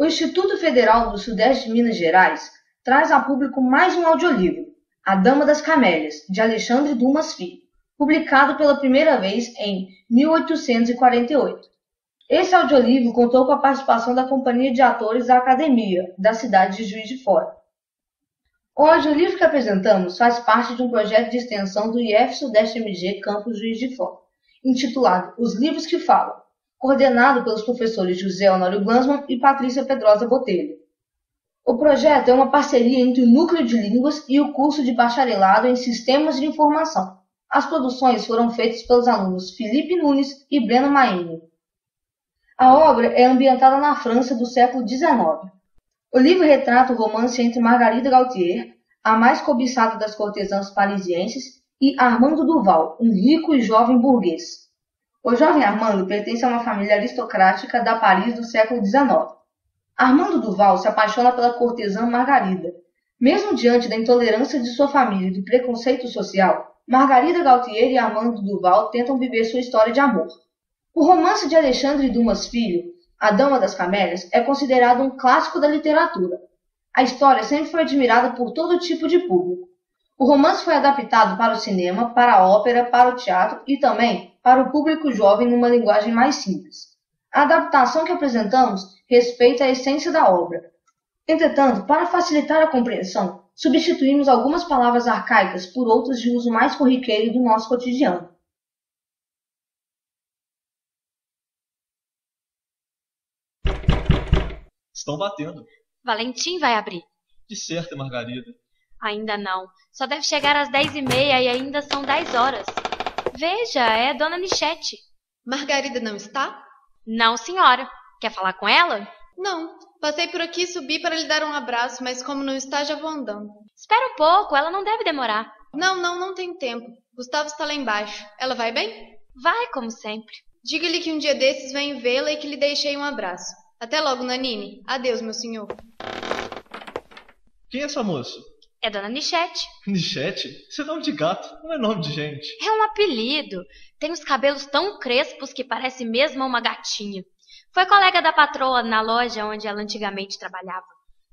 O Instituto Federal do Sudeste de Minas Gerais traz a público mais um audiolivro, A Dama das Camélias, de Alexandre Dumas Filho, publicado pela primeira vez em 1848. Esse audiolivro contou com a participação da Companhia de Atores da Academia, da cidade de Juiz de Fora. O audiolivro que apresentamos faz parte de um projeto de extensão do IF Sudeste MG Campus Juiz de Fora, intitulado Os Livros que Falam, coordenado pelos professores José Honório Glansman e Patrícia Pedrosa Botelho. O projeto é uma parceria entre o Núcleo de Línguas e o curso de bacharelado em Sistemas de Informação. As produções foram feitas pelos alunos Felipe Nunes e Breno Maine. A obra é ambientada na França do século XIX. O livro retrata o romance entre Margarida Gautier, a mais cobiçada das cortesãs parisienses, e Armando Duval, um rico e jovem burguês. O jovem Armando pertence a uma família aristocrática da Paris do século XIX. Armando Duval se apaixona pela cortesã Margarida. Mesmo diante da intolerância de sua família e do preconceito social, Margarida Gautier e Armando Duval tentam viver sua história de amor. O romance de Alexandre Dumas Filho, A Dama das Camélias, é considerado um clássico da literatura. A história sempre foi admirada por todo tipo de público. O romance foi adaptado para o cinema, para a ópera, para o teatro e também para o público jovem numa linguagem mais simples. A adaptação que apresentamos respeita a essência da obra. Entretanto, para facilitar a compreensão, substituímos algumas palavras arcaicas por outras de uso mais corriqueiro do nosso cotidiano. Estão batendo. Valentim vai abrir. De certo, Margarida. Ainda não. Só deve chegar às dez e meia e ainda são dez horas. Veja, é a dona Nichete. Margarida não está? Não, senhora. Quer falar com ela? Não. Passei por aqui e subi para lhe dar um abraço, mas como não está, já vou andando. Espera um pouco, ela não deve demorar. Não, não, não tem tempo. Gustavo está lá embaixo. Ela vai bem? Vai, como sempre. Diga-lhe que um dia desses venho vê-la e que lhe deixei um abraço. Até logo, Nanine. Adeus, meu senhor. Quem é essa moça? É Dona Nichete. Nichete? Isso é nome de gato, não é nome de gente. É um apelido. Tem os cabelos tão crespos que parece mesmo uma gatinha. Foi colega da patroa na loja onde ela antigamente trabalhava.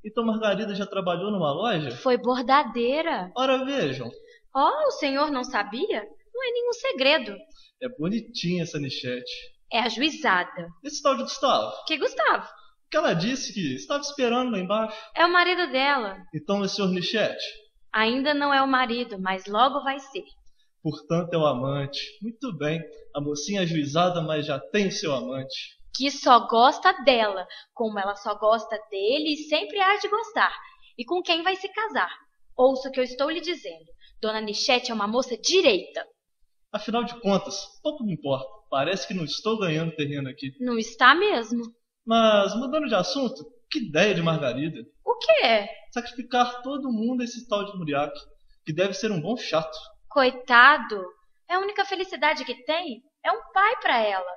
Então Margarida já trabalhou numa loja? Foi bordadeira. Ora, vejam. Oh, o senhor não sabia? Não é nenhum segredo. É bonitinha essa Nichete. É ajuizada. Esse tal de Gustavo? Que Gustavo? Porque ela disse que estava esperando lá embaixo. É o marido dela. Então é senhor Nichete? Ainda não é o marido, mas logo vai ser. Portanto é o amante. Muito bem, a mocinha é juizada, mas já tem seu amante. Que só gosta dela, como ela só gosta dele e sempre há de gostar. E com quem vai se casar? Ouça o que eu estou lhe dizendo. Dona Nichete é uma moça direita. Afinal de contas, pouco me importa. Parece que não estou ganhando terreno aqui. Não está mesmo. Mas, mudando de assunto, que ideia de Margarida. O que é Sacrificar todo mundo a esse tal de Muriak, que deve ser um bom chato. Coitado! É a única felicidade que tem. É um pai para ela.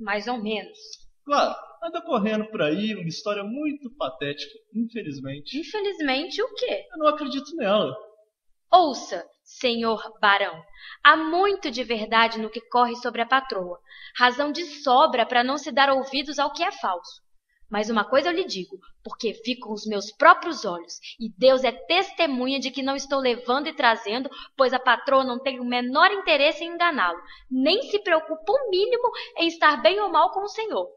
Mais ou menos. Claro, anda correndo por aí uma história muito patética, infelizmente. Infelizmente o quê? Eu não acredito nela. Ouça, senhor barão. Há muito de verdade no que corre sobre a patroa, razão de sobra para não se dar ouvidos ao que é falso. Mas uma coisa eu lhe digo, porque vi com os meus próprios olhos, e Deus é testemunha de que não estou levando e trazendo, pois a patroa não tem o menor interesse em enganá-lo, nem se preocupa o mínimo em estar bem ou mal com o senhor.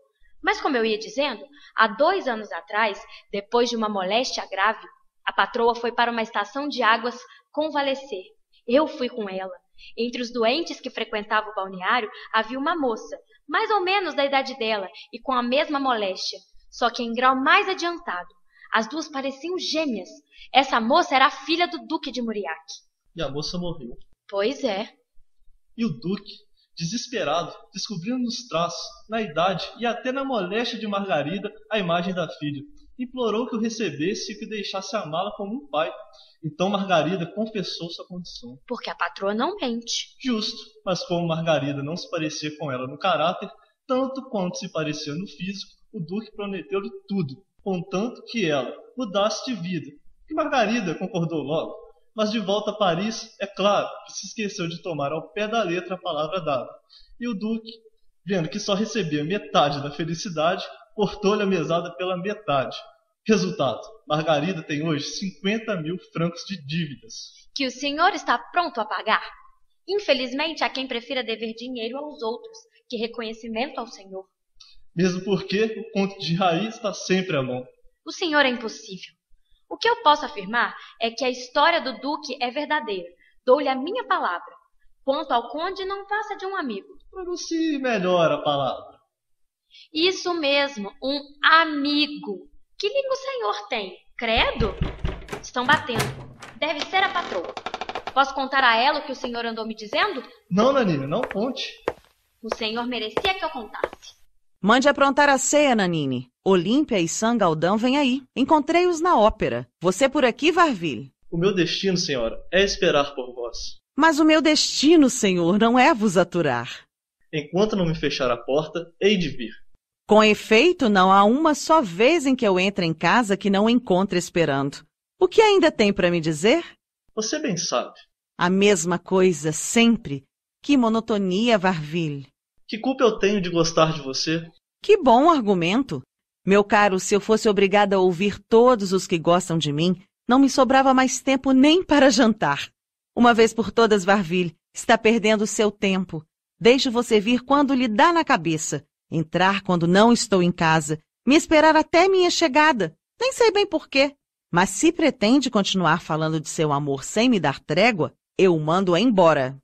Mas como eu ia dizendo, há dois anos atrás, depois de uma moléstia grave, a patroa foi para uma estação de águas convalescer eu fui com ela. Entre os doentes que frequentavam o balneário havia uma moça, mais ou menos da idade dela e com a mesma moléstia, só que em grau mais adiantado. As duas pareciam gêmeas. Essa moça era a filha do Duque de Muriac. E a moça morreu. Pois é. E o Duque, desesperado, descobriu nos traços, na idade e até na moléstia de Margarida a imagem da filha implorou que o recebesse e que deixasse amá-la como um pai. Então Margarida confessou sua condição. Porque a patroa não mente. Justo, mas como Margarida não se parecia com ela no caráter, tanto quanto se parecia no físico, o duque prometeu-lhe tudo, contanto que ela mudasse de vida. E Margarida concordou logo. Mas de volta a Paris, é claro que se esqueceu de tomar ao pé da letra a palavra dada. E o duque, vendo que só recebia metade da felicidade, cortou-lhe a mesada pela metade. Resultado: Margarida tem hoje 50 mil francos de dívidas. Que o senhor está pronto a pagar? Infelizmente, há quem prefira dever dinheiro aos outros que reconhecimento ao senhor. Mesmo porque o conto de raiz está sempre à mão. O senhor é impossível. O que eu posso afirmar é que a história do Duque é verdadeira. Dou-lhe a minha palavra. Quanto ao Conde, não passa de um amigo. Pronuncie melhor a palavra. Isso mesmo, um amigo. Que língua o senhor tem? Credo? Estão batendo. Deve ser a patroa. Posso contar a ela o que o senhor andou me dizendo? Não, Nanine, não conte. O senhor merecia que eu contasse. Mande aprontar a ceia, Nanine. Olímpia e Sangaldão vêm aí. Encontrei-os na ópera. Você por aqui, Varville? O meu destino, senhora, é esperar por vós. Mas o meu destino, senhor, não é vos aturar. Enquanto não me fechar a porta, hei de vir. Com efeito, não há uma só vez em que eu entre em casa que não encontre esperando. O que ainda tem para me dizer? Você bem sabe. A mesma coisa, sempre. Que monotonia, Varville. Que culpa eu tenho de gostar de você? Que bom argumento. Meu caro, se eu fosse obrigada a ouvir todos os que gostam de mim, não me sobrava mais tempo nem para jantar. Uma vez por todas, Varville, está perdendo seu tempo. Deixo você vir quando lhe dá na cabeça, entrar quando não estou em casa, me esperar até minha chegada. Nem sei bem porquê. Mas se pretende continuar falando de seu amor sem me dar trégua, eu mando embora.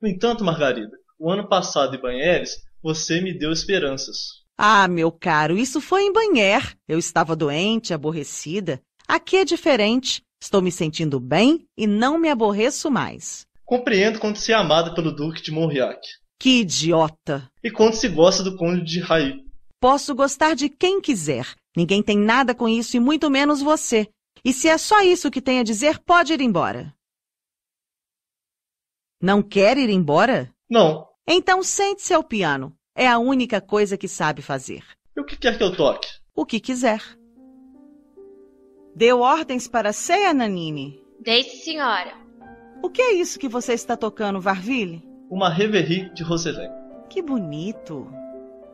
No entanto, Margarida, o ano passado em Banheres, você me deu esperanças. Ah, meu caro, isso foi em Banher. Eu estava doente, aborrecida. Aqui é diferente. Estou me sentindo bem e não me aborreço mais. Compreendo quando ser é amada pelo Duque de Mauriac. Que idiota! E quando se gosta do Conde de Raí? Posso gostar de quem quiser. Ninguém tem nada com isso e muito menos você. E se é só isso que tem a dizer, pode ir embora. Não quer ir embora? Não. Então sente-se ao piano. É a única coisa que sabe fazer. E o que quer que eu toque? O que quiser. Deu ordens para a ceia, Nanine? Dei, senhora. O que é isso que você está tocando, Varville? uma reverie de Roselec. Que bonito!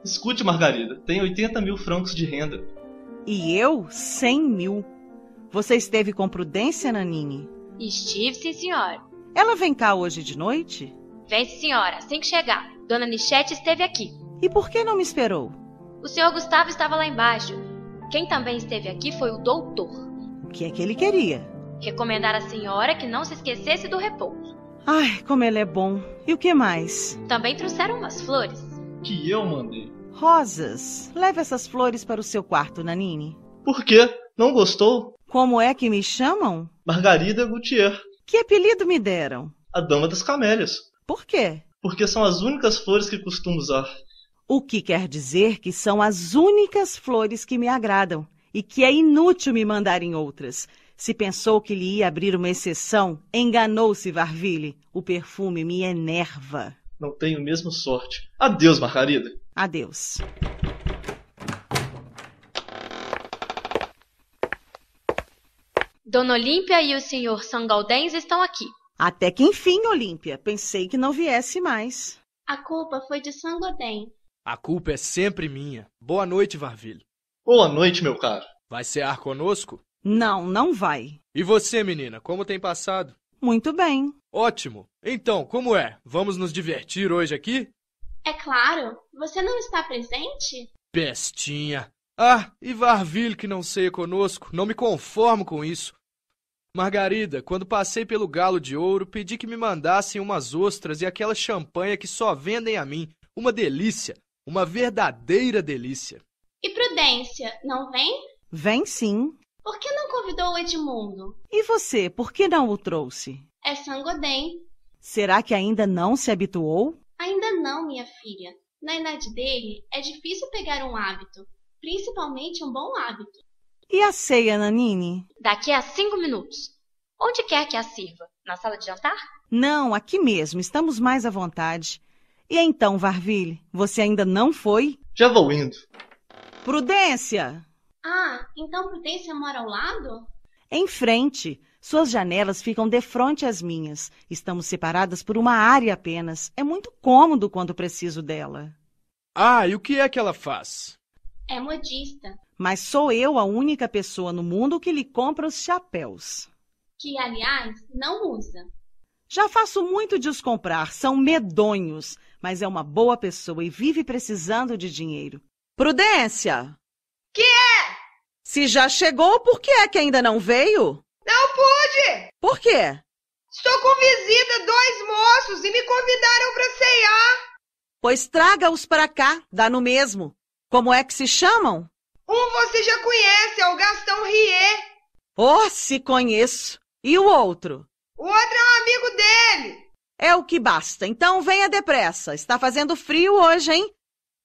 Escute, Margarida, tem 80 mil francos de renda. E eu, 100 mil. Você esteve com prudência, Nanini? Estive, sim, senhora. Ela vem cá hoje de noite? Vem, senhora, assim que chegar. Dona Nichette esteve aqui. E por que não me esperou? O senhor Gustavo estava lá embaixo. Quem também esteve aqui foi o doutor. O que é que ele queria? Recomendar à senhora que não se esquecesse do repouso. Ai, como ele é bom. E o que mais? Também trouxeram umas flores. Que eu mandei. Rosas. Leve essas flores para o seu quarto, Nanine. Por quê? Não gostou? Como é que me chamam? Margarida Gutier. Que apelido me deram? A Dama das Camélias. Por quê? Porque são as únicas flores que costumo usar. O que quer dizer que são as únicas flores que me agradam e que é inútil me mandarem outras. Se pensou que lhe ia abrir uma exceção, enganou-se, Varville. O perfume me enerva. Não tenho mesmo sorte. Adeus, Margarida. Adeus. Dona Olímpia e o senhor Sangaldens estão aqui. Até que enfim, Olímpia. Pensei que não viesse mais. A culpa foi de Sangaldens. A culpa é sempre minha. Boa noite, Varville. Boa noite, meu caro. Vai cear conosco? Não, não vai. E você, menina, como tem passado? Muito bem. Ótimo. Então, como é? Vamos nos divertir hoje aqui? É claro. Você não está presente? Pestinha. Ah, e Varville que não ceia conosco. Não me conformo com isso. Margarida, quando passei pelo Galo de Ouro, pedi que me mandassem umas ostras e aquela champanha que só vendem a mim. Uma delícia. Uma verdadeira delícia. E Prudência, não vem? Vem sim. Por que não convidou o Edmundo? E você, por que não o trouxe? É Sangodém. Será que ainda não se habituou? Ainda não, minha filha. Na idade dele, é difícil pegar um hábito, principalmente um bom hábito. E a ceia, Nanine? Daqui a cinco minutos. Onde quer que a sirva? Na sala de jantar? Não, aqui mesmo. Estamos mais à vontade. E então, Varville, você ainda não foi? Já vou indo. Prudência! Ah, então Prudência mora ao lado? Em frente. Suas janelas ficam de frente às minhas. Estamos separadas por uma área apenas. É muito cômodo quando preciso dela. Ah, e o que é que ela faz? É modista. Mas sou eu a única pessoa no mundo que lhe compra os chapéus. Que, aliás, não usa. Já faço muito de os comprar, são medonhos, mas é uma boa pessoa e vive precisando de dinheiro. Prudência! Que é? Se já chegou, por que é que ainda não veio? Não pude! Por quê? Estou com visita dois moços e me convidaram para ceiar. Pois traga-os para cá, dá no mesmo. Como é que se chamam? Um você já conhece, é o Gastão Rier. Oh, se conheço. E o outro? O outro é um amigo dele. É o que basta. Então venha depressa. Está fazendo frio hoje, hein?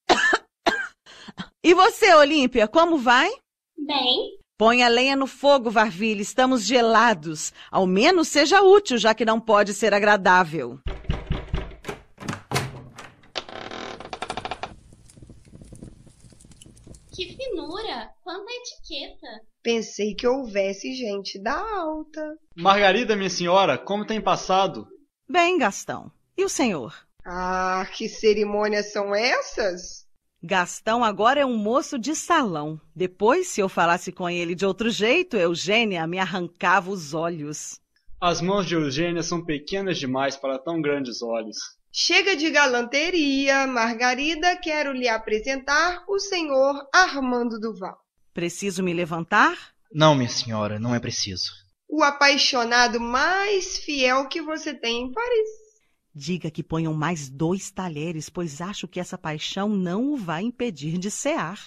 E você, Olímpia, como vai? Bem. Põe a lenha no fogo, Varvilha, estamos gelados. Ao menos seja útil, já que não pode ser agradável. Que finura! Quanta etiqueta! Pensei que houvesse gente da alta. Margarida, minha senhora, como tem passado? Bem, Gastão. E o senhor? Ah, que cerimônias são essas? Gastão agora é um moço de salão. Depois, se eu falasse com ele de outro jeito, Eugênia me arrancava os olhos. As mãos de Eugênia são pequenas demais para tão grandes olhos. Chega de galanteria, Margarida, quero lhe apresentar o senhor Armando Duval. Preciso me levantar? Não, minha senhora, não é preciso. O apaixonado mais fiel que você tem em Paris. Diga que ponham mais dois talheres, pois acho que essa paixão não o vai impedir de cear.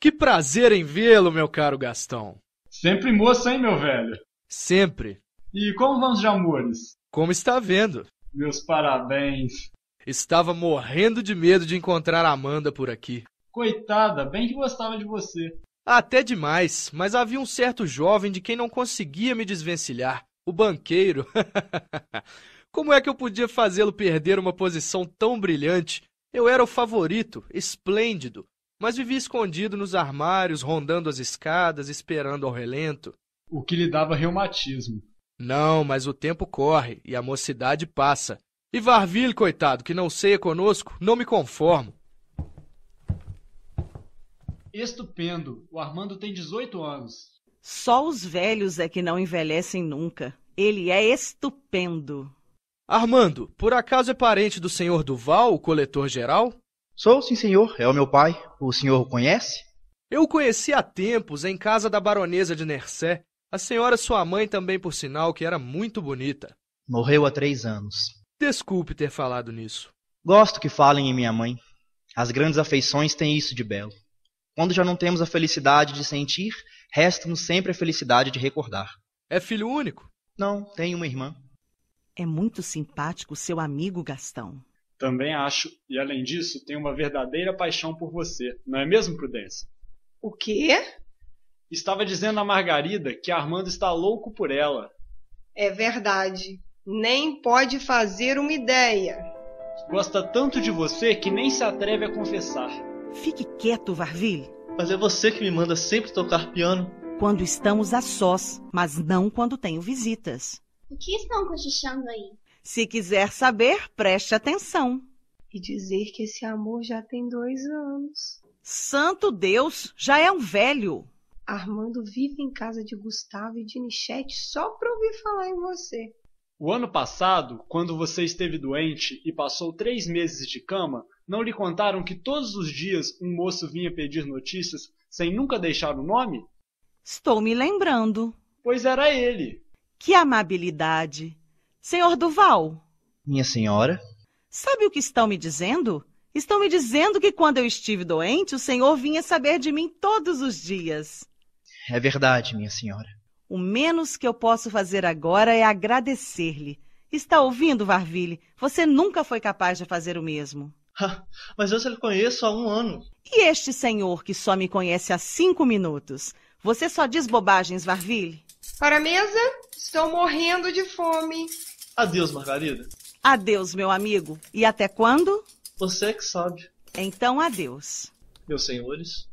Que prazer em vê-lo, meu caro Gastão. Sempre moço, hein, meu velho? Sempre. E como vamos de amores? Como está vendo? Meus parabéns. Estava morrendo de medo de encontrar Amanda por aqui. Coitada, bem que gostava de você. Até demais, mas havia um certo jovem de quem não conseguia me desvencilhar. O banqueiro. Como é que eu podia fazê-lo perder uma posição tão brilhante? Eu era o favorito, esplêndido, mas vivia escondido nos armários, rondando as escadas, esperando ao relento. O que lhe dava reumatismo. Não, mas o tempo corre e a mocidade passa. E Varville, coitado, que não ceia conosco, não me conformo. Estupendo. O Armando tem 18 anos. Só os velhos é que não envelhecem nunca. Ele é estupendo. Armando, por acaso é parente do senhor Duval, o coletor geral? Sou, sim, senhor. É o meu pai. O senhor o conhece? Eu o conheci há tempos, em casa da baronesa de Nercé. A senhora, sua mãe, também, por sinal, que era muito bonita. Morreu há três anos. Desculpe ter falado nisso. Gosto que falem em minha mãe. As grandes afeições têm isso de belo. Quando já não temos a felicidade de sentir, resta-nos sempre a felicidade de recordar. É filho único? Não, tenho uma irmã. É muito simpático seu amigo Gastão. Também acho, e além disso, tenho uma verdadeira paixão por você, não é mesmo, Prudência? O quê? Estava dizendo a Margarida que Armando está louco por ela. É verdade. Nem pode fazer uma ideia. Gosta tanto de você que nem se atreve a confessar. Fique quieto, Varville. Mas é você que me manda sempre tocar piano. Quando estamos a sós, mas não quando tenho visitas. O que estão cochichando aí? Se quiser saber, preste atenção. E dizer que esse amor já tem dois anos. Santo Deus, já é um velho. Armando vive em casa de Gustavo e de Nichete só para ouvir falar em você. O ano passado, quando você esteve doente e passou três meses de cama, não lhe contaram que todos os dias um moço vinha pedir notícias sem nunca deixar o nome? Estou me lembrando. Pois era ele. Que amabilidade! Senhor Duval! Minha senhora? Sabe o que estão me dizendo? Estão me dizendo que quando eu estive doente, o senhor vinha saber de mim todos os dias. É verdade, minha senhora. O menos que eu posso fazer agora é agradecer-lhe. Está ouvindo, Varville? Você nunca foi capaz de fazer o mesmo. mas eu só lhe conheço há um ano. E este senhor que só me conhece há cinco minutos? Você só diz bobagens, Varville? Para a mesa, estou morrendo de fome. Adeus, Margarida. Adeus, meu amigo. E até quando? Você é que sabe. Então, adeus. Meus senhores.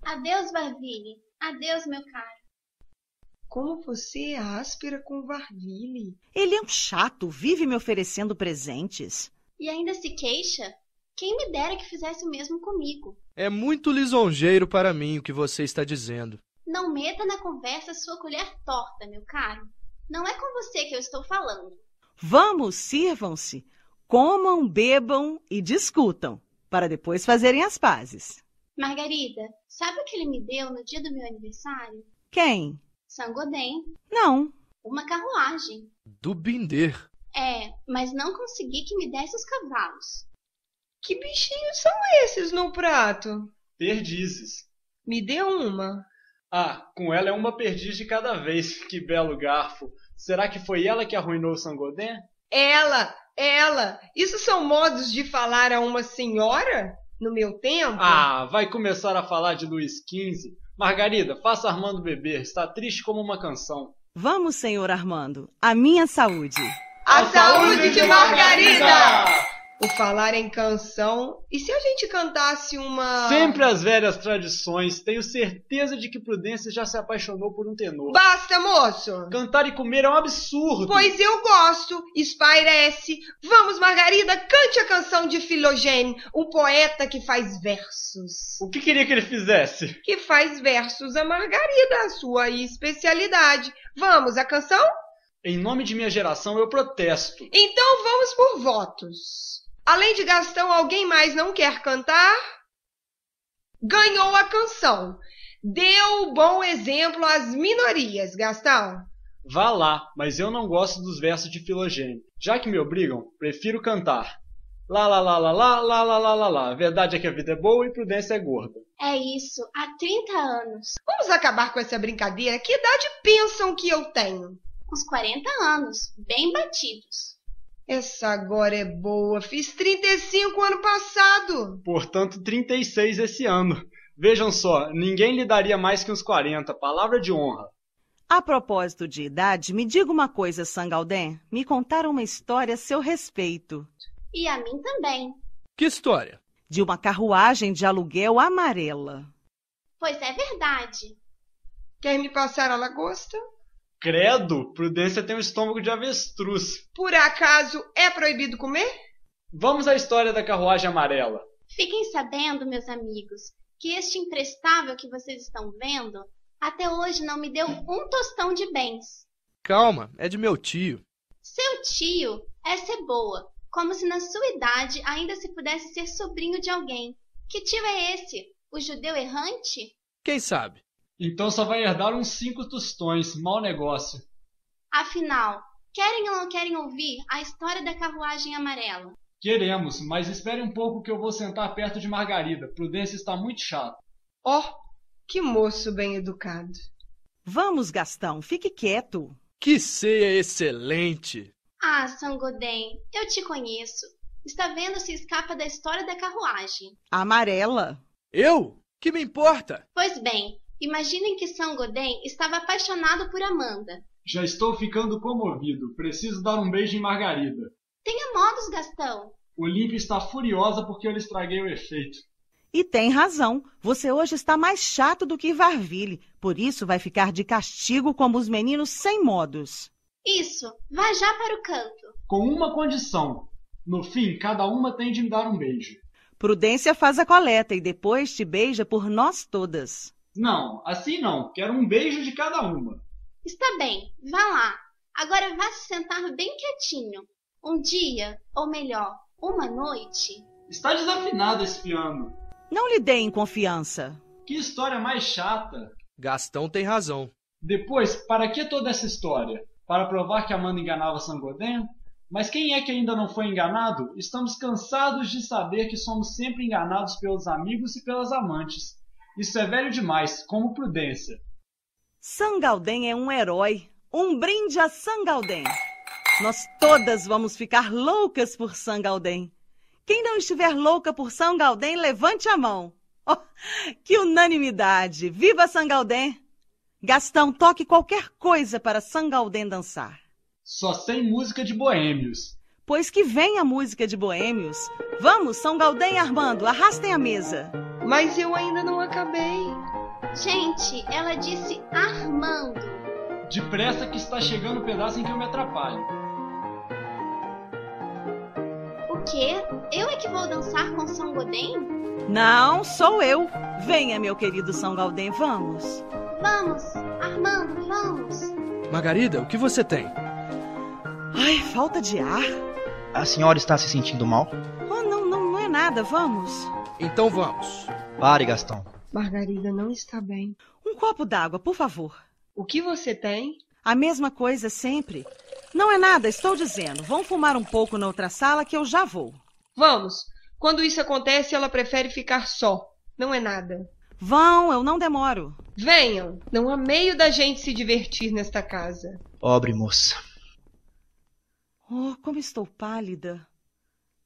Adeus, Barville. Adeus, meu caro. Como você é áspera com o Varville. Ele é um chato, vive me oferecendo presentes. E ainda se queixa? Quem me dera que fizesse o mesmo comigo. É muito lisonjeiro para mim o que você está dizendo. Não meta na conversa sua colher torta, meu caro. Não é com você que eu estou falando. Vamos, sirvam-se, comam, bebam e discutam, para depois fazerem as pazes. Margarida, sabe o que ele me deu no dia do meu aniversário? Quem? Sangodem? Não. Uma carruagem. Do Binder. É, mas não consegui que me desse os cavalos. Que bichinhos são esses no prato? Perdizes. Me dê uma. Ah, com ela é uma perdiz de cada vez. Que belo garfo. Será que foi ela que arruinou o Sangodém? Ela, ela. Isso são modos de falar a uma senhora? No meu tempo? Ah, vai começar a falar de Luiz XV. Margarida, faça Armando beber. Está triste como uma canção. Vamos, senhor Armando. A minha saúde. A, a saúde, saúde de Margarida! Margarida! o falar em canção. E se a gente cantasse uma. Sempre as velhas tradições. Tenho certeza de que Prudência já se apaixonou por um tenor. Basta, moço! Cantar e comer é um absurdo. Pois eu gosto, espairece. Vamos, Margarida, cante a canção de Filogene, o poeta que faz versos. O que queria que ele fizesse? Que faz versos a Margarida, a sua especialidade. Vamos, a canção? Em nome de minha geração, eu protesto. Então vamos por votos. Além de Gastão, alguém mais não quer cantar? Ganhou a canção. Deu bom exemplo às minorias, Gastão. Vá lá, mas eu não gosto dos versos de Filogênio. Já que me obrigam, prefiro cantar. Lá, lá, lá, lá, lá, lá, lá, lá, lá, verdade é que a vida é boa e prudência é gorda. É isso, há 30 anos. Vamos acabar com essa brincadeira? Que idade pensam que eu tenho? Uns 40 anos, bem batidos. Essa agora é boa. Fiz 35 ano passado. Portanto, 36 esse ano. Vejam só, ninguém lhe daria mais que uns 40. Palavra de honra. A propósito de idade, me diga uma coisa, sangalden Me contaram uma história a seu respeito. E a mim também. Que história? De uma carruagem de aluguel amarela. Pois é verdade. Quer me passar a lagosta? Credo, Prudência tem um estômago de avestruz. Por acaso é proibido comer? Vamos à história da carruagem amarela. Fiquem sabendo, meus amigos, que este imprestável que vocês estão vendo até hoje não me deu um tostão de bens. Calma, é de meu tio. Seu tio, essa é boa, como se na sua idade ainda se pudesse ser sobrinho de alguém. Que tio é esse? O judeu errante? Quem sabe? Então só vai herdar uns cinco tostões, mau negócio. Afinal, querem ou não querem ouvir a história da carruagem amarela? Queremos, mas espere um pouco que eu vou sentar perto de Margarida. Prudência está muito chata. Oh, que moço bem educado. Vamos, Gastão, fique quieto. Que ceia excelente! Ah, Sangodém, eu te conheço. Está vendo se escapa da história da carruagem. Amarela. Eu? Que me importa? Pois bem, Imaginem que São Godin estava apaixonado por Amanda. Já estou ficando comovido. Preciso dar um beijo em Margarida. Tenha modos, Gastão. Olímpia está furiosa porque eu lhe estraguei o efeito. E tem razão. Você hoje está mais chato do que Varville. Por isso vai ficar de castigo como os meninos sem modos. Isso. Vá já para o canto. Com uma condição. No fim, cada uma tem de me dar um beijo. Prudência faz a coleta e depois te beija por nós todas. Não, assim não. Quero um beijo de cada uma. Está bem, vá lá. Agora vá se sentar bem quietinho. Um dia, ou melhor, uma noite. Está desafinado esse piano. Não lhe deem confiança. Que história mais chata. Gastão tem razão. Depois, para que toda essa história? Para provar que Amanda enganava Sangoden? Mas quem é que ainda não foi enganado? Estamos cansados de saber que somos sempre enganados pelos amigos e pelas amantes. Isso é velho demais, como prudência. Sangaldem é um herói. Um brinde a Sangaldem. Nós todas vamos ficar loucas por Sangaldem. Quem não estiver louca por Sangaldem, levante a mão. Oh, que unanimidade! Viva Sangaldem! Gastão, toque qualquer coisa para Sangaldem dançar. Só sem música de boêmios pois que vem a música de Boêmios. Vamos, São Galdem e Armando, arrastem a mesa. Mas eu ainda não acabei. Gente, ela disse Armando. Depressa que está chegando o pedaço em que eu me atrapalho. O quê? Eu é que vou dançar com São Galdem? Não, sou eu. Venha, meu querido São Galdem, vamos. Vamos, Armando, vamos. Margarida, o que você tem? Ai, falta de ar. A senhora está se sentindo mal? Oh, não, não, não é nada, vamos. Então vamos. Pare, Gastão. Margarida não está bem. Um copo d'água, por favor. O que você tem? A mesma coisa sempre. Não é nada, estou dizendo. Vão fumar um pouco na outra sala que eu já vou. Vamos. Quando isso acontece, ela prefere ficar só. Não é nada. Vão, eu não demoro. Venham. Não há meio da gente se divertir nesta casa. Pobre moça. Oh, como estou pálida.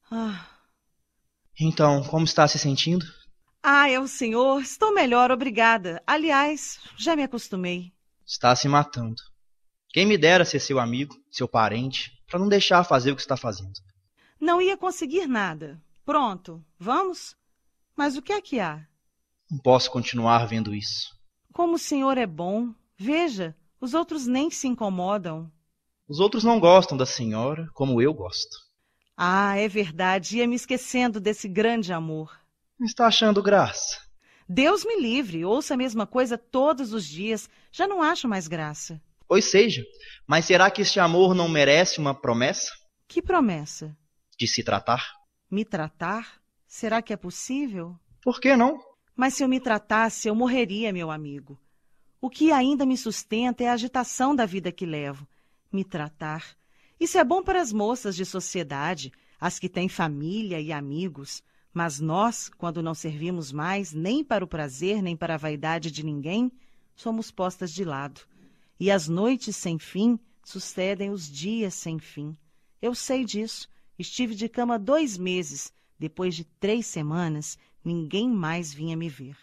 Ah. Então, como está se sentindo? Ah, é o senhor. Estou melhor, obrigada. Aliás, já me acostumei. Está se matando. Quem me dera ser seu amigo, seu parente, para não deixar fazer o que está fazendo. Não ia conseguir nada. Pronto, vamos? Mas o que é que há? Não posso continuar vendo isso. Como o senhor é bom. Veja, os outros nem se incomodam. Os outros não gostam da senhora como eu gosto. Ah, é verdade. Ia me esquecendo desse grande amor. Está achando graça? Deus me livre. Ouça a mesma coisa todos os dias. Já não acho mais graça. Pois seja. Mas será que este amor não merece uma promessa? Que promessa? De se tratar. Me tratar? Será que é possível? Por que não? Mas se eu me tratasse, eu morreria, meu amigo. O que ainda me sustenta é a agitação da vida que levo me tratar. Isso é bom para as moças de sociedade, as que têm família e amigos. Mas nós, quando não servimos mais nem para o prazer nem para a vaidade de ninguém, somos postas de lado. E as noites sem fim sucedem os dias sem fim. Eu sei disso. Estive de cama dois meses. Depois de três semanas, ninguém mais vinha me ver.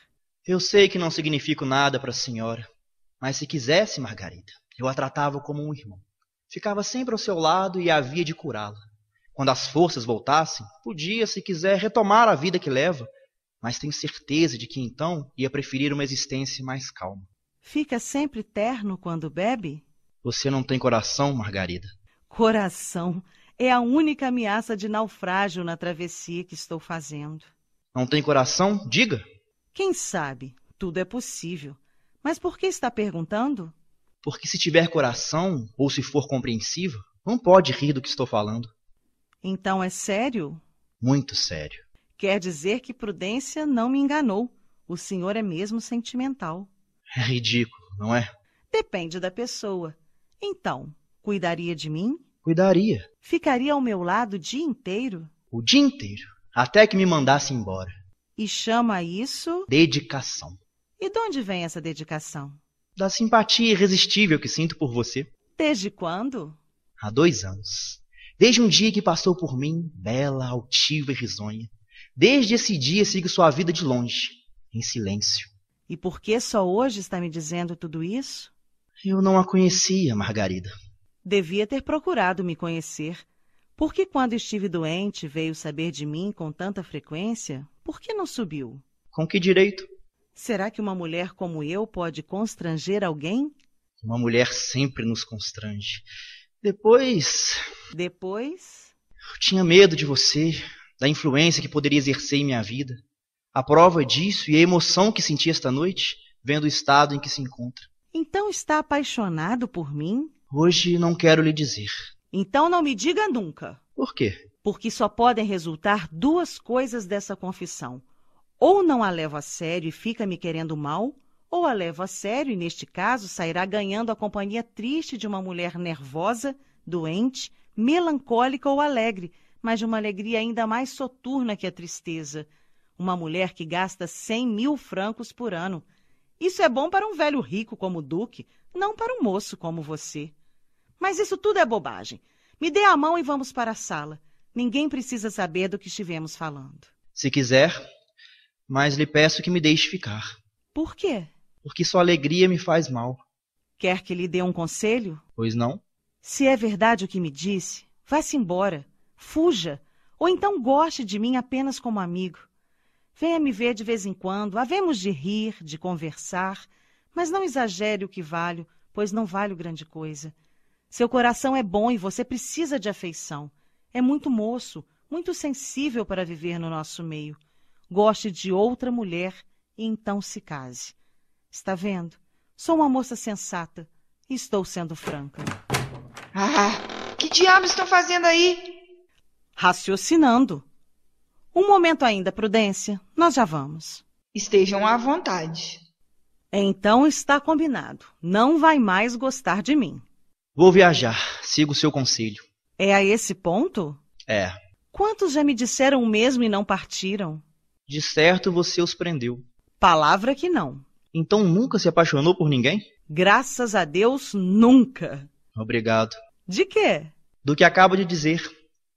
Eu sei que não significo nada para a senhora, mas se quisesse, Margarida, eu a tratava como um irmão ficava sempre ao seu lado e havia de curá-la. Quando as forças voltassem, podia, se quiser, retomar a vida que leva, mas tenho certeza de que então ia preferir uma existência mais calma. Fica sempre terno quando bebe? Você não tem coração, Margarida. Coração é a única ameaça de naufrágio na travessia que estou fazendo. Não tem coração? Diga. Quem sabe? Tudo é possível. Mas por que está perguntando? Porque se tiver coração, ou se for compreensivo, não pode rir do que estou falando. Então é sério? Muito sério. Quer dizer que Prudência não me enganou. O senhor é mesmo sentimental. É ridículo, não é? Depende da pessoa. Então, cuidaria de mim? Cuidaria. Ficaria ao meu lado o dia inteiro? O dia inteiro, até que me mandasse embora. E chama isso? Dedicação. E de onde vem essa dedicação? da simpatia irresistível que sinto por você. Desde quando? Há dois anos. Desde um dia que passou por mim, bela, altiva e risonha. Desde esse dia sigo sua vida de longe, em silêncio. E por que só hoje está me dizendo tudo isso? Eu não a conhecia, Margarida. Devia ter procurado me conhecer. Porque quando estive doente veio saber de mim com tanta frequência, por que não subiu? Com que direito? Será que uma mulher como eu pode constranger alguém? Uma mulher sempre nos constrange. Depois. Depois? Eu tinha medo de você, da influência que poderia exercer em minha vida. A prova disso e a emoção que senti esta noite, vendo o estado em que se encontra. Então está apaixonado por mim? Hoje não quero lhe dizer. Então não me diga nunca. Por quê? Porque só podem resultar duas coisas dessa confissão ou não a levo a sério e fica me querendo mal, ou a levo a sério e, neste caso, sairá ganhando a companhia triste de uma mulher nervosa, doente, melancólica ou alegre, mas de uma alegria ainda mais soturna que a tristeza. Uma mulher que gasta cem mil francos por ano. Isso é bom para um velho rico como o Duque, não para um moço como você. Mas isso tudo é bobagem. Me dê a mão e vamos para a sala. Ninguém precisa saber do que estivemos falando. Se quiser, mas lhe peço que me deixe ficar. Por quê? Porque sua alegria me faz mal. Quer que lhe dê um conselho? Pois não. Se é verdade o que me disse, vá-se embora, fuja, ou então goste de mim apenas como amigo. Venha me ver de vez em quando, havemos de rir, de conversar, mas não exagere o que valho, pois não valho grande coisa. Seu coração é bom e você precisa de afeição. É muito moço, muito sensível para viver no nosso meio goste de outra mulher e então se case. Está vendo? Sou uma moça sensata e estou sendo franca. Ah, que diabos estão fazendo aí? Raciocinando. Um momento ainda, Prudência. Nós já vamos. Estejam à vontade. Então está combinado. Não vai mais gostar de mim. Vou viajar. Sigo o seu conselho. É a esse ponto? É. Quantos já me disseram o mesmo e não partiram? De certo você os prendeu. Palavra que não. Então nunca se apaixonou por ninguém? Graças a Deus, nunca. Obrigado. De quê? Do que acabo de dizer.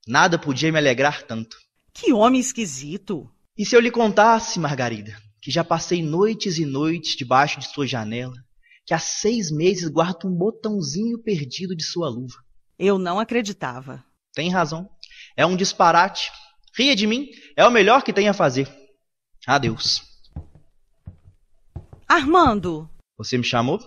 Nada podia me alegrar tanto. Que homem esquisito. E se eu lhe contasse, Margarida, que já passei noites e noites debaixo de sua janela, que há seis meses guardo um botãozinho perdido de sua luva. Eu não acreditava. Tem razão. É um disparate. Ria de mim, é o melhor que tem a fazer. Adeus. Armando! Você me chamou?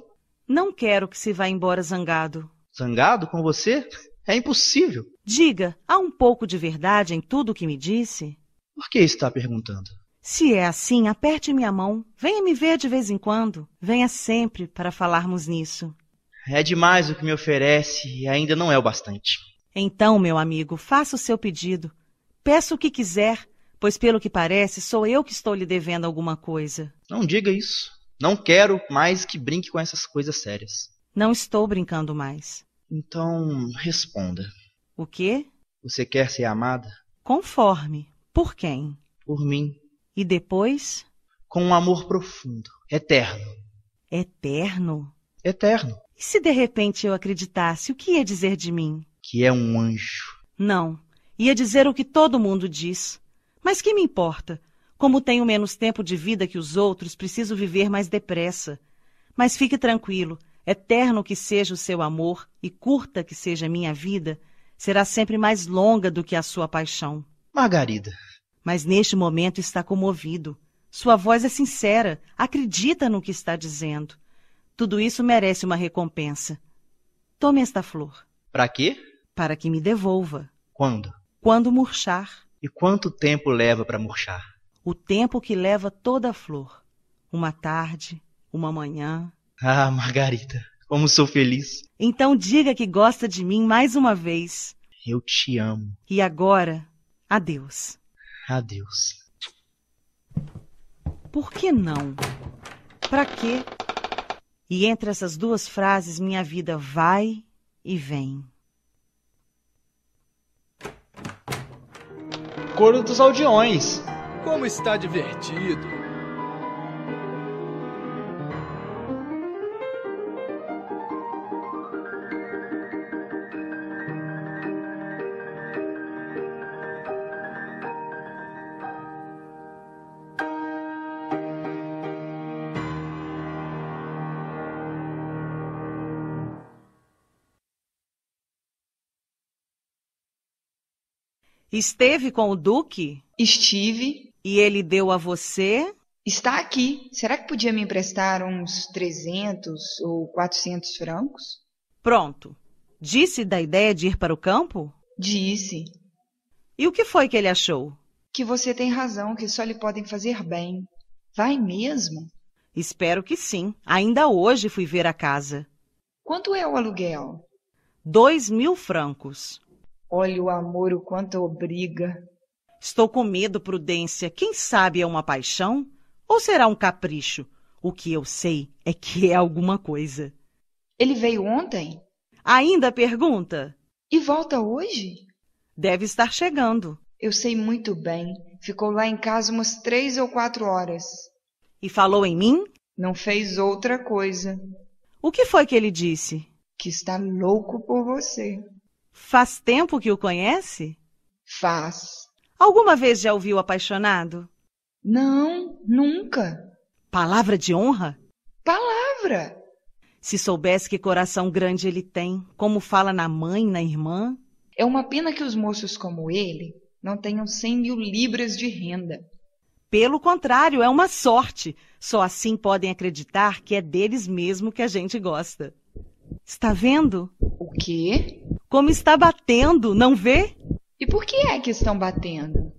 Não quero que se vá embora zangado. Zangado com você? É impossível. Diga, há um pouco de verdade em tudo o que me disse? Por que está perguntando? Se é assim, aperte minha mão. Venha me ver de vez em quando. Venha sempre para falarmos nisso. É demais o que me oferece e ainda não é o bastante. Então, meu amigo, faça o seu pedido. Peça o que quiser, pois pelo que parece, sou eu que estou lhe devendo alguma coisa. Não diga isso. Não quero mais que brinque com essas coisas sérias. Não estou brincando mais. Então, responda. O quê? Você quer ser amada? Conforme. Por quem? Por mim. E depois? Com um amor profundo, eterno. Eterno? Eterno. E se de repente eu acreditasse, o que ia dizer de mim? Que é um anjo. Não. Ia dizer o que todo mundo diz: mas que me importa? Como tenho menos tempo de vida que os outros, preciso viver mais depressa. Mas fique tranquilo, eterno que seja o seu amor e curta que seja a minha vida, será sempre mais longa do que a sua paixão. Margarida. Mas neste momento está comovido. Sua voz é sincera, acredita no que está dizendo. Tudo isso merece uma recompensa. Tome esta flor. Para quê? Para que me devolva. Quando? Quando murchar. E quanto tempo leva para murchar? O tempo que leva toda a flor. Uma tarde, uma manhã. Ah, Margarida, como sou feliz. Então diga que gosta de mim mais uma vez. Eu te amo. E agora, adeus. Adeus. Por que não? Para quê? E entre essas duas frases, minha vida vai e vem. acordo dos aldeões. Como está divertido! Esteve com o Duque? Estive. E ele deu a você? Está aqui. Será que podia me emprestar uns 300 ou 400 francos? Pronto. Disse da ideia de ir para o campo? Disse. E o que foi que ele achou? Que você tem razão, que só lhe podem fazer bem. Vai mesmo? Espero que sim. Ainda hoje fui ver a casa. Quanto é o aluguel? Dois mil francos. Olha o amor o quanto obriga. Estou com medo, Prudência. Quem sabe é uma paixão? Ou será um capricho? O que eu sei é que é alguma coisa. Ele veio ontem? Ainda pergunta. E volta hoje? Deve estar chegando. Eu sei muito bem. Ficou lá em casa umas três ou quatro horas. E falou em mim? Não fez outra coisa. O que foi que ele disse? Que está louco por você. Faz tempo que o conhece? Faz. Alguma vez já ouviu apaixonado? Não, nunca. Palavra de honra? Palavra! Se soubesse que coração grande ele tem, como fala na mãe, na irmã. É uma pena que os moços como ele não tenham cem mil libras de renda. Pelo contrário, é uma sorte. Só assim podem acreditar que é deles mesmo que a gente gosta. Está vendo? O quê? Como está batendo, não vê? E por que é que estão batendo?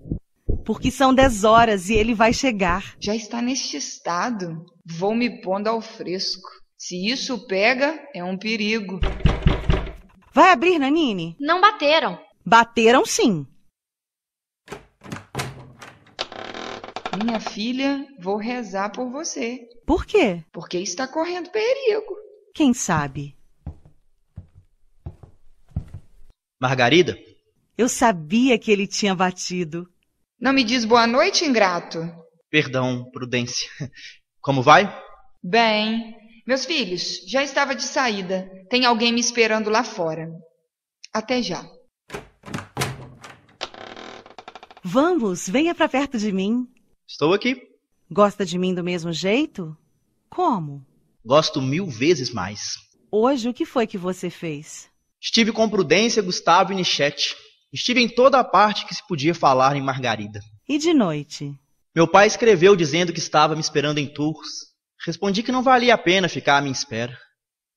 Porque são dez horas e ele vai chegar. Já está neste estado. Vou me pondo ao fresco. Se isso pega, é um perigo. Vai abrir, Nanine? Não bateram. Bateram sim. Minha filha, vou rezar por você. Por quê? Porque está correndo perigo. Quem sabe? Margarida? Eu sabia que ele tinha batido. Não me diz boa noite, ingrato. Perdão, Prudência. Como vai? Bem. Meus filhos, já estava de saída. Tem alguém me esperando lá fora. Até já. Vamos, venha para perto de mim. Estou aqui. Gosta de mim do mesmo jeito? Como? Gosto mil vezes mais. Hoje, o que foi que você fez? Estive com Prudência, Gustavo e Nichete. Estive em toda a parte que se podia falar em Margarida. E de noite? Meu pai escreveu dizendo que estava me esperando em Tours. Respondi que não valia a pena ficar à minha espera.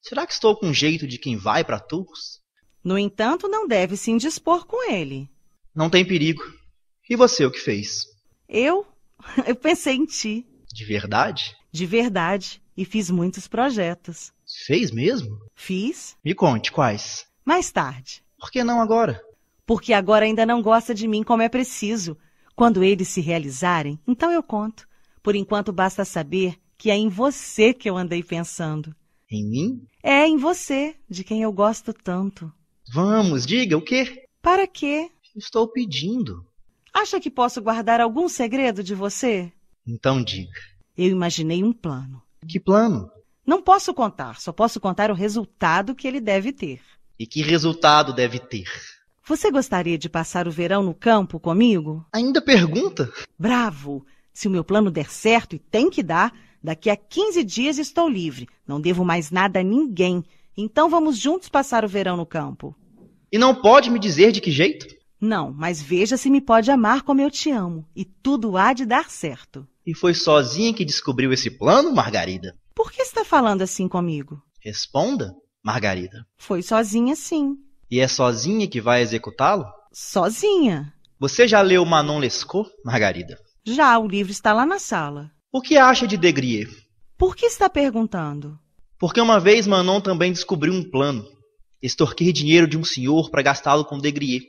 Será que estou com jeito de quem vai para Tours? No entanto, não deve se indispor com ele. Não tem perigo. E você o que fez? Eu? Eu pensei em ti. De verdade? De verdade. E fiz muitos projetos. Fez mesmo? Fiz. Me conte quais. Mais tarde. Por que não agora? Porque agora ainda não gosta de mim como é preciso. Quando eles se realizarem, então eu conto. Por enquanto basta saber que é em você que eu andei pensando. Em mim? É em você, de quem eu gosto tanto. Vamos, diga o quê? Para quê? Estou pedindo. Acha que posso guardar algum segredo de você? Então diga. Eu imaginei um plano. Que plano? Não posso contar, só posso contar o resultado que ele deve ter e que resultado deve ter. Você gostaria de passar o verão no campo comigo? Ainda pergunta? Bravo! Se o meu plano der certo, e tem que dar, daqui a 15 dias estou livre. Não devo mais nada a ninguém. Então vamos juntos passar o verão no campo. E não pode me dizer de que jeito? Não, mas veja se me pode amar como eu te amo. E tudo há de dar certo. E foi sozinha que descobriu esse plano, Margarida? Por que está falando assim comigo? Responda. Margarida. Foi sozinha, sim. E é sozinha que vai executá-lo? Sozinha. Você já leu Manon Lescaut, Margarida? Já, o livro está lá na sala. O que acha de Degrier? Por que está perguntando? Porque uma vez Manon também descobriu um plano: extorquir dinheiro de um senhor para gastá-lo com Degrier.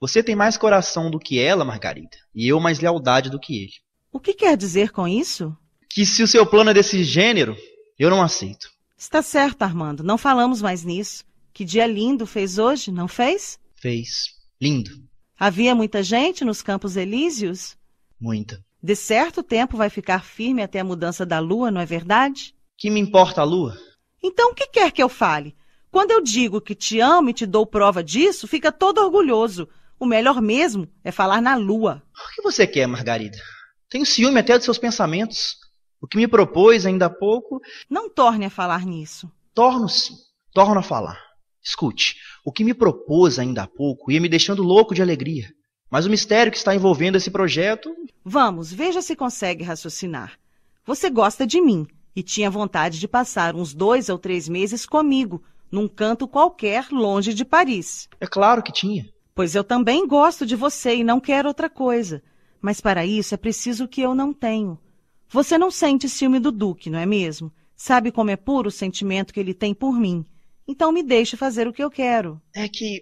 Você tem mais coração do que ela, Margarida, e eu mais lealdade do que ele. O que quer dizer com isso? Que se o seu plano é desse gênero, eu não aceito. Está certo, Armando. Não falamos mais nisso. Que dia lindo fez hoje, não fez? Fez. Lindo. Havia muita gente nos Campos Elíseos? Muita. De certo tempo vai ficar firme até a mudança da lua, não é verdade? Que me importa a lua? Então, o que quer que eu fale? Quando eu digo que te amo e te dou prova disso, fica todo orgulhoso. O melhor mesmo é falar na lua. O que você quer, Margarida? Tenho ciúme até dos seus pensamentos. O que me propôs ainda há pouco. Não torne a falar nisso. Torno-se, torno a falar. Escute, o que me propôs ainda há pouco ia me deixando louco de alegria. Mas o mistério que está envolvendo esse projeto. Vamos, veja se consegue raciocinar. Você gosta de mim e tinha vontade de passar uns dois ou três meses comigo, num canto qualquer longe de Paris. É claro que tinha. Pois eu também gosto de você e não quero outra coisa. Mas para isso é preciso o que eu não tenho você não sente ciúme do Duque, não é mesmo? Sabe como é puro o sentimento que ele tem por mim. Então me deixe fazer o que eu quero. É que.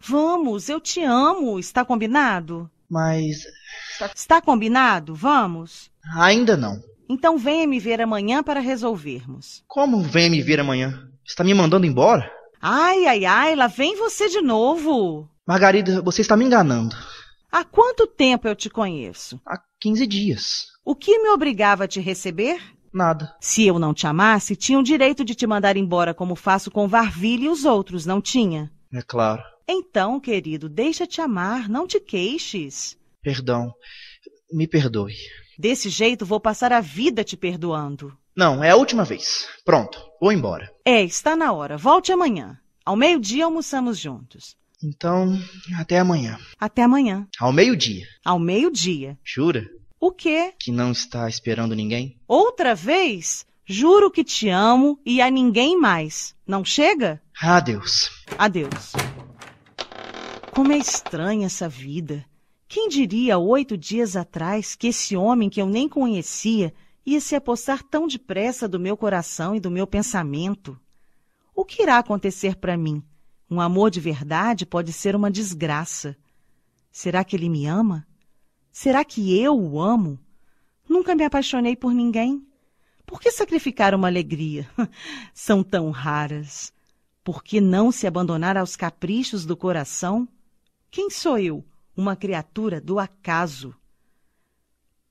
Vamos, eu te amo, está combinado? Mas. Está, combinado? Vamos? Ainda não. Então venha me ver amanhã para resolvermos. Como venha me ver amanhã? Está me mandando embora? Ai, ai, ai, lá vem você de novo. Margarida, você está me enganando. Há quanto tempo eu te conheço? Há 15 dias. O que me obrigava a te receber? Nada. Se eu não te amasse, tinha o direito de te mandar embora, como faço com Varville e os outros, não tinha? É claro. Então, querido, deixa-te amar, não te queixes. Perdão. Me perdoe. Desse jeito vou passar a vida te perdoando. Não, é a última vez. Pronto, vou embora. É, está na hora. Volte amanhã. Ao meio-dia almoçamos juntos. Então, até amanhã. Até amanhã. Ao meio-dia. Ao meio-dia. Jura? O quê? Que não está esperando ninguém? Outra vez? Juro que te amo e a ninguém mais. Não chega? Adeus. Adeus. Como é estranha essa vida. Quem diria oito dias atrás que esse homem que eu nem conhecia ia se apossar tão depressa do meu coração e do meu pensamento? O que irá acontecer para mim? Um amor de verdade pode ser uma desgraça. Será que ele me ama? Será que eu o amo? Nunca me apaixonei por ninguém. Por que sacrificar uma alegria? São tão raras. Por que não se abandonar aos caprichos do coração? Quem sou eu? Uma criatura do acaso.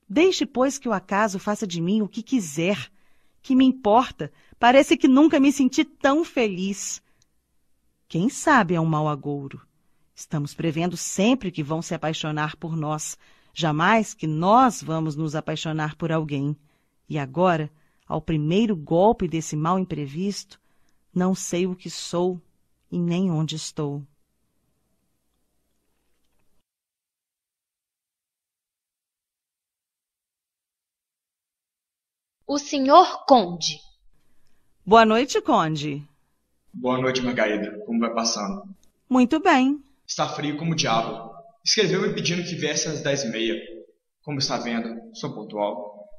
Deixe, pois, que o acaso faça de mim o que quiser. Que me importa? Parece que nunca me senti tão feliz. Quem sabe é um mau agouro. Estamos prevendo sempre que vão se apaixonar por nós, jamais que nós vamos nos apaixonar por alguém. E agora, ao primeiro golpe desse mal imprevisto, não sei o que sou e nem onde estou. O senhor Conde. Boa noite, Conde. Boa noite, Margarida. Como vai passando? Muito bem. Está frio como o diabo. Escreveu-me pedindo que viesse às dez e meia. Como está vendo, sou pontual.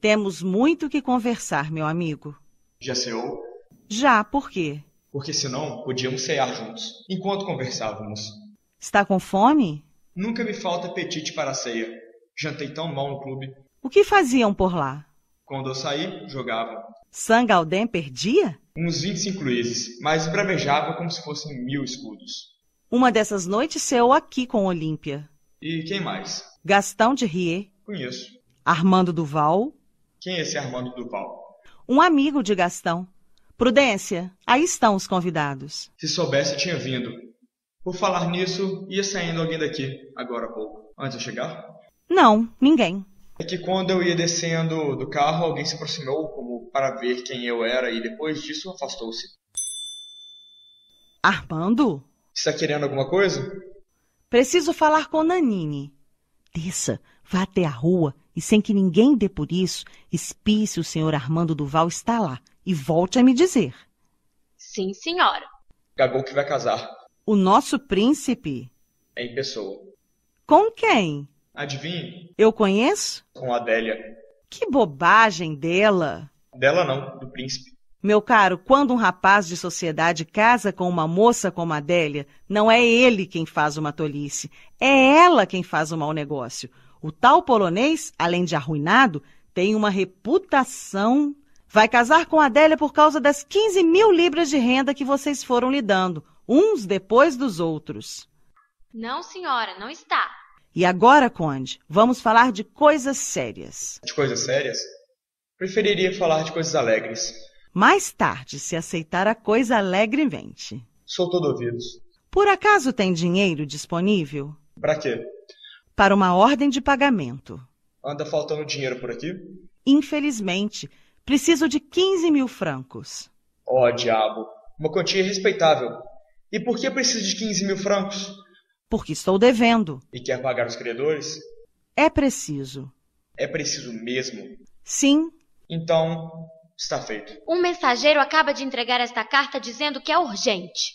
Temos muito que conversar, meu amigo. Já ceou? Já, por quê? Porque senão podíamos cear juntos, enquanto conversávamos. Está com fome? Nunca me falta apetite para a ceia. Jantei tão mal no clube. O que faziam por lá? Quando eu saí, jogava. Sangaldem perdia? Uns 25 luzes, mas bramejava como se fossem mil escudos. Uma dessas noites ceou aqui com Olímpia. E quem mais? Gastão de Rier. Conheço. Armando Duval. Quem é esse Armando Duval? Um amigo de Gastão. Prudência, aí estão os convidados. Se soubesse, tinha vindo. Por falar nisso, ia saindo alguém daqui, agora há pouco. Antes de eu chegar? Não, ninguém é que quando eu ia descendo do carro, alguém se aproximou como para ver quem eu era e depois disso afastou-se. Armando? Está querendo alguma coisa? Preciso falar com Nanine. Desça, vá até a rua e sem que ninguém dê por isso, espie se o senhor Armando Duval está lá e volte a me dizer. Sim, senhora. Gabou que vai casar. O nosso príncipe. É em pessoa. Com quem? Adivinhe? Eu conheço? Com a Adélia. Que bobagem dela! Dela não, do príncipe. Meu caro, quando um rapaz de sociedade casa com uma moça como a Adélia, não é ele quem faz uma tolice, é ela quem faz o um mau negócio. O tal polonês, além de arruinado, tem uma reputação. Vai casar com a Adélia por causa das 15 mil libras de renda que vocês foram lhe dando, uns depois dos outros. Não, senhora, não está. E agora, Conde, vamos falar de coisas sérias. De coisas sérias? Preferiria falar de coisas alegres. Mais tarde, se aceitar a coisa alegremente. Sou todo ouvidos. Por acaso tem dinheiro disponível? Para quê? Para uma ordem de pagamento. Anda faltando dinheiro por aqui? Infelizmente. Preciso de 15 mil francos. Ó, oh, diabo. Uma quantia respeitável. E por que preciso de 15 mil francos? porque estou devendo. E quer pagar os credores? É preciso. É preciso mesmo? Sim. Então, está feito. Um mensageiro acaba de entregar esta carta dizendo que é urgente.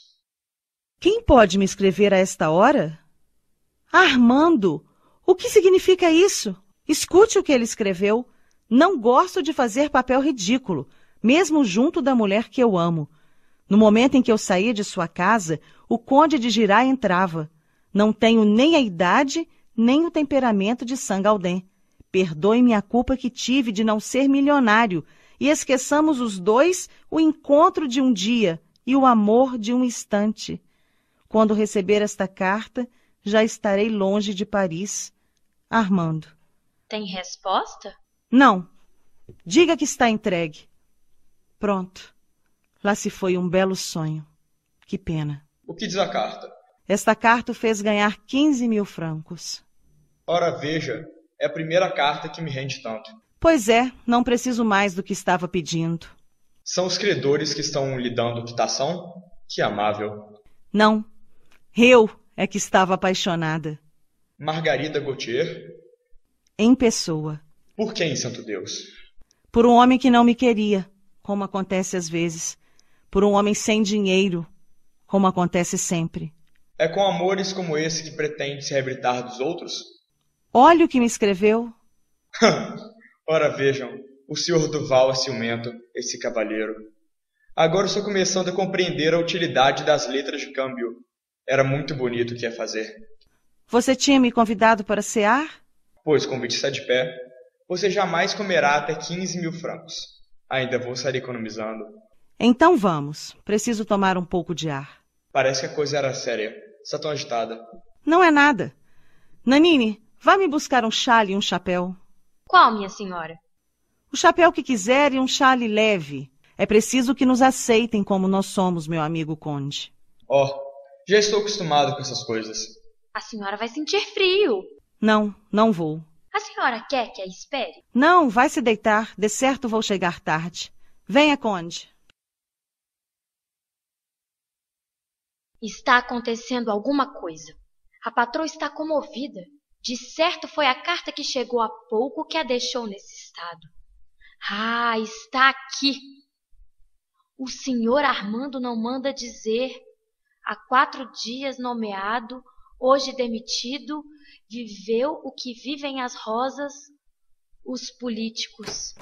Quem pode me escrever a esta hora? Armando! O que significa isso? Escute o que ele escreveu. Não gosto de fazer papel ridículo, mesmo junto da mulher que eu amo. No momento em que eu saí de sua casa, o conde de Girá entrava. Não tenho nem a idade, nem o temperamento de Sangaldem. Perdoe-me a culpa que tive de não ser milionário e esqueçamos os dois o encontro de um dia e o amor de um instante. Quando receber esta carta, já estarei longe de Paris. Armando. Tem resposta? Não. Diga que está entregue. Pronto. Lá se foi um belo sonho. Que pena. O que diz a carta? Esta carta o fez ganhar 15 mil francos. Ora, veja, é a primeira carta que me rende tanto. Pois é, não preciso mais do que estava pedindo. São os credores que estão lhe dando quitação? Que amável. Não, eu é que estava apaixonada. Margarida Gautier? Em pessoa. Por quem, santo Deus? Por um homem que não me queria, como acontece às vezes. Por um homem sem dinheiro, como acontece sempre. É com amores como esse que pretende se reabilitar dos outros? Olhe o que me escreveu. Ora vejam, o senhor Duval é ciumento, esse cavalheiro. Agora estou começando a compreender a utilidade das letras de câmbio. Era muito bonito o que ia fazer. Você tinha me convidado para cear? Pois, convite está de pé. Você jamais comerá até 15 mil francos. Ainda vou sair economizando. Então vamos. Preciso tomar um pouco de ar. Parece que a coisa era séria está tão agitada? Não é nada. Nanine, vá me buscar um chale e um chapéu. Qual, minha senhora? O chapéu que quiser e um chale leve. É preciso que nos aceitem como nós somos, meu amigo conde. Oh, já estou acostumado com essas coisas. A senhora vai sentir frio. Não, não vou. A senhora quer que a espere? Não, vai se deitar. De certo vou chegar tarde. Venha, conde. Está acontecendo alguma coisa. A patroa está comovida. De certo foi a carta que chegou há pouco que a deixou nesse estado. Ah, está aqui. O senhor Armando não manda dizer. Há quatro dias nomeado, hoje demitido, viveu o que vivem as rosas, os políticos.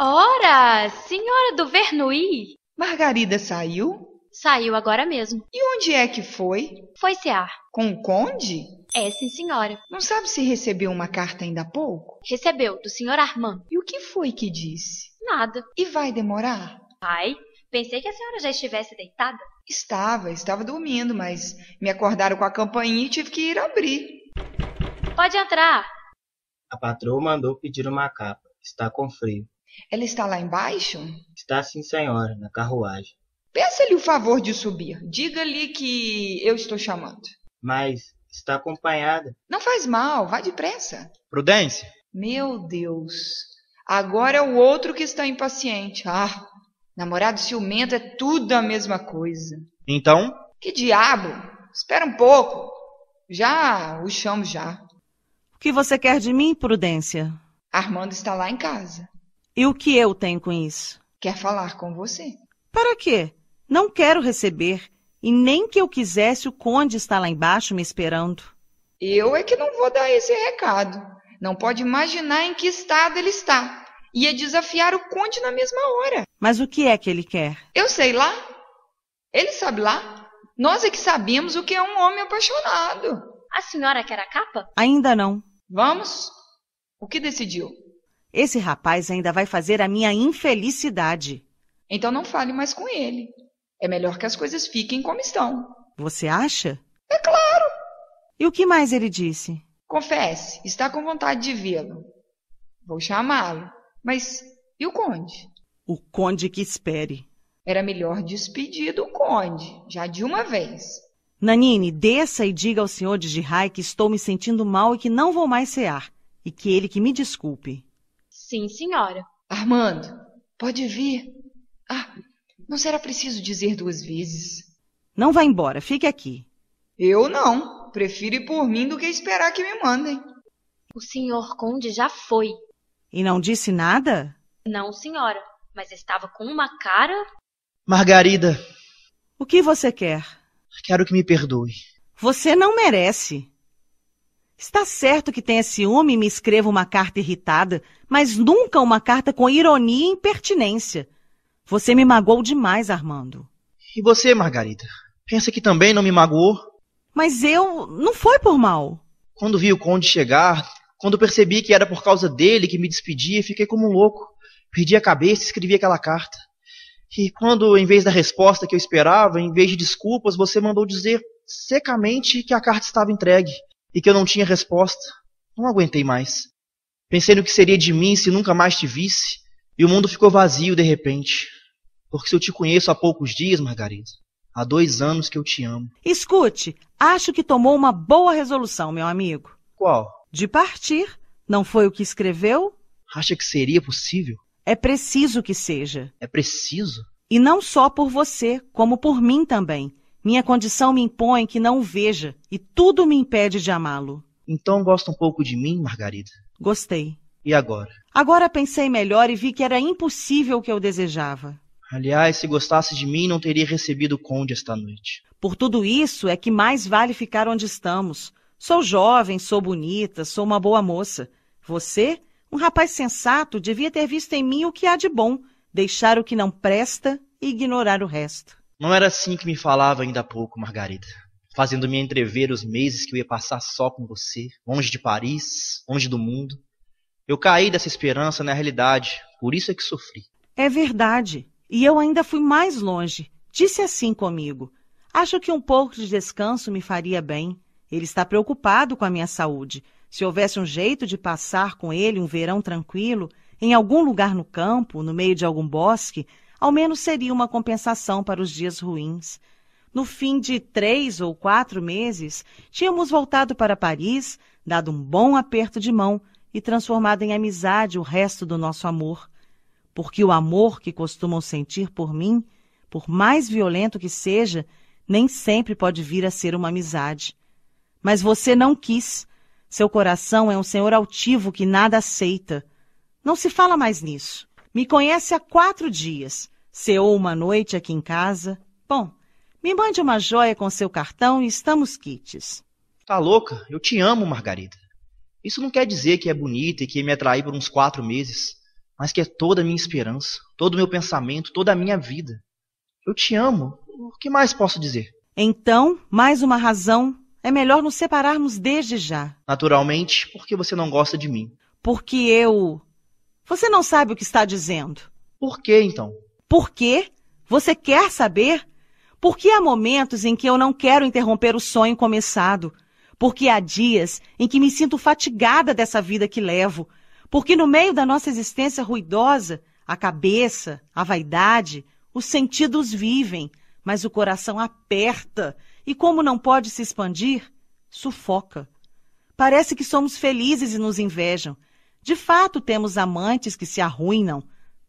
Ora, senhora do Vernuí! Margarida saiu Saiu agora mesmo. E onde é que foi? Foi cear. Com o conde? É, sim, senhora. Não sabe se recebeu uma carta ainda há pouco? Recebeu, do senhor Armand. E o que foi que disse? Nada. E vai demorar? Vai. Pensei que a senhora já estivesse deitada. Estava, estava dormindo, mas me acordaram com a campainha e tive que ir abrir. Pode entrar. A patroa mandou pedir uma capa. Está com frio. Ela está lá embaixo? Está sim, senhora, na carruagem. Peça-lhe o favor de subir. Diga-lhe que eu estou chamando. Mas está acompanhada. Não faz mal, vá depressa. Prudência. Meu Deus. Agora é o outro que está impaciente. Ah, namorado ciumento é tudo a mesma coisa. Então? Que diabo? Espera um pouco. Já o chamo já. O que você quer de mim, Prudência? Armando está lá em casa. E o que eu tenho com isso? Quer falar com você. Para quê? Não quero receber, e nem que eu quisesse, o conde está lá embaixo me esperando. Eu é que não vou dar esse recado. Não pode imaginar em que estado ele está. Ia desafiar o conde na mesma hora. Mas o que é que ele quer? Eu sei lá. Ele sabe lá. Nós é que sabemos o que é um homem apaixonado. A senhora quer a capa? Ainda não. Vamos? O que decidiu? Esse rapaz ainda vai fazer a minha infelicidade. Então não fale mais com ele. É melhor que as coisas fiquem como estão. Você acha? É claro. E o que mais ele disse? Confesse, está com vontade de vê-lo. Vou chamá-lo. Mas e o conde? O conde que espere. Era melhor despedir do conde, já de uma vez. Nanine, desça e diga ao senhor de Girai que estou me sentindo mal e que não vou mais cear, e que ele que me desculpe. Sim, senhora. Armando, pode vir. Ah, não será preciso dizer duas vezes. Não vá embora, fique aqui. Eu não. Prefiro ir por mim do que esperar que me mandem. O senhor Conde já foi. E não disse nada? Não, senhora, mas estava com uma cara. Margarida. O que você quer? Quero que me perdoe. Você não merece. Está certo que tenha ciúme e me escreva uma carta irritada, mas nunca uma carta com ironia e impertinência. Você me magoou demais, Armando. E você, Margarida? Pensa que também não me magoou? Mas eu. Não foi por mal. Quando vi o conde chegar, quando percebi que era por causa dele que me despedia, fiquei como um louco. Perdi a cabeça e escrevi aquela carta. E quando, em vez da resposta que eu esperava, em vez de desculpas, você mandou dizer secamente que a carta estava entregue e que eu não tinha resposta. Não aguentei mais. Pensei no que seria de mim se nunca mais te visse, e o mundo ficou vazio de repente. Porque se eu te conheço há poucos dias, Margarida, há dois anos que eu te amo. Escute, acho que tomou uma boa resolução, meu amigo. Qual? De partir. Não foi o que escreveu? Acha que seria possível? É preciso que seja. É preciso? E não só por você, como por mim também. Minha condição me impõe que não o veja, e tudo me impede de amá-lo. Então gosta um pouco de mim, Margarida? Gostei. E agora? Agora pensei melhor e vi que era impossível o que eu desejava. Aliás, se gostasse de mim, não teria recebido o conde esta noite. Por tudo isso é que mais vale ficar onde estamos. Sou jovem, sou bonita, sou uma boa moça. Você, um rapaz sensato, devia ter visto em mim o que há de bom, deixar o que não presta e ignorar o resto. Não era assim que me falava ainda há pouco, Margarida fazendo-me entrever os meses que eu ia passar só com você, longe de Paris, longe do mundo. Eu caí dessa esperança na realidade, por isso é que sofri. É verdade. E eu ainda fui mais longe. Disse assim comigo: Acho que um pouco de descanso me faria bem. Ele está preocupado com a minha saúde. Se houvesse um jeito de passar com ele um verão tranquilo, em algum lugar no campo, no meio de algum bosque, ao menos seria uma compensação para os dias ruins. No fim de três ou quatro meses, tínhamos voltado para Paris, dado um bom aperto de mão e transformado em amizade o resto do nosso amor porque o amor que costumam sentir por mim, por mais violento que seja, nem sempre pode vir a ser uma amizade. Mas você não quis. Seu coração é um senhor altivo que nada aceita. Não se fala mais nisso. Me conhece há quatro dias. Ceou uma noite aqui em casa. Bom, me mande uma joia com seu cartão e estamos quites. Tá louca? Eu te amo, Margarida. Isso não quer dizer que é bonita e que me atraí por uns quatro meses mas que é toda a minha esperança, todo o meu pensamento, toda a minha vida. Eu te amo. O que mais posso dizer? Então, mais uma razão. É melhor nos separarmos desde já. Naturalmente, porque você não gosta de mim. Porque eu. Você não sabe o que está dizendo. Por que então? Porque Você quer saber? Porque há momentos em que eu não quero interromper o sonho começado. Porque há dias em que me sinto fatigada dessa vida que levo porque no meio da nossa existência ruidosa, a cabeça, a vaidade, os sentidos vivem, mas o coração aperta e, como não pode se expandir, sufoca. Parece que somos felizes e nos invejam. De fato, temos amantes que se arruinam,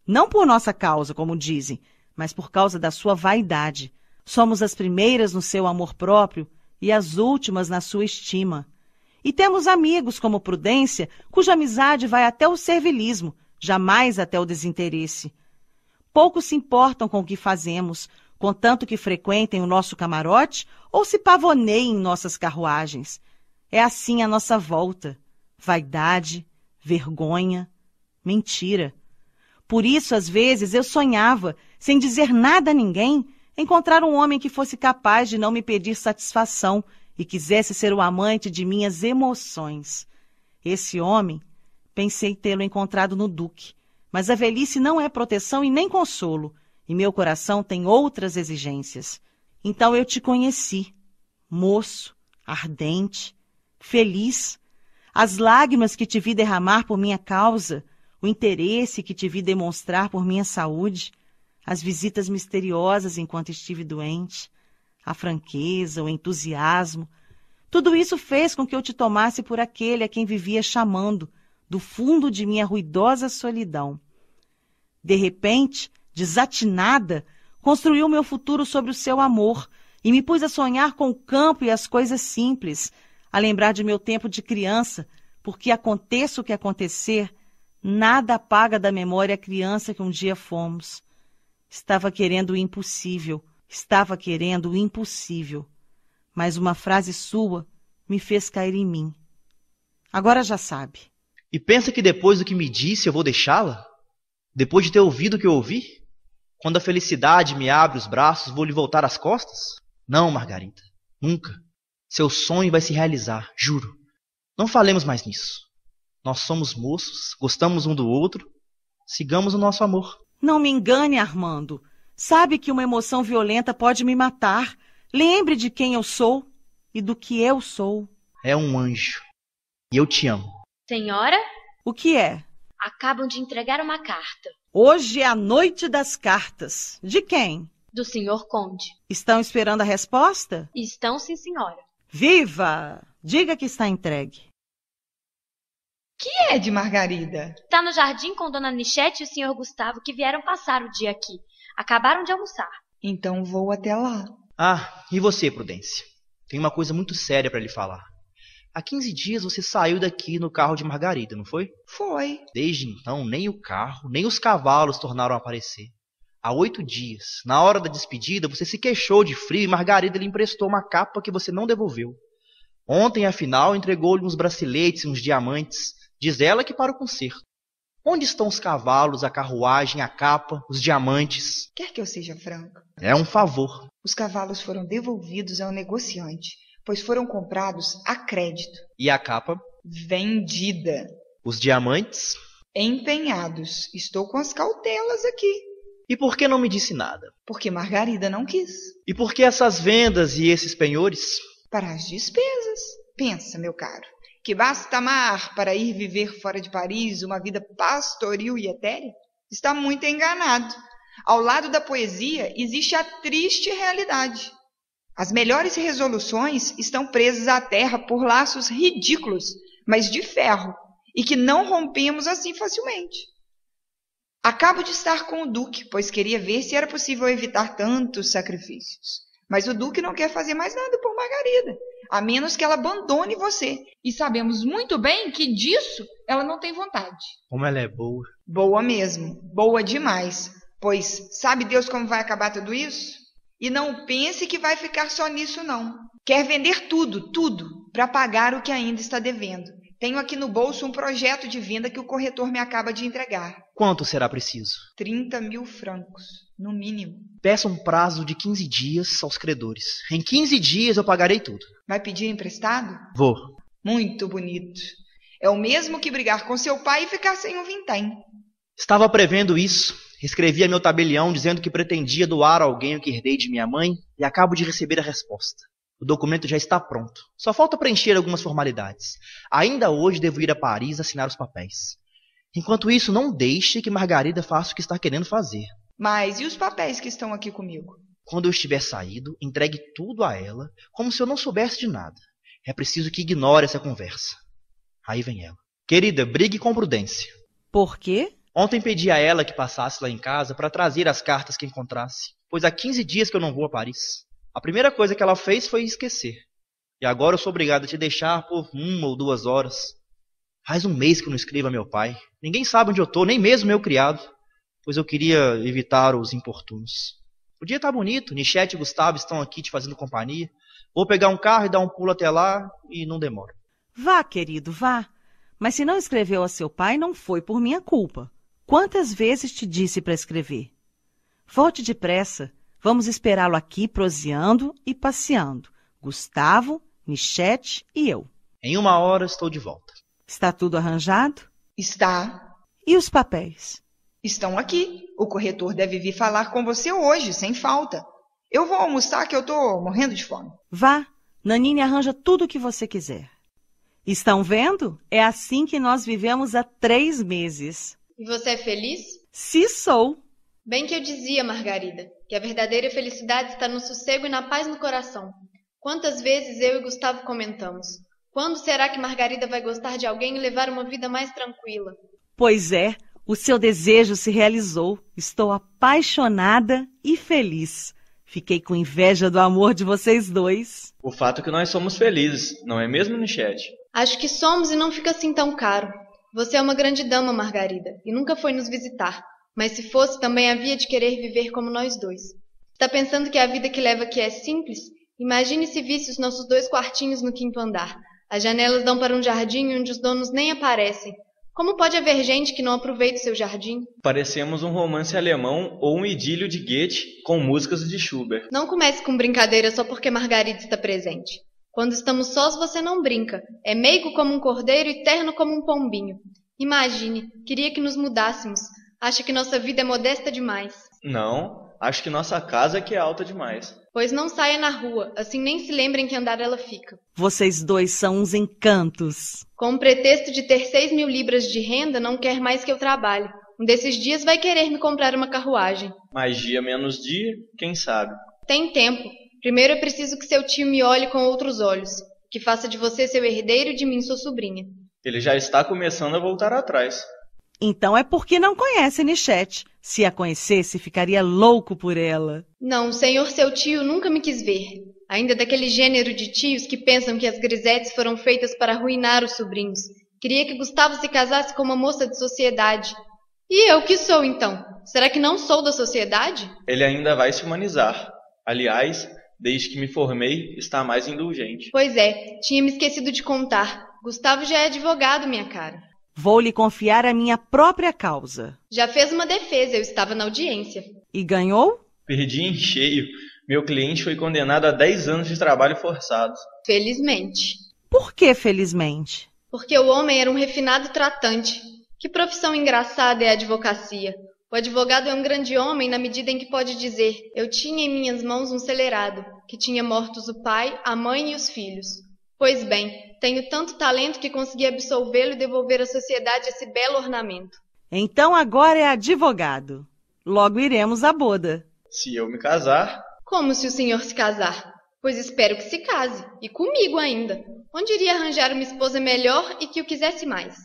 não por nossa causa, como dizem, mas por causa da sua vaidade. Somos as primeiras no seu amor próprio e as últimas na sua estima. E temos amigos como Prudência, cuja amizade vai até o servilismo, jamais até o desinteresse. Poucos se importam com o que fazemos, contanto que frequentem o nosso camarote ou se pavoneiem em nossas carruagens. É assim a nossa volta. Vaidade, vergonha, mentira. Por isso, às vezes, eu sonhava, sem dizer nada a ninguém, encontrar um homem que fosse capaz de não me pedir satisfação e quisesse ser o amante de minhas emoções. Esse homem, pensei tê-lo encontrado no Duque, mas a velhice não é proteção e nem consolo, e meu coração tem outras exigências. Então eu te conheci, moço, ardente, feliz. As lágrimas que te vi derramar por minha causa, o interesse que te vi demonstrar por minha saúde, as visitas misteriosas enquanto estive doente, a franqueza, o entusiasmo, tudo isso fez com que eu te tomasse por aquele a quem vivia chamando, do fundo de minha ruidosa solidão. De repente, desatinada, construiu meu futuro sobre o seu amor e me pus a sonhar com o campo e as coisas simples, a lembrar de meu tempo de criança, porque aconteça o que acontecer, nada apaga da memória a criança que um dia fomos. Estava querendo o impossível, Estava querendo o impossível, mas uma frase sua me fez cair em mim. Agora já sabe. E pensa que depois do que me disse eu vou deixá-la? Depois de ter ouvido o que eu ouvi? Quando a felicidade me abre os braços, vou lhe voltar as costas? Não, Margarita, nunca. Seu sonho vai se realizar, juro. Não falemos mais nisso. Nós somos moços, gostamos um do outro, sigamos o nosso amor. Não me engane, Armando. Sabe que uma emoção violenta pode me matar. Lembre de quem eu sou e do que eu sou. É um anjo. E eu te amo. Senhora? O que é? Acabam de entregar uma carta. Hoje é a noite das cartas. De quem? Do senhor Conde. Estão esperando a resposta? Estão, sim, senhora. Viva! Diga que está entregue. Que é de Margarida? Está no jardim com Dona Nichete e o senhor Gustavo que vieram passar o dia aqui. Acabaram de almoçar. Então vou até lá. Ah, e você, Prudência? Tenho uma coisa muito séria para lhe falar. Há 15 dias você saiu daqui no carro de Margarida, não foi? Foi. Desde então, nem o carro, nem os cavalos tornaram a aparecer. Há oito dias, na hora da despedida, você se queixou de frio e Margarida lhe emprestou uma capa que você não devolveu. Ontem, afinal, entregou-lhe uns braceletes e uns diamantes. Diz ela que para o concerto. Onde estão os cavalos, a carruagem, a capa, os diamantes? Quer que eu seja franco? É um favor. Os cavalos foram devolvidos ao negociante, pois foram comprados a crédito. E a capa? Vendida. Os diamantes? Empenhados. Estou com as cautelas aqui. E por que não me disse nada? Porque Margarida não quis. E por que essas vendas e esses penhores? Para as despesas. Pensa, meu caro que basta amar para ir viver fora de Paris uma vida pastoril e etérea, está muito enganado. Ao lado da poesia existe a triste realidade. As melhores resoluções estão presas à terra por laços ridículos, mas de ferro, e que não rompemos assim facilmente. Acabo de estar com o Duque, pois queria ver se era possível evitar tantos sacrifícios. Mas o Duque não quer fazer mais nada por Margarida a menos que ela abandone você. E sabemos muito bem que disso ela não tem vontade. Como ela é boa. Boa mesmo, boa demais. Pois sabe Deus como vai acabar tudo isso? E não pense que vai ficar só nisso, não. Quer vender tudo, tudo, para pagar o que ainda está devendo. Tenho aqui no bolso um projeto de venda que o corretor me acaba de entregar. Quanto será preciso? 30 mil francos, no mínimo. Peça um prazo de 15 dias aos credores. Em 15 dias eu pagarei tudo. Vai pedir emprestado? Vou. Muito bonito. É o mesmo que brigar com seu pai e ficar sem o vintém. Estava prevendo isso. Escrevi a meu tabelião dizendo que pretendia doar alguém o que herdei de minha mãe e acabo de receber a resposta. O documento já está pronto. Só falta preencher algumas formalidades. Ainda hoje devo ir a Paris assinar os papéis. Enquanto isso, não deixe que Margarida faça o que está querendo fazer. Mas e os papéis que estão aqui comigo? Quando eu estiver saído, entregue tudo a ela, como se eu não soubesse de nada. É preciso que ignore essa conversa. Aí vem ela. Querida, brigue com prudência. Por quê? Ontem pedi a ela que passasse lá em casa para trazer as cartas que encontrasse, pois há 15 dias que eu não vou a Paris. A primeira coisa que ela fez foi esquecer. E agora eu sou obrigado a te deixar por uma ou duas horas Faz um mês que eu não escrevo a meu pai. Ninguém sabe onde eu estou, nem mesmo meu criado, pois eu queria evitar os importunos. O dia está bonito, Nichete e Gustavo estão aqui te fazendo companhia. Vou pegar um carro e dar um pulo até lá e não demora. Vá, querido, vá. Mas se não escreveu a seu pai, não foi por minha culpa. Quantas vezes te disse para escrever? Volte depressa. Vamos esperá-lo aqui proseando e passeando. Gustavo, Nichete e eu. Em uma hora estou de volta. Está tudo arranjado? Está. E os papéis? Estão aqui. O corretor deve vir falar com você hoje, sem falta. Eu vou almoçar que eu estou morrendo de fome. Vá, Nanine arranja tudo o que você quiser. Estão vendo? É assim que nós vivemos há três meses. E você é feliz? Se sou. Bem que eu dizia, Margarida, que a verdadeira felicidade está no sossego e na paz no coração. Quantas vezes eu e Gustavo comentamos: quando será que Margarida vai gostar de alguém e levar uma vida mais tranquila? Pois é, o seu desejo se realizou. Estou apaixonada e feliz. Fiquei com inveja do amor de vocês dois. O fato é que nós somos felizes, não é mesmo, Nichete? Acho que somos e não fica assim tão caro. Você é uma grande dama, Margarida, e nunca foi nos visitar. Mas se fosse, também havia de querer viver como nós dois. Está pensando que a vida que leva aqui é simples? Imagine se visse os nossos dois quartinhos no quinto andar. As janelas dão para um jardim onde os donos nem aparecem. Como pode haver gente que não aproveita seu jardim? Parecemos um romance alemão ou um idílio de Goethe com músicas de Schubert. Não comece com brincadeira só porque Margarida está presente. Quando estamos sós, você não brinca. É meigo como um cordeiro e terno como um pombinho. Imagine, queria que nos mudássemos. Acha que nossa vida é modesta demais. Não, Acho que nossa casa é que é alta demais. Pois não saia na rua, assim nem se lembrem que andar ela fica. Vocês dois são uns encantos. Com o pretexto de ter seis mil libras de renda, não quer mais que eu trabalhe. Um desses dias vai querer me comprar uma carruagem. Mais dia menos dia, quem sabe? Tem tempo. Primeiro é preciso que seu tio me olhe com outros olhos, que faça de você seu herdeiro e de mim sua sobrinha. Ele já está começando a voltar atrás. Então é porque não conhece Nichete. Se a conhecesse, ficaria louco por ela. Não, senhor seu tio nunca me quis ver. Ainda daquele gênero de tios que pensam que as grisetes foram feitas para arruinar os sobrinhos. Queria que Gustavo se casasse com uma moça de sociedade. E eu que sou, então? Será que não sou da sociedade? Ele ainda vai se humanizar. Aliás, desde que me formei, está mais indulgente. Pois é, tinha me esquecido de contar. Gustavo já é advogado, minha cara. Vou lhe confiar a minha própria causa. Já fez uma defesa, eu estava na audiência. E ganhou? Perdi em cheio. Meu cliente foi condenado a 10 anos de trabalho forçado. Felizmente. Por que felizmente? Porque o homem era um refinado tratante. Que profissão engraçada é a advocacia. O advogado é um grande homem na medida em que pode dizer: Eu tinha em minhas mãos um celerado, que tinha mortos o pai, a mãe e os filhos. Pois bem, tenho tanto talento que consegui absolvê-lo e devolver à sociedade esse belo ornamento. Então agora é advogado. Logo iremos à boda. Se eu me casar. Como se o senhor se casar? Pois espero que se case, e comigo ainda. Onde iria arranjar uma esposa melhor e que o quisesse mais?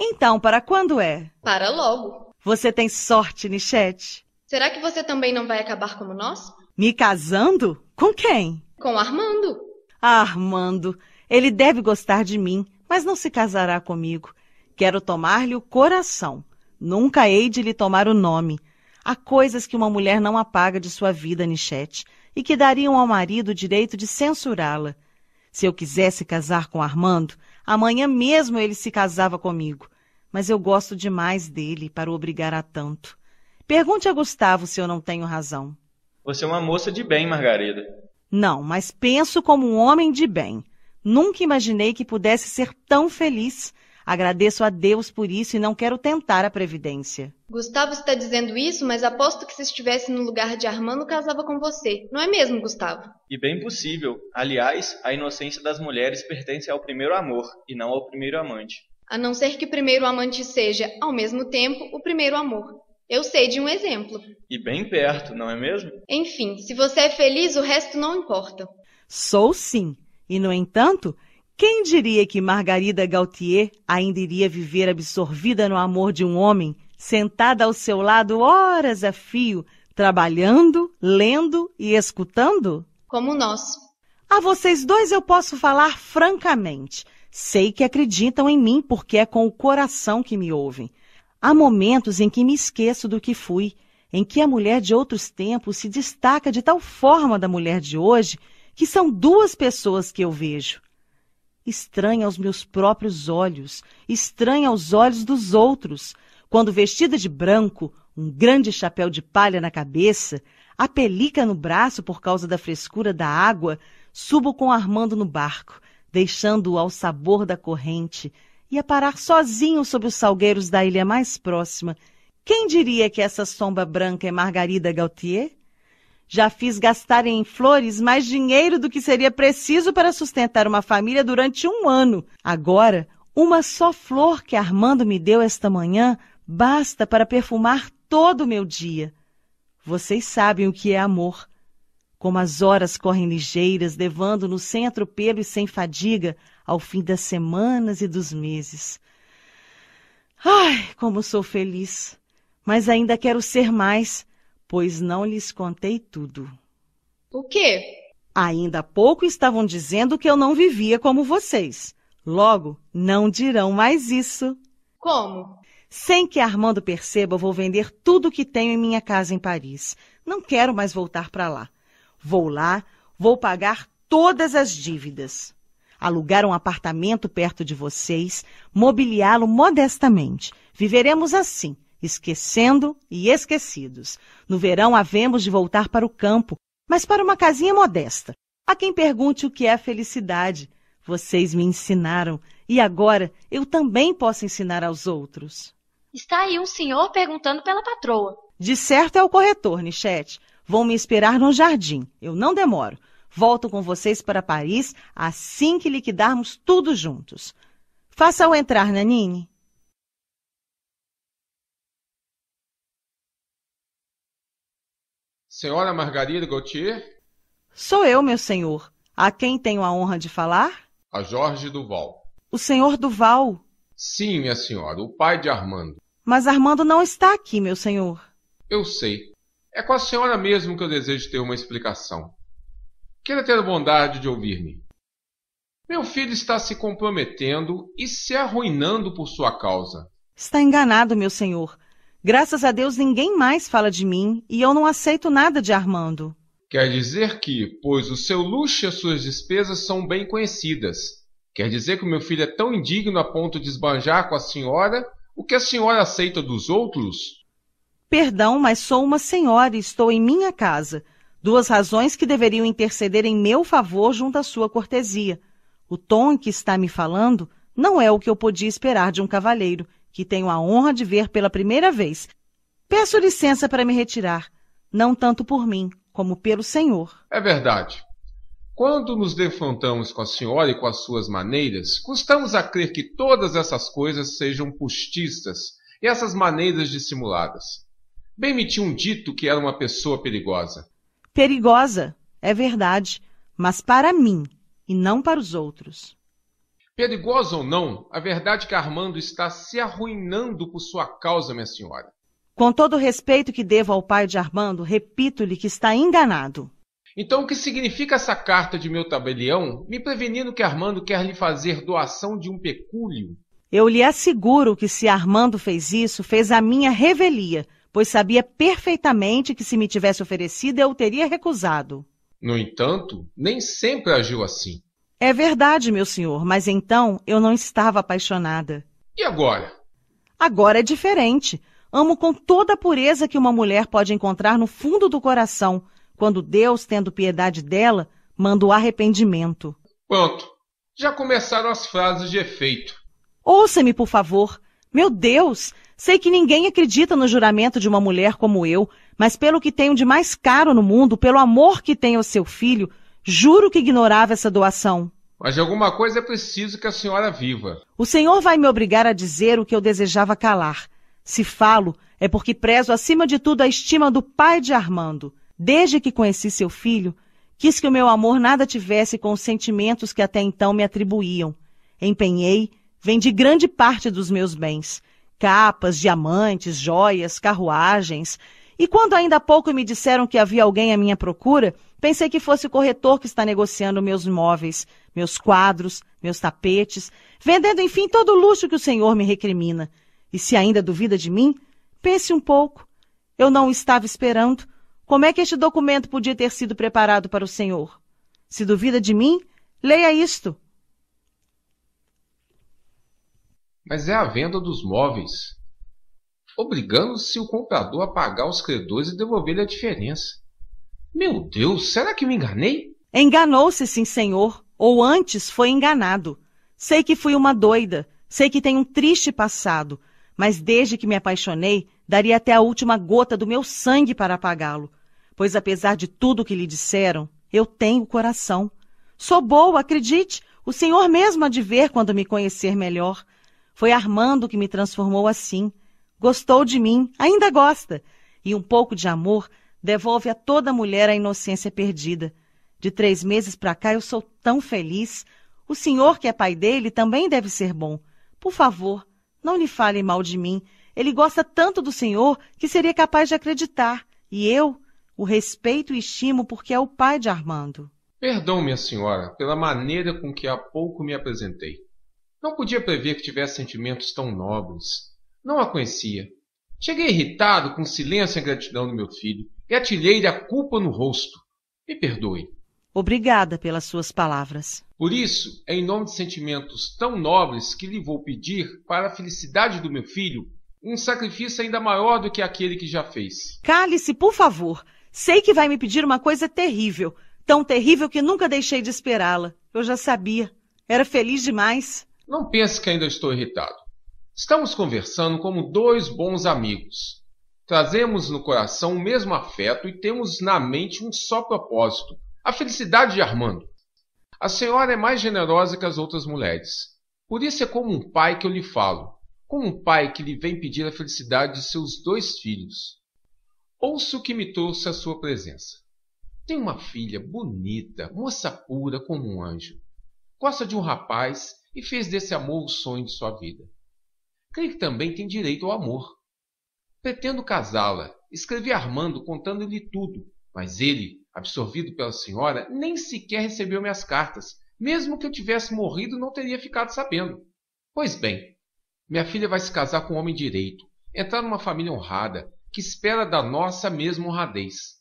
Então, para quando é? Para logo. Você tem sorte, Nichete. Será que você também não vai acabar como nós? Me casando? Com quem? Com Armando. Armando, ele deve gostar de mim, mas não se casará comigo. Quero tomar-lhe o coração. Nunca hei de lhe tomar o nome. Há coisas que uma mulher não apaga de sua vida, Nichete, e que dariam ao marido o direito de censurá-la. Se eu quisesse casar com Armando, amanhã mesmo ele se casava comigo. Mas eu gosto demais dele para o obrigar a tanto. Pergunte a Gustavo se eu não tenho razão. Você é uma moça de bem, Margarida. Não, mas penso como um homem de bem. Nunca imaginei que pudesse ser tão feliz. Agradeço a Deus por isso e não quero tentar a previdência. Gustavo está dizendo isso, mas aposto que se estivesse no lugar de Armando casava com você. Não é mesmo, Gustavo? E bem possível. Aliás, a inocência das mulheres pertence ao primeiro amor e não ao primeiro amante. A não ser que o primeiro amante seja, ao mesmo tempo, o primeiro amor. Eu sei de um exemplo. E bem perto, não é mesmo? Enfim, se você é feliz, o resto não importa. Sou sim. E, no entanto, quem diria que Margarida Gautier ainda iria viver absorvida no amor de um homem, sentada ao seu lado horas a fio, trabalhando, lendo e escutando? Como nós. A vocês dois eu posso falar francamente. Sei que acreditam em mim porque é com o coração que me ouvem. Há momentos em que me esqueço do que fui, em que a mulher de outros tempos se destaca de tal forma da mulher de hoje que são duas pessoas que eu vejo. Estranha aos meus próprios olhos, estranha aos olhos dos outros, quando vestida de branco, um grande chapéu de palha na cabeça, a pelica no braço por causa da frescura da água, subo com Armando no barco, deixando-o ao sabor da corrente, e a parar sozinho sob os salgueiros da ilha mais próxima. Quem diria que essa sombra branca é Margarida Gautier? Já fiz gastar em flores mais dinheiro do que seria preciso para sustentar uma família durante um ano. Agora, uma só flor que Armando me deu esta manhã basta para perfumar todo o meu dia. Vocês sabem o que é amor. Como as horas correm ligeiras, levando no sem atropelo e sem fadiga ao fim das semanas e dos meses. Ai, como sou feliz! Mas ainda quero ser mais pois não lhes contei tudo. O quê? Ainda há pouco estavam dizendo que eu não vivia como vocês. Logo, não dirão mais isso. Como? Sem que Armando perceba, vou vender tudo o que tenho em minha casa em Paris. Não quero mais voltar para lá. Vou lá, vou pagar todas as dívidas. Alugar um apartamento perto de vocês, mobiliá-lo modestamente. Viveremos assim, esquecendo e esquecidos. No verão havemos de voltar para o campo, mas para uma casinha modesta. A quem pergunte o que é felicidade. Vocês me ensinaram e agora eu também posso ensinar aos outros. Está aí um senhor perguntando pela patroa. De certo é o corretor, Nichete. Vão me esperar no jardim. Eu não demoro. Volto com vocês para Paris assim que liquidarmos tudo juntos. Faça-o entrar, Nanine. Senhora Margarida Gautier? Sou eu, meu senhor. A quem tenho a honra de falar? A Jorge Duval. O senhor Duval? Sim, minha senhora, o pai de Armando. Mas Armando não está aqui, meu senhor. Eu sei. É com a senhora mesmo que eu desejo ter uma explicação. Queira ter a bondade de ouvir-me. Meu filho está se comprometendo e se arruinando por sua causa. Está enganado, meu senhor. Graças a Deus ninguém mais fala de mim e eu não aceito nada de Armando. Quer dizer que, pois o seu luxo e as suas despesas são bem conhecidas. Quer dizer que o meu filho é tão indigno a ponto de esbanjar com a senhora o que a senhora aceita dos outros? Perdão, mas sou uma senhora e estou em minha casa. Duas razões que deveriam interceder em meu favor junto à sua cortesia. O tom em que está me falando não é o que eu podia esperar de um cavalheiro, que tenho a honra de ver pela primeira vez. Peço licença para me retirar, não tanto por mim, como pelo Senhor. É verdade. Quando nos defrontamos com a senhora e com as suas maneiras, custamos a crer que todas essas coisas sejam postiças e essas maneiras dissimuladas. Bem me um dito que era uma pessoa perigosa. Perigosa, é verdade, mas para mim e não para os outros. Perigosa ou não, a verdade é que Armando está se arruinando por sua causa, minha senhora. Com todo o respeito que devo ao pai de Armando, repito-lhe que está enganado. Então, o que significa essa carta de meu tabelião me prevenindo que Armando quer lhe fazer doação de um pecúlio? Eu lhe asseguro que se Armando fez isso, fez a minha revelia, pois sabia perfeitamente que se me tivesse oferecido eu teria recusado. No entanto, nem sempre agiu assim. É verdade, meu senhor, mas então eu não estava apaixonada. E agora? Agora é diferente. Amo com toda a pureza que uma mulher pode encontrar no fundo do coração, quando Deus, tendo piedade dela, manda o arrependimento. Pronto. Já começaram as frases de efeito. Ouça-me, por favor. Meu Deus! Sei que ninguém acredita no juramento de uma mulher como eu, mas pelo que tenho de mais caro no mundo, pelo amor que tenho ao seu filho, Juro que ignorava essa doação. Mas alguma coisa é preciso que a senhora viva. O senhor vai me obrigar a dizer o que eu desejava calar. Se falo, é porque prezo acima de tudo a estima do pai de Armando. Desde que conheci seu filho, quis que o meu amor nada tivesse com os sentimentos que até então me atribuíam. Empenhei, vendi grande parte dos meus bens: capas, diamantes, joias, carruagens, e quando ainda há pouco me disseram que havia alguém à minha procura, pensei que fosse o corretor que está negociando meus móveis, meus quadros, meus tapetes, vendendo, enfim, todo o luxo que o senhor me recrimina. E se ainda duvida de mim, pense um pouco. Eu não o estava esperando. Como é que este documento podia ter sido preparado para o senhor? Se duvida de mim, leia isto. Mas é a venda dos móveis, obrigando-se o comprador a pagar aos credores e devolver-lhe a diferença. Meu Deus, será que me enganei? Enganou-se, sim, senhor, ou antes foi enganado. Sei que fui uma doida, sei que tenho um triste passado, mas desde que me apaixonei, daria até a última gota do meu sangue para apagá-lo. Pois apesar de tudo o que lhe disseram, eu tenho coração. Sou boa, acredite, o senhor mesmo há de ver quando me conhecer melhor. Foi Armando que me transformou assim. Gostou de mim, ainda gosta. E um pouco de amor devolve a toda mulher a inocência perdida. De três meses para cá eu sou tão feliz. O senhor, que é pai dele, também deve ser bom. Por favor, não lhe fale mal de mim. Ele gosta tanto do senhor que seria capaz de acreditar. E eu o respeito e estimo porque é o pai de Armando. Perdão, minha senhora, pela maneira com que há pouco me apresentei. Não podia prever que tivesse sentimentos tão nobres. Não a conhecia. Cheguei irritado com o silêncio e a gratidão do meu filho e atilhei-lhe a culpa no rosto. Me perdoe. Obrigada pelas suas palavras. Por isso, em nome de sentimentos tão nobres que lhe vou pedir, para a felicidade do meu filho, um sacrifício ainda maior do que aquele que já fez. Cale-se, por favor. Sei que vai me pedir uma coisa terrível, tão terrível que nunca deixei de esperá-la. Eu já sabia. Era feliz demais. Não pense que ainda estou irritado. Estamos conversando como dois bons amigos. Trazemos no coração o mesmo afeto e temos na mente um só propósito: a felicidade de Armando. A senhora é mais generosa que as outras mulheres. Por isso é como um pai que eu lhe falo, como um pai que lhe vem pedir a felicidade de seus dois filhos. Ouço o que me trouxe à sua presença. Tem uma filha bonita, moça pura como um anjo. Gosta de um rapaz e fez desse amor o sonho de sua vida. Creio que também tem direito ao amor. Pretendo casá-la. Escrevi Armando contando-lhe tudo, mas ele, absorvido pela senhora, nem sequer recebeu minhas cartas. Mesmo que eu tivesse morrido, não teria ficado sabendo. Pois bem, minha filha vai se casar com um homem direito, entrar numa família honrada, que espera da nossa mesma honradez.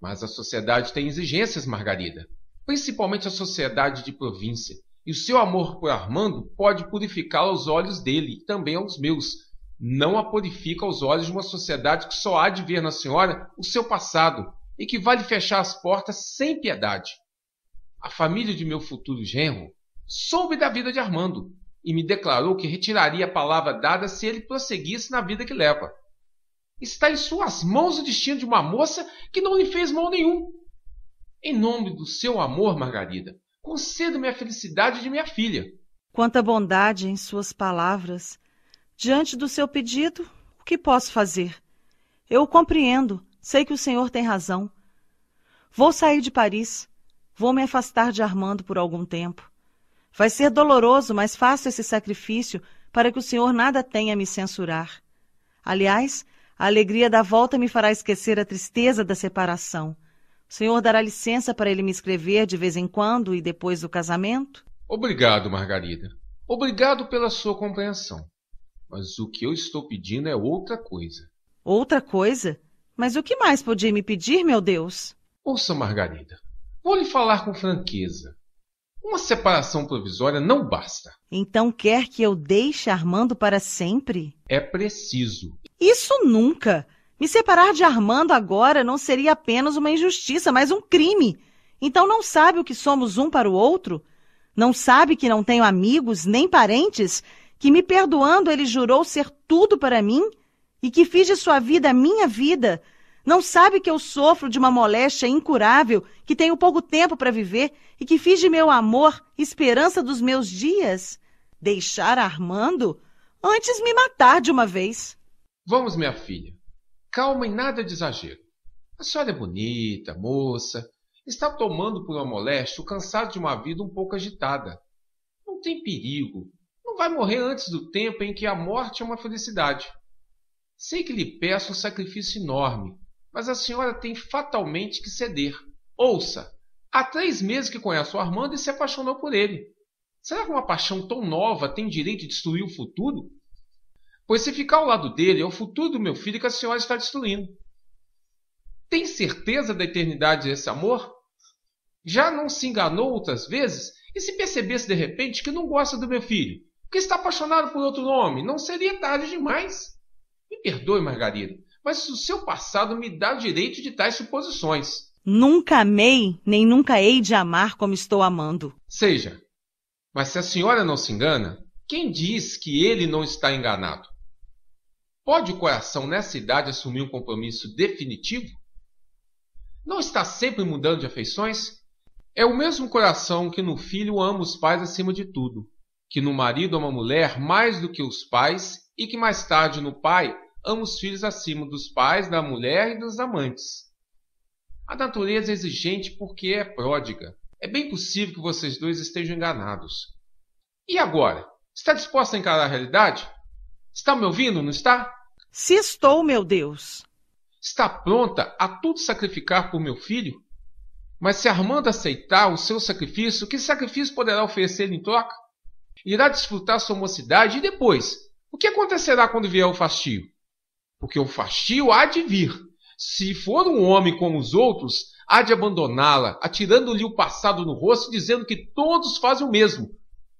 Mas a sociedade tem exigências, Margarida, principalmente a sociedade de província, e o seu amor por Armando pode purificá lo aos olhos dele e também aos meus. Não a purifica aos olhos de uma sociedade que só há de ver na senhora o seu passado e que vale fechar as portas sem piedade. A família de meu futuro genro soube da vida de Armando e me declarou que retiraria a palavra dada se ele prosseguisse na vida que leva. Está em suas mãos o destino de uma moça que não lhe fez mal nenhum. Em nome do seu amor, Margarida, Concedo-me a felicidade de minha filha. Quanta bondade em suas palavras! Diante do seu pedido, o que posso fazer? Eu o compreendo, sei que o senhor tem razão. Vou sair de Paris. Vou me afastar de Armando por algum tempo. Vai ser doloroso, mas faço esse sacrifício para que o senhor nada tenha a me censurar. Aliás, a alegria da volta me fará esquecer a tristeza da separação. O senhor dará licença para ele me escrever de vez em quando e depois do casamento? Obrigado, Margarida. Obrigado pela sua compreensão. Mas o que eu estou pedindo é outra coisa. Outra coisa? Mas o que mais podia me pedir, meu Deus? Ouça, Margarida. Vou lhe falar com franqueza. Uma separação provisória não basta. Então quer que eu deixe Armando para sempre? É preciso. Isso nunca! Me separar de Armando agora não seria apenas uma injustiça, mas um crime. Então não sabe o que somos um para o outro? Não sabe que não tenho amigos nem parentes? Que me perdoando ele jurou ser tudo para mim? E que fiz de sua vida a minha vida? Não sabe que eu sofro de uma moléstia incurável, que tenho pouco tempo para viver e que fiz de meu amor esperança dos meus dias? Deixar Armando? Antes me matar de uma vez. Vamos, minha filha calma e nada de exagero. A senhora é bonita, moça, está tomando por uma moléstia o cansado de uma vida um pouco agitada. Não tem perigo, não vai morrer antes do tempo em que a morte é uma felicidade. Sei que lhe peço um sacrifício enorme, mas a senhora tem fatalmente que ceder. Ouça, há três meses que conheço o Armando e se apaixonou por ele. Será que uma paixão tão nova tem direito de destruir o futuro? Pois se ficar ao lado dele, é o futuro do meu filho que a senhora está destruindo. Tem certeza da eternidade desse amor? Já não se enganou outras vezes? E se percebesse de repente que não gosta do meu filho? Que está apaixonado por outro homem? Não seria tarde demais. Me perdoe, Margarida, mas o seu passado me dá o direito de tais suposições. Nunca amei, nem nunca hei de amar como estou amando. Seja. Mas se a senhora não se engana, quem diz que ele não está enganado? Pode o coração nessa idade assumir um compromisso definitivo? Não está sempre mudando de afeições? É o mesmo coração que no filho ama os pais acima de tudo, que no marido ama a mulher mais do que os pais e que mais tarde no pai ama os filhos acima dos pais, da mulher e dos amantes. A natureza é exigente porque é pródiga. É bem possível que vocês dois estejam enganados. E agora? Está disposta a encarar a realidade? Está me ouvindo, não está? Se estou, meu Deus. Está pronta a tudo sacrificar por meu filho? Mas se Armando aceitar o seu sacrifício, que sacrifício poderá oferecer em troca? Irá desfrutar sua mocidade e depois, o que acontecerá quando vier o fastio? Porque o fastio há de vir. Se for um homem como os outros, há de abandoná-la, atirando-lhe o passado no rosto, e dizendo que todos fazem o mesmo,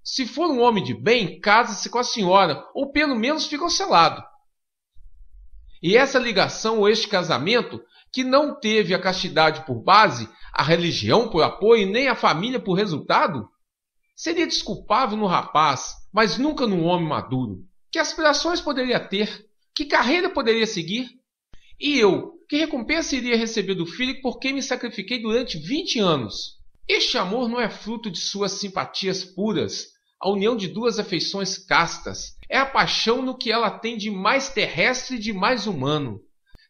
se for um homem de bem, casa-se com a senhora, ou pelo menos fica ao seu lado. E essa ligação ou este casamento, que não teve a castidade por base, a religião por apoio, nem a família por resultado, seria desculpável no rapaz, mas nunca no homem maduro. Que aspirações poderia ter? Que carreira poderia seguir? E eu, que recompensa iria receber do filho por quem me sacrifiquei durante 20 anos? Este amor não é fruto de suas simpatias puras, a união de duas afeições castas. É a paixão no que ela tem de mais terrestre e de mais humano.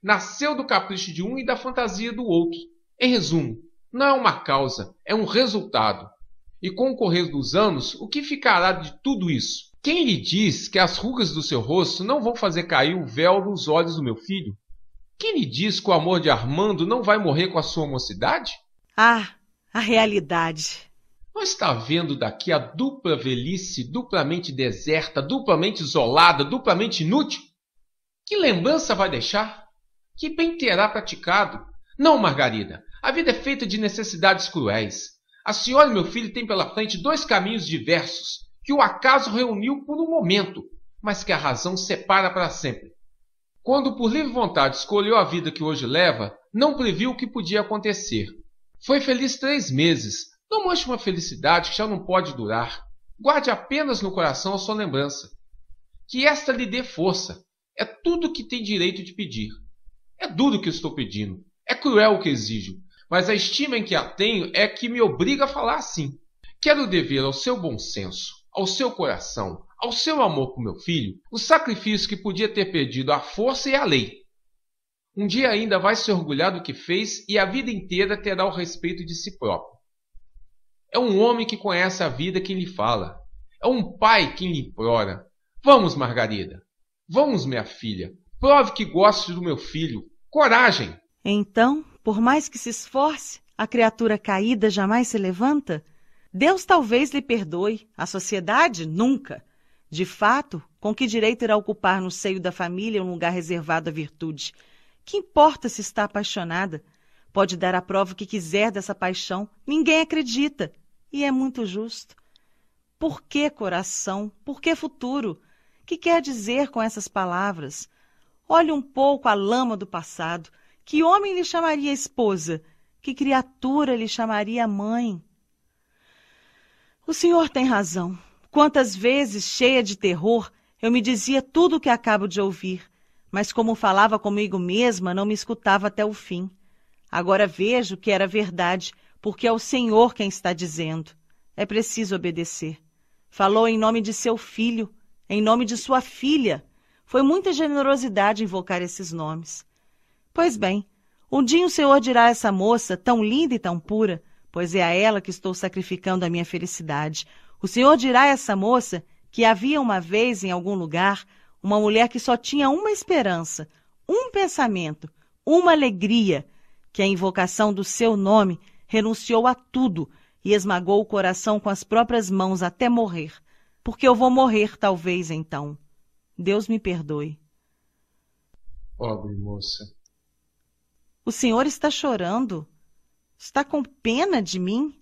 Nasceu do capricho de um e da fantasia do outro. Em resumo, não é uma causa, é um resultado. E com o correr dos anos, o que ficará de tudo isso? Quem lhe diz que as rugas do seu rosto não vão fazer cair o véu nos olhos do meu filho? Quem lhe diz que o amor de Armando não vai morrer com a sua mocidade? Ah, a realidade! não está vendo daqui a dupla velhice duplamente deserta, duplamente isolada, duplamente inútil? Que lembrança vai deixar? Que bem terá praticado? Não, Margarida, a vida é feita de necessidades cruéis. A senhora e meu filho têm pela frente dois caminhos diversos, que o acaso reuniu por um momento, mas que a razão separa para sempre. Quando por livre vontade escolheu a vida que hoje leva, não previu o que podia acontecer. Foi feliz três meses, não manche uma felicidade que já não pode durar. Guarde apenas no coração a sua lembrança. Que esta lhe dê força. É tudo que tem direito de pedir. É duro o que estou pedindo. É cruel o que exijo. Mas a estima em que a tenho é que me obriga a falar assim. Quero dever ao seu bom senso, ao seu coração, ao seu amor por meu filho, o sacrifício que podia ter perdido a força e a lei. Um dia ainda vai se orgulhar do que fez e a vida inteira terá o respeito de si próprio. É um homem que conhece a vida que lhe fala. É um pai que lhe implora. Vamos, Margarida. Vamos, minha filha. Prove que goste do meu filho. Coragem! Então, por mais que se esforce, a criatura caída jamais se levanta? Deus talvez lhe perdoe, a sociedade nunca. De fato, com que direito irá ocupar no seio da família um lugar reservado à virtude? Que importa se está apaixonada? Pode dar a prova que quiser dessa paixão, ninguém acredita e é muito justo. Por que coração? Por que futuro? Que quer dizer com essas palavras? Olhe um pouco a lama do passado. Que homem lhe chamaria esposa? Que criatura lhe chamaria mãe? O senhor tem razão. Quantas vezes, cheia de terror, eu me dizia tudo o que acabo de ouvir, mas como falava comigo mesma, não me escutava até o fim. Agora vejo que era verdade porque é o Senhor quem está dizendo. É preciso obedecer. Falou em nome de seu filho, em nome de sua filha. Foi muita generosidade invocar esses nomes. Pois bem, um dia o Senhor dirá a essa moça, tão linda e tão pura, pois é a ela que estou sacrificando a minha felicidade. O Senhor dirá a essa moça que havia uma vez em algum lugar uma mulher que só tinha uma esperança, um pensamento, uma alegria, que é a invocação do seu nome renunciou a tudo e esmagou o coração com as próprias mãos até morrer. Porque eu vou morrer, talvez, então. Deus me perdoe. Pobre moça. O senhor está chorando? Está com pena de mim?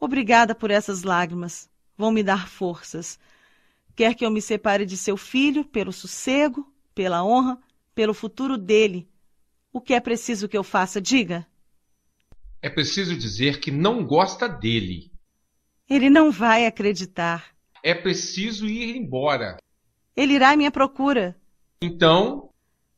Obrigada por essas lágrimas. Vão me dar forças. Quer que eu me separe de seu filho pelo sossego, pela honra, pelo futuro dele. O que é preciso que eu faça, diga? É preciso dizer que não gosta dele. Ele não vai acreditar. É preciso ir embora. Ele irá à minha procura. Então.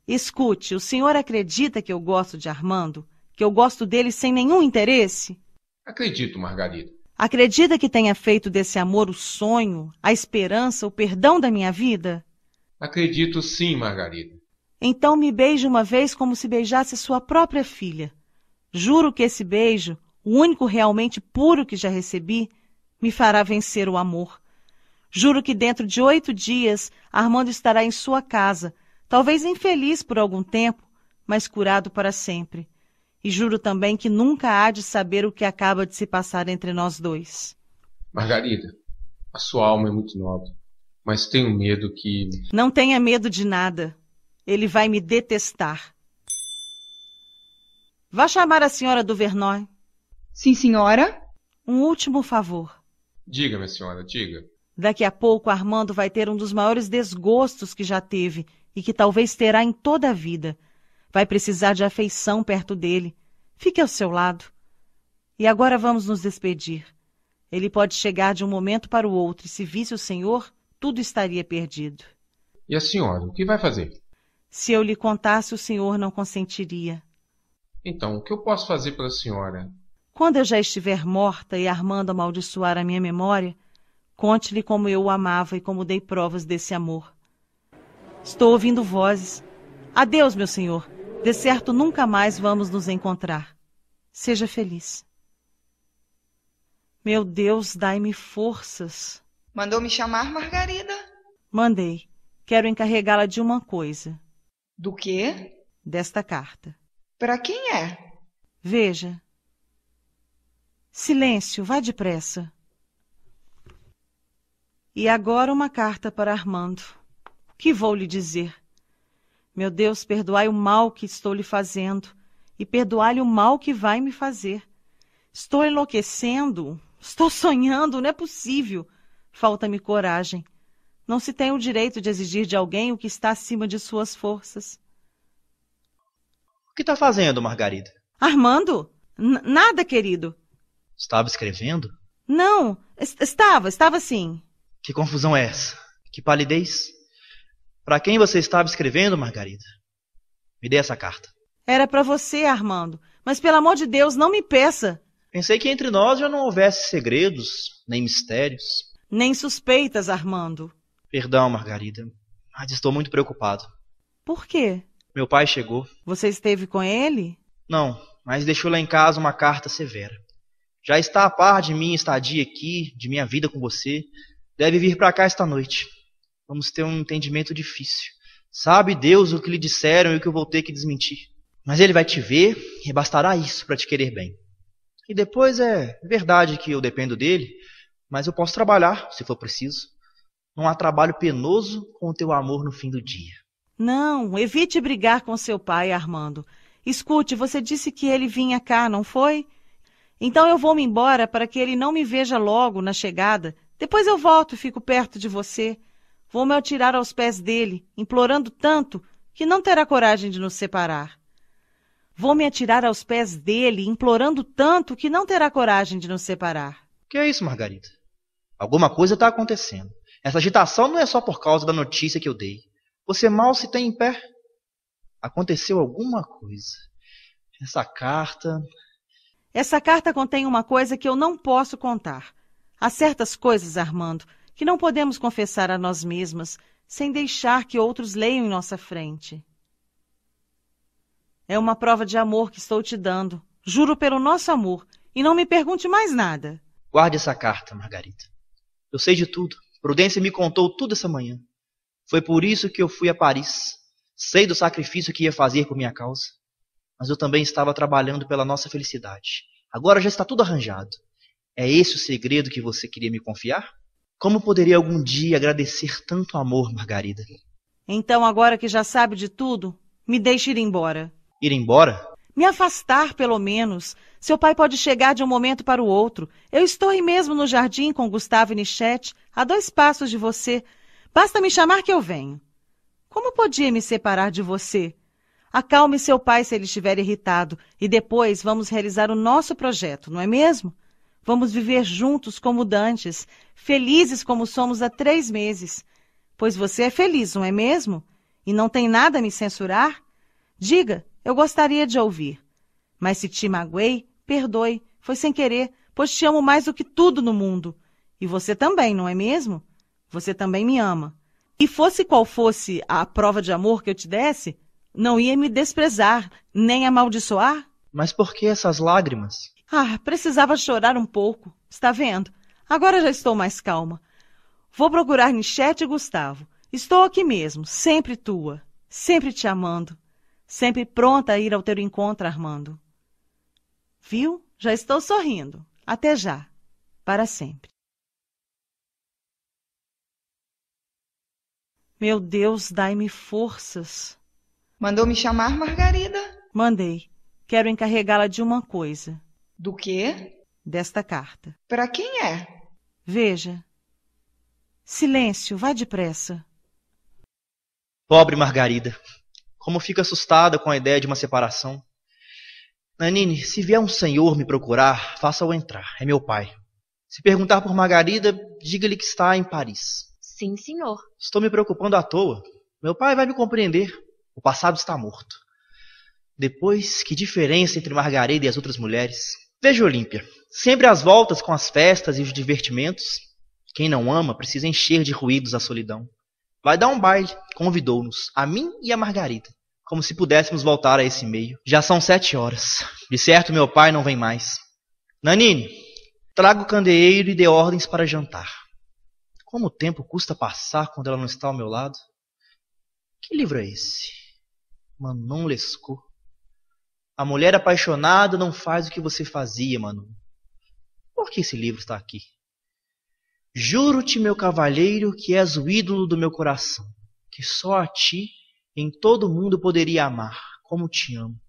Escute, o senhor acredita que eu gosto de Armando? Que eu gosto dele sem nenhum interesse? Acredito, Margarida. Acredita que tenha feito desse amor o sonho, a esperança, o perdão da minha vida? Acredito sim, Margarida. Então me beije uma vez como se beijasse sua própria filha. Juro que esse beijo, o único realmente puro que já recebi, me fará vencer o amor. Juro que dentro de oito dias Armando estará em sua casa, talvez infeliz por algum tempo, mas curado para sempre. E juro também que nunca há de saber o que acaba de se passar entre nós dois. Margarida, a sua alma é muito nobre, mas tenho medo que. Não tenha medo de nada. Ele vai me detestar. Vá chamar a senhora do Vernoy. Sim, senhora. Um último favor. Diga, minha senhora, diga. Daqui a pouco, Armando vai ter um dos maiores desgostos que já teve e que talvez terá em toda a vida. Vai precisar de afeição perto dele. Fique ao seu lado. E agora vamos nos despedir. Ele pode chegar de um momento para o outro e se visse o senhor, tudo estaria perdido. E a senhora, o que vai fazer? Se eu lhe contasse, o senhor não consentiria. Então, o que eu posso fazer pela senhora? Quando eu já estiver morta e Armando amaldiçoar a minha memória, conte-lhe como eu o amava e como dei provas desse amor. Estou ouvindo vozes. Adeus, meu senhor. De certo nunca mais vamos nos encontrar. Seja feliz. Meu Deus, dai-me forças. Mandou me chamar, Margarida? Mandei. Quero encarregá-la de uma coisa. Do quê? Desta carta. Para quem é? Veja. Silêncio, vá depressa. E agora uma carta para Armando. Que vou lhe dizer? Meu Deus, perdoai o mal que estou lhe fazendo e perdoai-lhe o mal que vai me fazer. Estou enlouquecendo, estou sonhando, não é possível. Falta-me coragem. Não se tem o direito de exigir de alguém o que está acima de suas forças que está fazendo, Margarida? Armando? N nada, querido. Estava escrevendo? Não, estava, estava sim. Que confusão é essa? Que palidez? Para quem você estava escrevendo, Margarida? Me dê essa carta. Era para você, Armando. Mas pelo amor de Deus, não me peça. Pensei que entre nós já não houvesse segredos, nem mistérios. Nem suspeitas, Armando. Perdão, Margarida, mas estou muito preocupado. Por quê? Meu pai chegou. Você esteve com ele? Não, mas deixou lá em casa uma carta severa. Já está a par de minha estadia aqui, de minha vida com você. Deve vir para cá esta noite. Vamos ter um entendimento difícil. Sabe Deus o que lhe disseram e o que eu vou ter que desmentir. Mas ele vai te ver e bastará isso para te querer bem. E depois é verdade que eu dependo dele, mas eu posso trabalhar, se for preciso. Não há trabalho penoso com o teu amor no fim do dia. Não, evite brigar com seu pai, Armando. Escute, você disse que ele vinha cá, não foi? Então eu vou-me embora para que ele não me veja logo na chegada. Depois eu volto e fico perto de você. Vou me atirar aos pés dele, implorando tanto que não terá coragem de nos separar. Vou me atirar aos pés dele, implorando tanto que não terá coragem de nos separar. Que é isso, Margarida? Alguma coisa está acontecendo. Essa agitação não é só por causa da notícia que eu dei. Você mal se tem em pé. Aconteceu alguma coisa. Essa carta. Essa carta contém uma coisa que eu não posso contar. Há certas coisas, Armando, que não podemos confessar a nós mesmas sem deixar que outros leiam em nossa frente. É uma prova de amor que estou te dando. Juro pelo nosso amor. E não me pergunte mais nada. Guarde essa carta, Margarida. Eu sei de tudo. Prudência me contou tudo essa manhã. Foi por isso que eu fui a Paris. Sei do sacrifício que ia fazer por minha causa. Mas eu também estava trabalhando pela nossa felicidade. Agora já está tudo arranjado. É esse o segredo que você queria me confiar? Como poderia algum dia agradecer tanto amor, Margarida? Então, agora que já sabe de tudo, me deixe ir embora. Ir embora? Me afastar, pelo menos. Seu pai pode chegar de um momento para o outro. Eu estou aí mesmo no jardim com Gustavo e Nichete, a dois passos de você, Basta me chamar que eu venho. Como podia me separar de você? Acalme seu pai se ele estiver irritado e depois vamos realizar o nosso projeto, não é mesmo? Vamos viver juntos como dantes, felizes como somos há três meses. Pois você é feliz, não é mesmo? E não tem nada a me censurar? Diga, eu gostaria de ouvir. Mas se te magoei, perdoe, foi sem querer, pois te amo mais do que tudo no mundo. E você também, não é mesmo? Você também me ama. E fosse qual fosse a prova de amor que eu te desse, não ia me desprezar, nem amaldiçoar. Mas por que essas lágrimas? Ah, precisava chorar um pouco. Está vendo? Agora já estou mais calma. Vou procurar Nichete e Gustavo. Estou aqui mesmo, sempre tua, sempre te amando, sempre pronta a ir ao teu encontro, Armando. Viu? Já estou sorrindo. Até já. Para sempre. Meu Deus, dai-me forças. Mandou me chamar, Margarida? Mandei. Quero encarregá-la de uma coisa. Do quê? Desta carta. Para quem é? Veja. Silêncio, vá depressa. Pobre Margarida. Como fica assustada com a ideia de uma separação. Nanine, se vier um senhor me procurar, faça-o entrar. É meu pai. Se perguntar por Margarida, diga-lhe que está em Paris. Sim, senhor. Estou me preocupando à toa. Meu pai vai me compreender. O passado está morto. Depois, que diferença entre Margarida e as outras mulheres? Veja Olímpia, sempre às voltas com as festas e os divertimentos. Quem não ama precisa encher de ruídos a solidão. Vai dar um baile, convidou-nos, a mim e a Margarida, como se pudéssemos voltar a esse meio. Já são sete horas. De certo, meu pai não vem mais. Nanine, traga o candeeiro e dê ordens para jantar. Como o tempo custa passar quando ela não está ao meu lado? Que livro é esse? Manon Lescaut. A mulher apaixonada não faz o que você fazia, Manon. Por que esse livro está aqui? Juro-te, meu cavalheiro, que és o ídolo do meu coração, que só a ti em todo o mundo poderia amar, como te amo.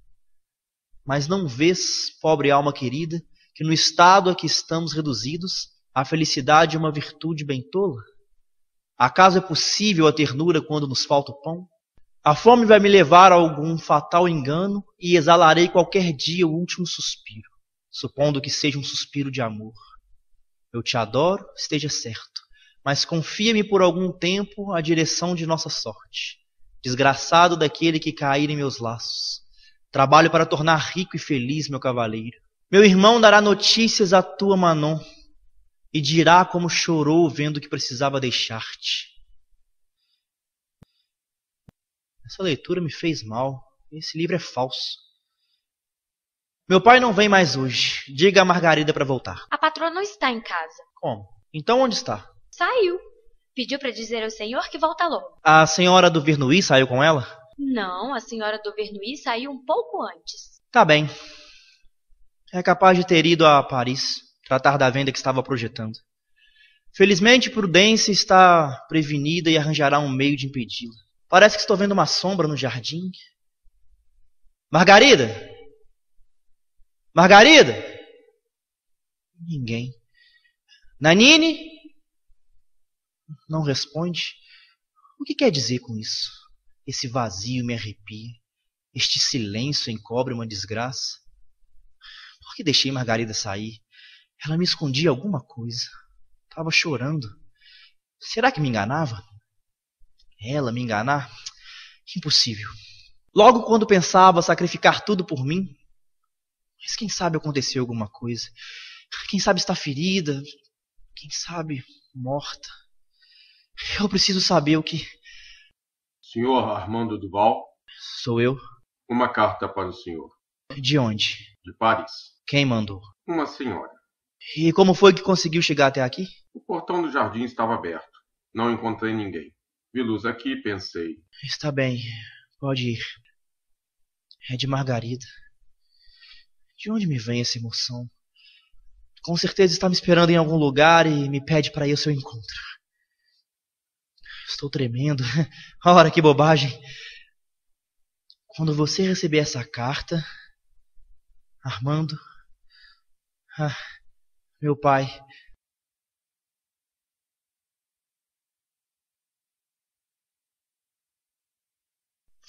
Mas não vês, pobre alma querida, que no estado a que estamos reduzidos, a felicidade é uma virtude bem tola? Acaso é possível a ternura quando nos falta o pão? A fome vai me levar a algum fatal engano e exalarei qualquer dia o último suspiro, supondo que seja um suspiro de amor. Eu te adoro, esteja certo, mas confia-me por algum tempo a direção de nossa sorte. Desgraçado daquele que cair em meus laços. Trabalho para tornar rico e feliz meu cavaleiro. Meu irmão dará notícias à tua Manon, e dirá como chorou vendo que precisava deixar-te. Essa leitura me fez mal. Esse livro é falso. Meu pai não vem mais hoje. Diga a Margarida para voltar. A patroa não está em casa. Como? Então onde está? Saiu. Pediu para dizer ao senhor que volta logo. A senhora do Vernuí saiu com ela? Não, a senhora do Vernuí saiu um pouco antes. Tá bem. É capaz de ter ido a Paris tratar da venda que estava projetando. Felizmente, Prudência está prevenida e arranjará um meio de impedi-la. Parece que estou vendo uma sombra no jardim. Margarida! Margarida! Ninguém. Nanine? Não responde. O que quer dizer com isso? Esse vazio me arrepia. Este silêncio encobre uma desgraça. Por que deixei Margarida sair? Ela me escondia alguma coisa. Estava chorando. Será que me enganava? Ela me enganar? Impossível. Logo quando pensava sacrificar tudo por mim. Mas quem sabe aconteceu alguma coisa. Quem sabe está ferida. Quem sabe morta. Eu preciso saber o que. Senhor Armando Duval. Sou eu. Uma carta para o senhor. De onde? De Paris. Quem mandou? Uma senhora. E como foi que conseguiu chegar até aqui? O portão do jardim estava aberto. Não encontrei ninguém. Vi luz aqui e pensei. Está bem, pode ir. É de Margarida. De onde me vem essa emoção? Com certeza está me esperando em algum lugar e me pede para ir ao seu encontro. Estou tremendo. Ora, que bobagem. Quando você receber essa carta, Armando. Ah, meu Pai.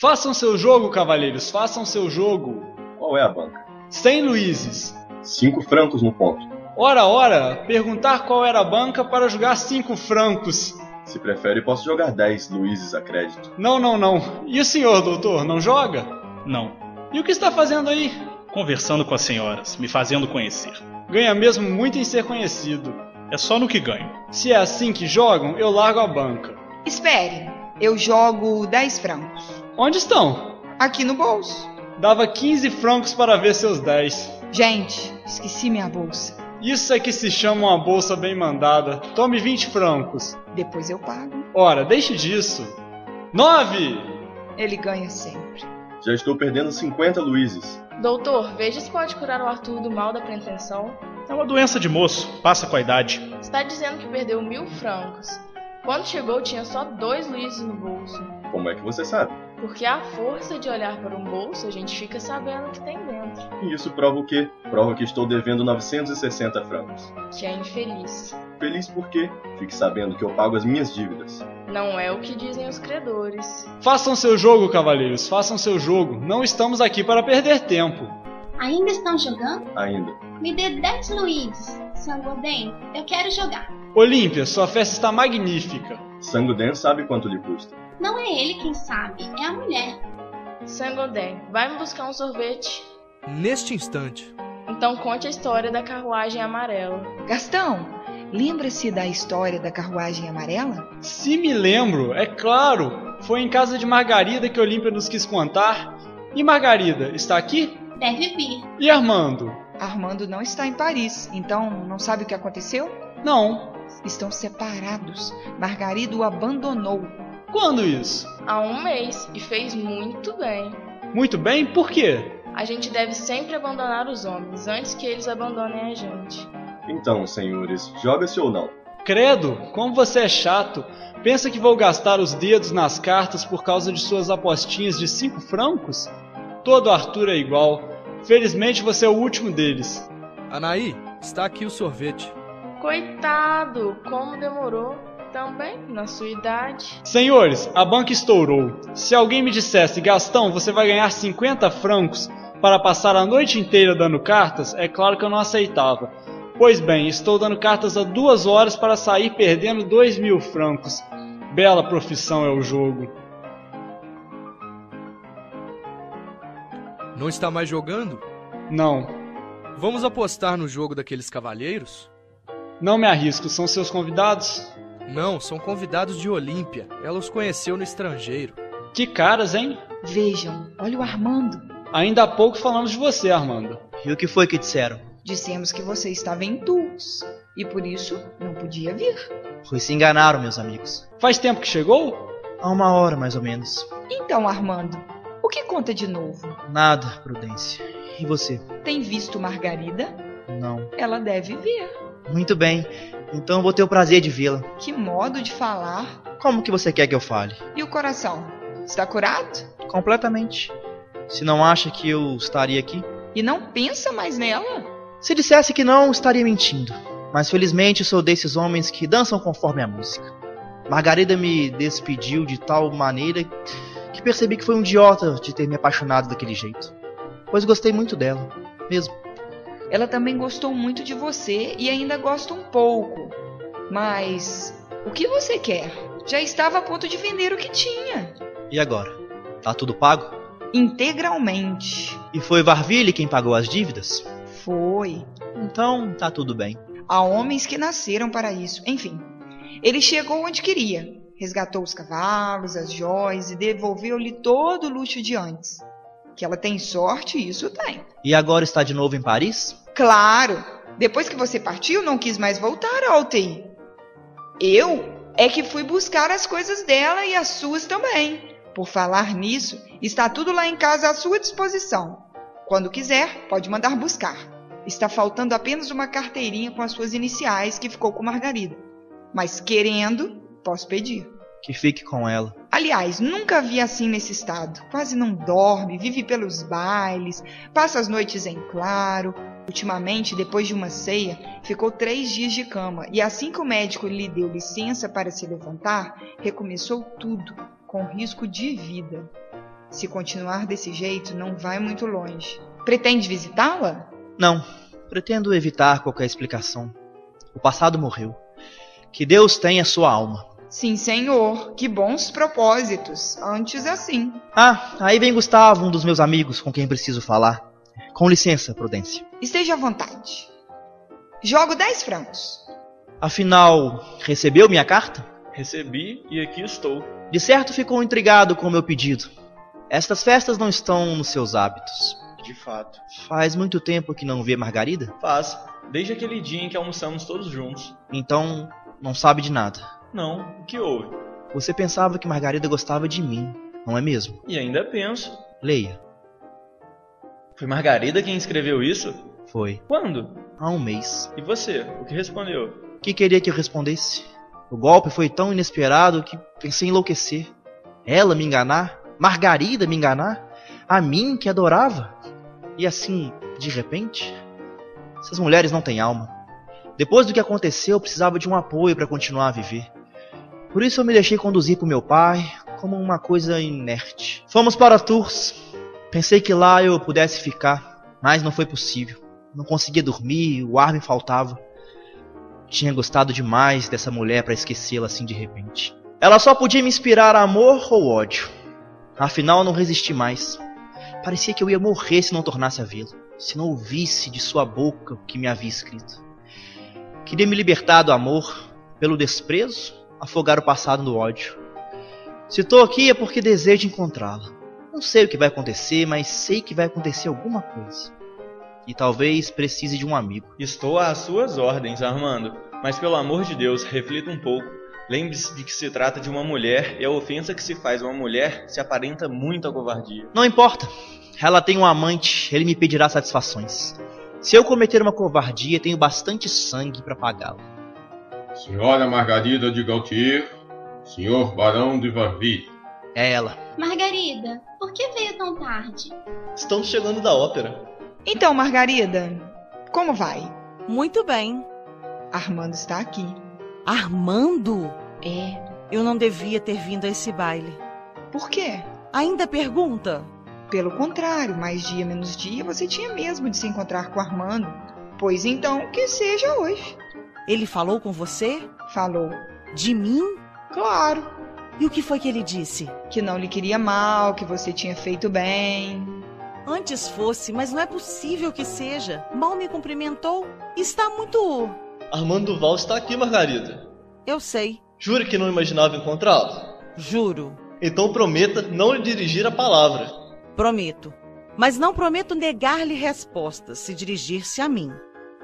Façam seu jogo, cavalheiros, façam seu jogo. Qual é a banca? Cem luíses. Cinco francos no ponto. Ora, ora, perguntar qual era a banca para jogar cinco francos. Se prefere, posso jogar dez luíses a crédito. Não, não, não. E o senhor, doutor, não joga? Não. E o que está fazendo aí? Conversando com as senhoras, me fazendo conhecer. Ganha mesmo muito em ser conhecido. É só no que ganho. Se é assim que jogam, eu largo a banca. Espere, eu jogo 10 francos. Onde estão? Aqui no bolso. Dava 15 francos para ver seus 10. Gente, esqueci minha bolsa. Isso é que se chama uma bolsa bem mandada. Tome 20 francos. Depois eu pago. Ora, deixe disso. 9! Ele ganha sempre. Já estou perdendo 50 luíses. Doutor, veja se pode curar o Arthur do mal da pretensão. É uma doença de moço, passa com a idade. Está dizendo que perdeu mil francos. Quando chegou, tinha só dois luizes no bolso. Como é que você sabe? Porque a força de olhar para um bolso, a gente fica sabendo o que tem dentro. E isso prova o quê? Prova que estou devendo 960 francos. Que é infeliz. Feliz porque fique sabendo que eu pago as minhas dívidas. Não é o que dizem os credores. Façam seu jogo, cavaleiros, façam seu jogo. Não estamos aqui para perder tempo. Ainda estão jogando? Ainda. Me dê 10 luídes, Sangolden. Eu quero jogar. Olímpia, sua festa está magnífica. Sangoden sabe quanto lhe custa. Não é ele quem sabe, é a mulher. Sangoden, vai me buscar um sorvete. Neste instante. Então conte a história da carruagem amarela. Gastão, lembra-se da história da carruagem amarela? Se me lembro, é claro. Foi em casa de Margarida que Olímpia nos quis contar. E Margarida, está aqui? Deve vir. E Armando? Armando não está em Paris, então não sabe o que aconteceu? Não, estão separados. Margarida o abandonou. Quando isso? Há um mês e fez muito bem. Muito bem? Por quê? A gente deve sempre abandonar os homens antes que eles abandonem a gente. Então, senhores, joga-se ou não? Credo, como você é chato. Pensa que vou gastar os dedos nas cartas por causa de suas apostinhas de cinco francos? Todo Arthur é igual. Felizmente você é o último deles. Anaí, está aqui o sorvete. Coitado, como demorou. Também na sua idade. Senhores, a banca estourou. Se alguém me dissesse, Gastão, você vai ganhar 50 francos para passar a noite inteira dando cartas, é claro que eu não aceitava. Pois bem, estou dando cartas há duas horas para sair perdendo dois mil francos. Bela profissão é o jogo. Não está mais jogando? Não. Vamos apostar no jogo daqueles cavalheiros? Não me arrisco, são seus convidados? Não, são convidados de Olímpia. Ela os conheceu no estrangeiro. Que caras, hein? Vejam, olha o Armando. Ainda há pouco falamos de você, Armando. E o que foi que disseram? Dissemos que você estava em Tours e por isso não podia vir. Pois se enganaram, meus amigos. Faz tempo que chegou? Há uma hora, mais ou menos. Então, Armando, o que conta de novo? Nada, Prudência. E você? Tem visto Margarida? Não. Ela deve vir. Muito bem. Então eu vou ter o prazer de vê-la. Que modo de falar. Como que você quer que eu fale? E o coração? Está curado? Completamente. Se não acha que eu estaria aqui? E não pensa mais nela? Se dissesse que não, estaria mentindo. Mas felizmente sou desses homens que dançam conforme a música. Margarida me despediu de tal maneira que percebi que foi um idiota de ter me apaixonado daquele jeito. Pois gostei muito dela, mesmo. Ela também gostou muito de você e ainda gosta um pouco. Mas o que você quer? Já estava a ponto de vender o que tinha. E agora? Tá tudo pago? Integralmente. E foi Varville quem pagou as dívidas? Foi. Então tá tudo bem. Há homens que nasceram para isso. Enfim, ele chegou onde queria, resgatou os cavalos, as joias e devolveu-lhe todo o luxo de antes. Que ela tem sorte, isso tem. E agora está de novo em Paris? Claro. Depois que você partiu, não quis mais voltar ao UTI. Eu é que fui buscar as coisas dela e as suas também. Por falar nisso, está tudo lá em casa à sua disposição. Quando quiser, pode mandar buscar. Está faltando apenas uma carteirinha com as suas iniciais que ficou com Margarida. Mas querendo, posso pedir. Que fique com ela. Aliás, nunca vi assim nesse estado. Quase não dorme, vive pelos bailes, passa as noites em claro. Ultimamente, depois de uma ceia, ficou três dias de cama e assim que o médico lhe deu licença para se levantar, recomeçou tudo, com risco de vida. Se continuar desse jeito, não vai muito longe. Pretende visitá-la? Não. Pretendo evitar qualquer explicação. O passado morreu. Que Deus tenha sua alma. Sim, senhor, que bons propósitos. Antes assim. Ah, aí vem Gustavo, um dos meus amigos com quem preciso falar. Com licença, Prudência. Esteja à vontade. Jogo 10 francos. Afinal, recebeu minha carta? Recebi e aqui estou. De certo ficou intrigado com o meu pedido. Estas festas não estão nos seus hábitos. De fato. Faz muito tempo que não vê Margarida? Faz. Desde aquele dia em que almoçamos todos juntos. Então, não sabe de nada. Não, o que houve? Você pensava que Margarida gostava de mim, não é mesmo? E ainda penso. Leia. Foi Margarida quem escreveu isso? Foi. Quando? Há um mês. E você, o que respondeu? Que queria que eu respondesse? O golpe foi tão inesperado que pensei em enlouquecer. Ela me enganar? Margarida me enganar? A mim que adorava? E assim, de repente? Essas mulheres não têm alma. Depois do que aconteceu, eu precisava de um apoio para continuar a viver. Por isso eu me deixei conduzir por meu pai como uma coisa inerte. Fomos para Tours. Pensei que lá eu pudesse ficar, mas não foi possível. Não conseguia dormir, o ar me faltava. Tinha gostado demais dessa mulher para esquecê-la assim de repente. Ela só podia me inspirar amor ou ódio. Afinal, não resisti mais. Parecia que eu ia morrer se não tornasse a vê-lo, se não ouvisse de sua boca o que me havia escrito. Queria me libertar do amor pelo desprezo afogar o passado no ódio. Se estou aqui é porque desejo encontrá-la. Não sei o que vai acontecer, mas sei que vai acontecer alguma coisa. E talvez precise de um amigo. Estou às suas ordens, Armando. Mas pelo amor de Deus, reflita um pouco. Lembre-se de que se trata de uma mulher e a ofensa que se faz a uma mulher se aparenta muito à covardia. Não importa. Ela tem um amante, ele me pedirá satisfações. Se eu cometer uma covardia, tenho bastante sangue para pagá-la. Senhora Margarida de Gautier, senhor Barão de Varvi. É ela. Margarida, por que veio tão tarde? Estamos chegando da ópera. Então, Margarida, como vai? Muito bem. Armando está aqui. Armando? É. Eu não devia ter vindo a esse baile. Por quê? Ainda pergunta? Pelo contrário, mais dia menos dia você tinha mesmo de se encontrar com Armando. Pois então, que seja hoje. Ele falou com você? Falou. De mim? Claro. E o que foi que ele disse? Que não lhe queria mal, que você tinha feito bem. Antes fosse, mas não é possível que seja. Mal me cumprimentou. Está muito. Armando Duval está aqui, Margarida. Eu sei. Jura que não imaginava encontrá-lo? Juro. Então prometa não lhe dirigir a palavra. Prometo. Mas não prometo negar-lhe respostas se dirigir-se a mim.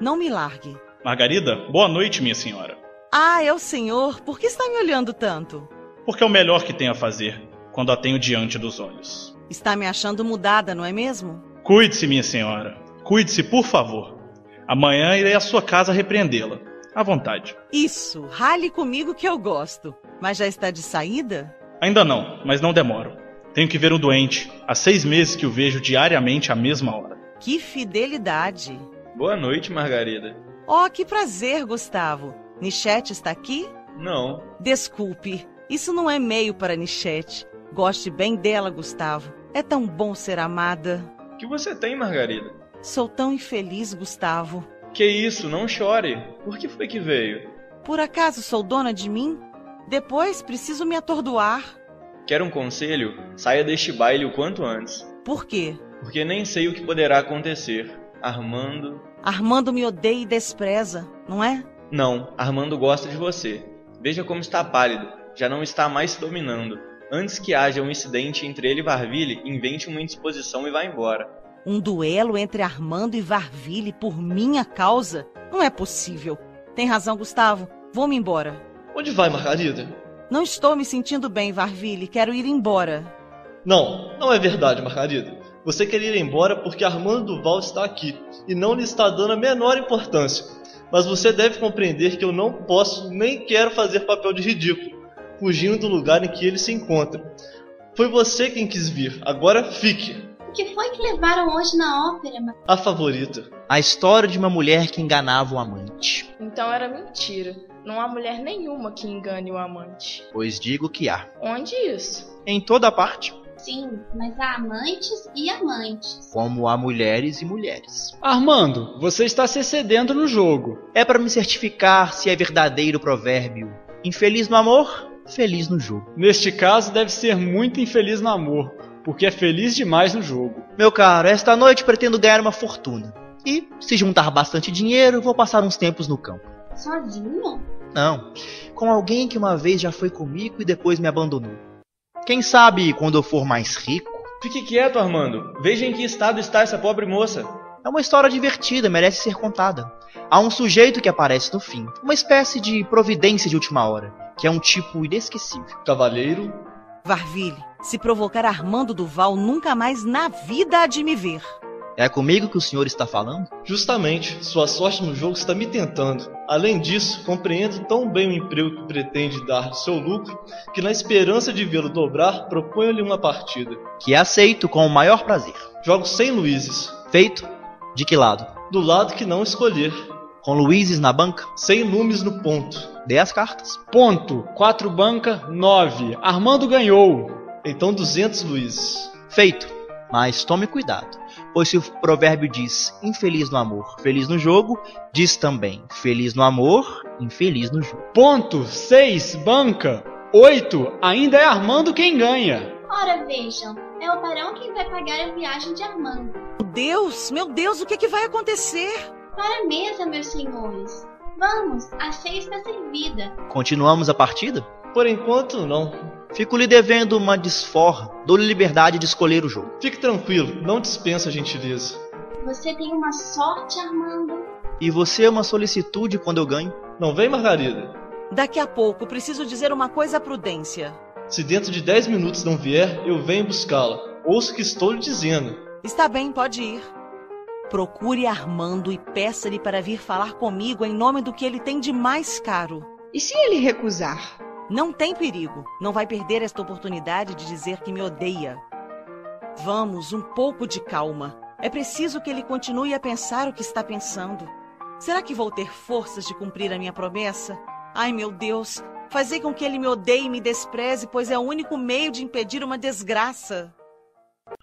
Não me largue. Margarida, boa noite, minha senhora. Ah, é o senhor? Por que está me olhando tanto? Porque é o melhor que tenho a fazer quando a tenho diante dos olhos. Está me achando mudada, não é mesmo? Cuide-se, minha senhora. Cuide-se, por favor. Amanhã irei à sua casa repreendê-la. À vontade. Isso, rale comigo que eu gosto. Mas já está de saída? Ainda não, mas não demoro. Tenho que ver um doente. Há seis meses que o vejo diariamente à mesma hora. Que fidelidade! Boa noite, Margarida. Oh, que prazer, Gustavo. Nichete está aqui? Não. Desculpe, isso não é meio para Nichete. Goste bem dela, Gustavo. É tão bom ser amada. O que você tem, Margarida? Sou tão infeliz, Gustavo. Que isso, não chore. Por que foi que veio? Por acaso sou dona de mim? Depois preciso me atordoar. Quer um conselho? Saia deste baile o quanto antes. Por quê? Porque nem sei o que poderá acontecer. Armando, Armando me odeia e despreza, não é? Não, Armando gosta de você. Veja como está pálido, já não está mais se dominando. Antes que haja um incidente entre ele e Varville, invente uma indisposição e vá embora. Um duelo entre Armando e Varville por minha causa? Não é possível. Tem razão, Gustavo. Vou-me embora. Onde vai, Margarida? Não estou me sentindo bem, Varville. Quero ir embora. Não, não é verdade, Margarida. Você quer ir embora porque Armando Duval está aqui e não lhe está dando a menor importância. Mas você deve compreender que eu não posso nem quero fazer papel de ridículo, fugindo do lugar em que ele se encontra. Foi você quem quis vir, agora fique. O que foi que levaram hoje na ópera? A favorita. A história de uma mulher que enganava o amante. Então era mentira. Não há mulher nenhuma que engane o amante. Pois digo que há. Onde isso? Em toda parte. Sim, mas há amantes e amantes. Como há mulheres e mulheres. Armando, você está se excedendo no jogo. É para me certificar se é verdadeiro o provérbio. Infeliz no amor, feliz no jogo. Neste caso, deve ser muito infeliz no amor, porque é feliz demais no jogo. Meu caro, esta noite pretendo ganhar uma fortuna. E, se juntar bastante dinheiro, vou passar uns tempos no campo. Sozinho? Não, com alguém que uma vez já foi comigo e depois me abandonou. Quem sabe quando eu for mais rico? Fique quieto, Armando. Veja em que estado está essa pobre moça. É uma história divertida, merece ser contada. Há um sujeito que aparece no fim, uma espécie de providência de última hora, que é um tipo inesquecível. Cavaleiro? Varville, se provocar Armando Duval, nunca mais na vida há de me ver. É comigo que o senhor está falando? Justamente, sua sorte no jogo está me tentando. Além disso, compreendo tão bem o emprego que pretende dar do seu lucro que, na esperança de vê-lo dobrar, proponho-lhe uma partida. Que aceito com o maior prazer. Jogo sem Luizes. Feito? De que lado? Do lado que não escolher. Com Luizes na banca? Sem lumes no ponto. Dê as cartas. Ponto. Quatro banca, nove. Armando ganhou. Então 200 Luizes. Feito. Mas tome cuidado pois se o provérbio diz infeliz no amor, feliz no jogo, diz também feliz no amor, infeliz no jogo. Ponto 6, banca. 8, ainda é Armando quem ganha. Ora vejam, é o barão quem vai pagar a viagem de Armando. Meu Deus, meu Deus, o que, é que vai acontecer? Para a mesa, meus senhores. Vamos, a ceia está é servida. Continuamos a partida? Por enquanto, não. Fico lhe devendo uma desforra. Dou-lhe liberdade de escolher o jogo. Fique tranquilo, não dispensa gentileza. Você tem uma sorte, Armando. E você é uma solicitude quando eu ganho. Não vem, Margarida? Daqui a pouco, preciso dizer uma coisa a Prudência. Se dentro de 10 minutos não vier, eu venho buscá-la. Ouça o que estou lhe dizendo. Está bem, pode ir. Procure Armando e peça-lhe para vir falar comigo em nome do que ele tem de mais caro. E se ele recusar? Não tem perigo. Não vai perder esta oportunidade de dizer que me odeia. Vamos, um pouco de calma. É preciso que ele continue a pensar o que está pensando. Será que vou ter forças de cumprir a minha promessa? Ai, meu Deus, fazer com que ele me odeie e me despreze, pois é o único meio de impedir uma desgraça.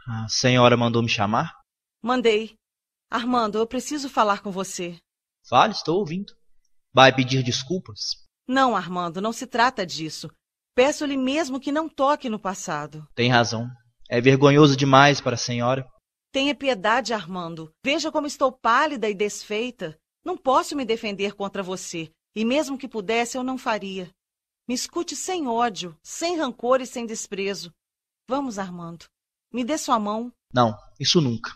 A senhora mandou me chamar? Mandei. Armando, eu preciso falar com você. Fale, estou ouvindo. Vai pedir desculpas? Não, Armando, não se trata disso. Peço-lhe mesmo que não toque no passado. Tem razão. É vergonhoso demais para a senhora. Tenha piedade, Armando. Veja como estou pálida e desfeita. Não posso me defender contra você, e mesmo que pudesse, eu não faria. Me escute sem ódio, sem rancor e sem desprezo. Vamos, Armando. Me dê sua mão. Não, isso nunca.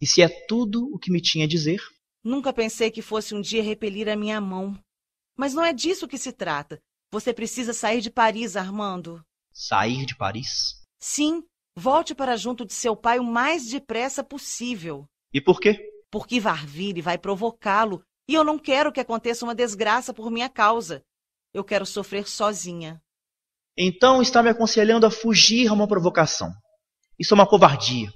E se é tudo o que me tinha a dizer? Nunca pensei que fosse um dia repelir a minha mão. Mas não é disso que se trata. Você precisa sair de Paris, Armando. Sair de Paris? Sim. Volte para junto de seu pai o mais depressa possível. E por quê? Porque Varville vai provocá-lo e eu não quero que aconteça uma desgraça por minha causa. Eu quero sofrer sozinha. Então está me aconselhando a fugir a uma provocação. Isso é uma covardia.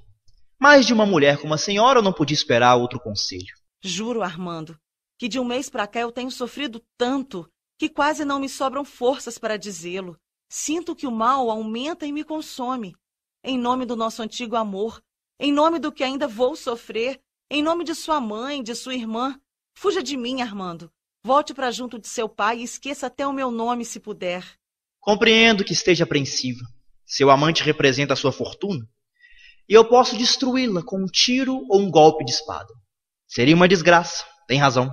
Mais de uma mulher como a senhora eu não podia esperar outro conselho. Juro, Armando que de um mês para cá eu tenho sofrido tanto que quase não me sobram forças para dizê-lo. Sinto que o mal aumenta e me consome. Em nome do nosso antigo amor, em nome do que ainda vou sofrer, em nome de sua mãe, de sua irmã, fuja de mim, Armando. Volte para junto de seu pai e esqueça até o meu nome, se puder. Compreendo que esteja apreensiva. Seu amante representa a sua fortuna. E eu posso destruí-la com um tiro ou um golpe de espada. Seria uma desgraça. Tem razão.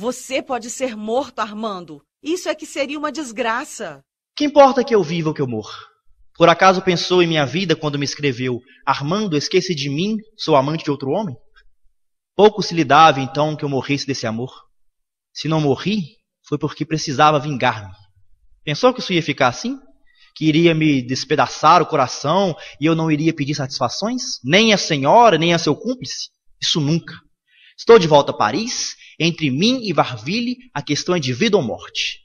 Você pode ser morto, Armando. Isso é que seria uma desgraça. Que importa que eu viva ou que eu morra? Por acaso pensou em minha vida quando me escreveu Armando, esquece de mim, sou amante de outro homem? Pouco se lhe dava então que eu morresse desse amor. Se não morri, foi porque precisava vingar-me. Pensou que isso ia ficar assim? Que iria me despedaçar o coração e eu não iria pedir satisfações? Nem a senhora, nem a seu cúmplice? Isso nunca. Estou de volta a Paris entre mim e Varville, a questão é de vida ou morte.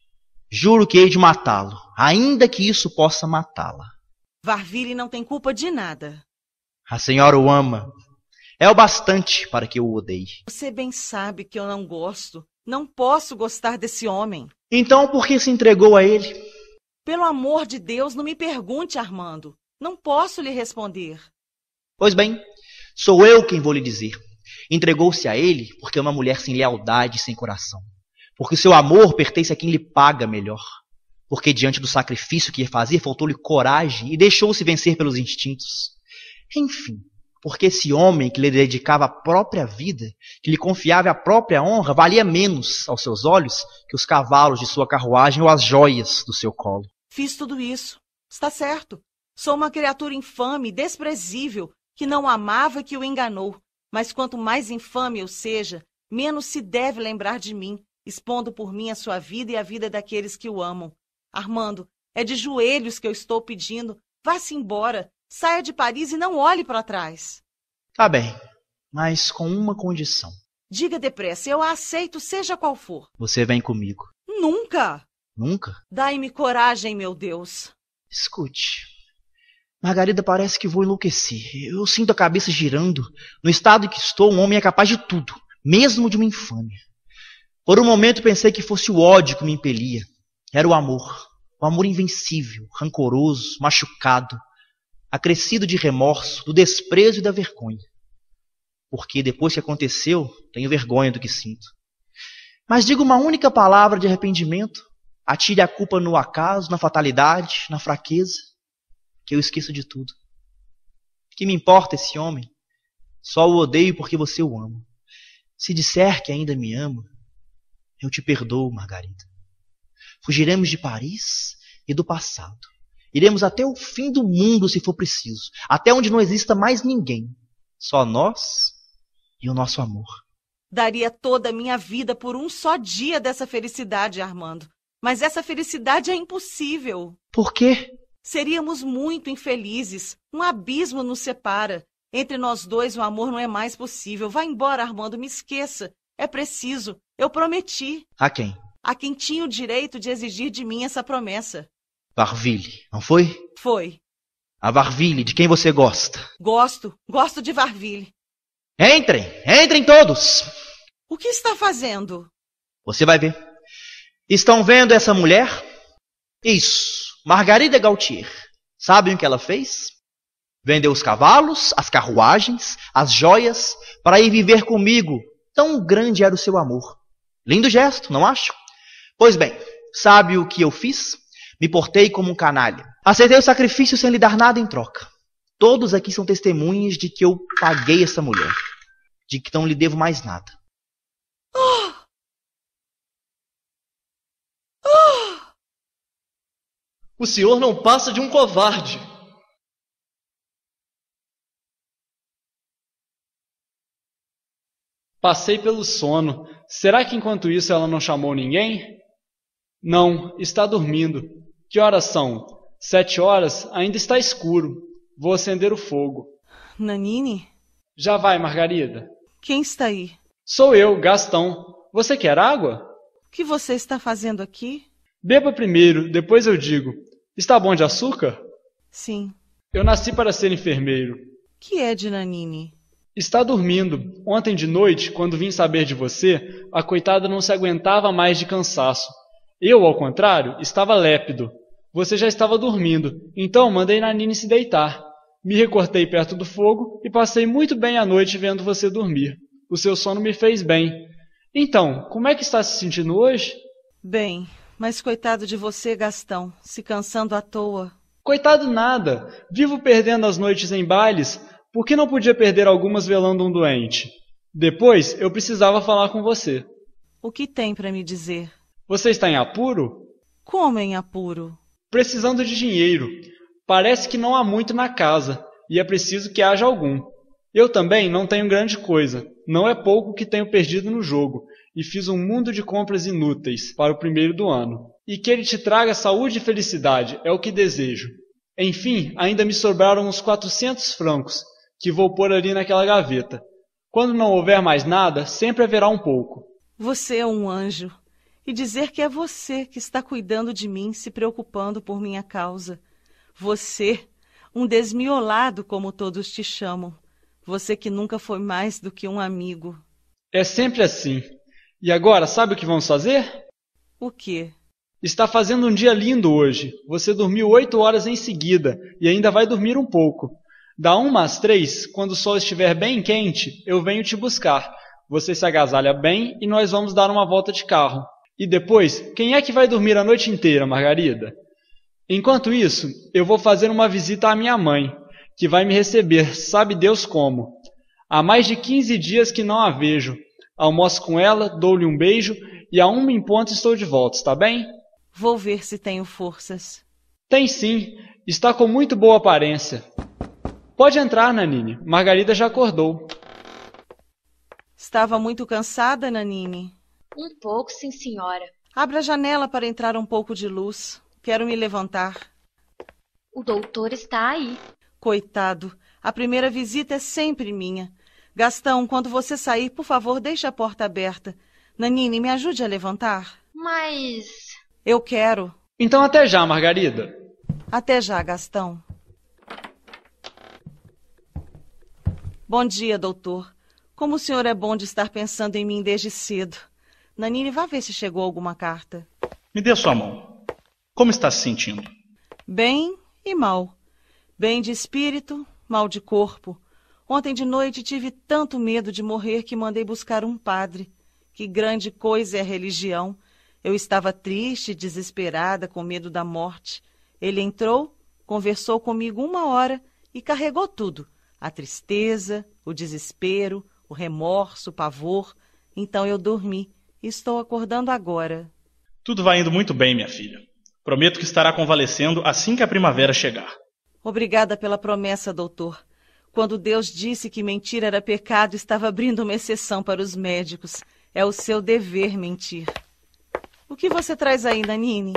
Juro que hei de matá-lo, ainda que isso possa matá-la. Varville não tem culpa de nada. A senhora o ama. É o bastante para que eu o odeie. Você bem sabe que eu não gosto. Não posso gostar desse homem. Então por que se entregou a ele? Pelo amor de Deus, não me pergunte, Armando. Não posso lhe responder. Pois bem, sou eu quem vou lhe dizer. Entregou-se a ele porque é uma mulher sem lealdade e sem coração. Porque seu amor pertence a quem lhe paga melhor. Porque diante do sacrifício que ia fazer, faltou-lhe coragem e deixou-se vencer pelos instintos. Enfim, porque esse homem que lhe dedicava a própria vida, que lhe confiava a própria honra, valia menos aos seus olhos que os cavalos de sua carruagem ou as joias do seu colo. Fiz tudo isso. Está certo. Sou uma criatura infame, desprezível, que não amava e que o enganou. Mas quanto mais infame eu seja, menos se deve lembrar de mim, expondo por mim a sua vida e a vida daqueles que o amam. Armando, é de joelhos que eu estou pedindo. Vá-se embora, saia de Paris e não olhe para trás. Tá bem, mas com uma condição. Diga depressa, eu a aceito, seja qual for. Você vem comigo. Nunca! Nunca? Dai-me coragem, meu Deus. Escute, Margarida parece que vou enlouquecer. Eu sinto a cabeça girando. No estado em que estou, um homem é capaz de tudo, mesmo de uma infâmia. Por um momento pensei que fosse o ódio que me impelia. Era o amor. O amor invencível, rancoroso, machucado, acrescido de remorso, do desprezo e da vergonha. Porque depois que aconteceu, tenho vergonha do que sinto. Mas digo uma única palavra de arrependimento, atire a culpa no acaso, na fatalidade, na fraqueza que eu esqueça de tudo. Que me importa esse homem? Só o odeio porque você o ama. Se disser que ainda me ama, eu te perdoo, Margarida. Fugiremos de Paris e do passado. Iremos até o fim do mundo se for preciso, até onde não exista mais ninguém, só nós e o nosso amor. Daria toda a minha vida por um só dia dessa felicidade, Armando. Mas essa felicidade é impossível. Por quê? Seríamos muito infelizes. Um abismo nos separa. Entre nós dois o amor não é mais possível. Vá embora, Armando, me esqueça. É preciso. Eu prometi. A quem? A quem tinha o direito de exigir de mim essa promessa. Varville, não foi? Foi. A Varville, de quem você gosta? Gosto, gosto de Varville. Entrem, entrem todos! O que está fazendo? Você vai ver. Estão vendo essa mulher? Isso. Margarida Gautier, sabem o que ela fez? Vendeu os cavalos, as carruagens, as joias, para ir viver comigo. Tão grande era o seu amor. Lindo gesto, não acho? Pois bem, sabe o que eu fiz? Me portei como um canalha. Aceitei o sacrifício sem lhe dar nada em troca. Todos aqui são testemunhas de que eu paguei essa mulher, de que não lhe devo mais nada. O senhor não passa de um covarde. Passei pelo sono. Será que enquanto isso ela não chamou ninguém? Não, está dormindo. Que horas são? Sete horas? Ainda está escuro. Vou acender o fogo. Nanine? Já vai, Margarida. Quem está aí? Sou eu, Gastão. Você quer água? O que você está fazendo aqui? Beba primeiro, depois eu digo. Está bom de açúcar? Sim. Eu nasci para ser enfermeiro. Que é de Nanine? Está dormindo. Ontem de noite, quando vim saber de você, a coitada não se aguentava mais de cansaço. Eu, ao contrário, estava lépido. Você já estava dormindo, então mandei Nanine se deitar. Me recortei perto do fogo e passei muito bem a noite vendo você dormir. O seu sono me fez bem. Então, como é que está se sentindo hoje? Bem, mas coitado de você, Gastão, se cansando à toa. Coitado nada. Vivo perdendo as noites em bailes, porque não podia perder algumas velando um doente. Depois, eu precisava falar com você. O que tem para me dizer? Você está em apuro? Como em apuro? Precisando de dinheiro. Parece que não há muito na casa, e é preciso que haja algum. Eu também não tenho grande coisa. Não é pouco que tenho perdido no jogo, e fiz um mundo de compras inúteis para o primeiro do ano. E que ele te traga saúde e felicidade, é o que desejo. Enfim, ainda me sobraram uns quatrocentos francos, que vou pôr ali naquela gaveta. Quando não houver mais nada, sempre haverá um pouco. Você é um anjo. E dizer que é você que está cuidando de mim, se preocupando por minha causa. Você, um desmiolado, como todos te chamam. Você que nunca foi mais do que um amigo. É sempre assim. E agora, sabe o que vamos fazer? O quê? Está fazendo um dia lindo hoje. Você dormiu oito horas em seguida e ainda vai dormir um pouco. Da uma às três, quando o sol estiver bem quente, eu venho te buscar. Você se agasalha bem e nós vamos dar uma volta de carro. E depois, quem é que vai dormir a noite inteira, Margarida? Enquanto isso, eu vou fazer uma visita à minha mãe, que vai me receber, sabe Deus como. Há mais de quinze dias que não a vejo, Almoço com ela, dou-lhe um beijo e a uma em ponto estou de volta, está bem? Vou ver se tenho forças. Tem sim, está com muito boa aparência. Pode entrar, Nanine. Margarida já acordou. Estava muito cansada, Nanine? Um pouco, sim, senhora. Abra a janela para entrar um pouco de luz. Quero me levantar. O doutor está aí. Coitado, a primeira visita é sempre minha. Gastão, quando você sair, por favor, deixe a porta aberta. Nanine, me ajude a levantar. Mas. Eu quero. Então até já, Margarida. Até já, Gastão. Bom dia, doutor. Como o senhor é bom de estar pensando em mim desde cedo. Nanine, vá ver se chegou alguma carta. Me dê sua mão. Como está se sentindo? Bem e mal. Bem de espírito, mal de corpo. Ontem de noite tive tanto medo de morrer que mandei buscar um padre. Que grande coisa é a religião! Eu estava triste, desesperada, com medo da morte. Ele entrou, conversou comigo uma hora e carregou tudo: a tristeza, o desespero, o remorso, o pavor. Então eu dormi. Estou acordando agora. Tudo vai indo muito bem, minha filha. Prometo que estará convalescendo assim que a primavera chegar. Obrigada pela promessa, doutor. Quando Deus disse que mentir era pecado, estava abrindo uma exceção para os médicos. É o seu dever mentir. O que você traz ainda, Nini?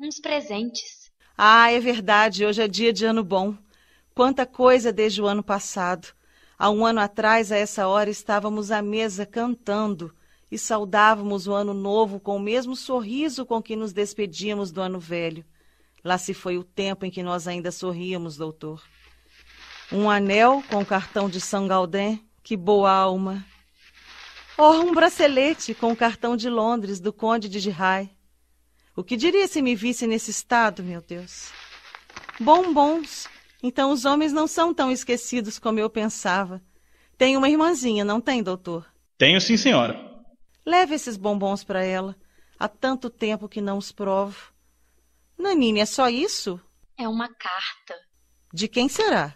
Uns presentes. Ah, é verdade. Hoje é dia de ano bom. Quanta coisa desde o ano passado. Há um ano atrás, a essa hora, estávamos à mesa cantando e saudávamos o ano novo com o mesmo sorriso com que nos despedíamos do ano velho. Lá se foi o tempo em que nós ainda sorríamos, doutor. Um anel com cartão de São Gaudem, que boa alma. Oh, um bracelete com cartão de Londres, do Conde de Girai. O que diria se me visse nesse estado, meu Deus? Bombons. Então os homens não são tão esquecidos como eu pensava. Tem uma irmãzinha, não tem, doutor? Tenho sim, senhora. Leve esses bombons para ela. Há tanto tempo que não os provo. Nanine, é só isso? É uma carta. De quem será?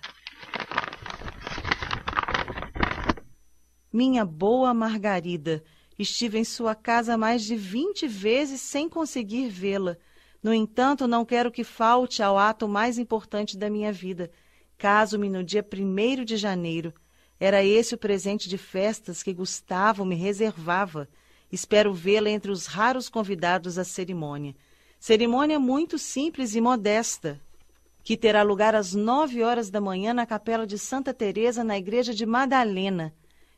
Minha boa Margarida, estive em sua casa mais de vinte vezes sem conseguir vê-la. No entanto, não quero que falte ao ato mais importante da minha vida. Caso-me no dia 1 de janeiro. Era esse o presente de festas que Gustavo me reservava. Espero vê-la entre os raros convidados à cerimônia. Cerimônia muito simples e modesta, que terá lugar às nove horas da manhã na capela de Santa Teresa na igreja de Madalena.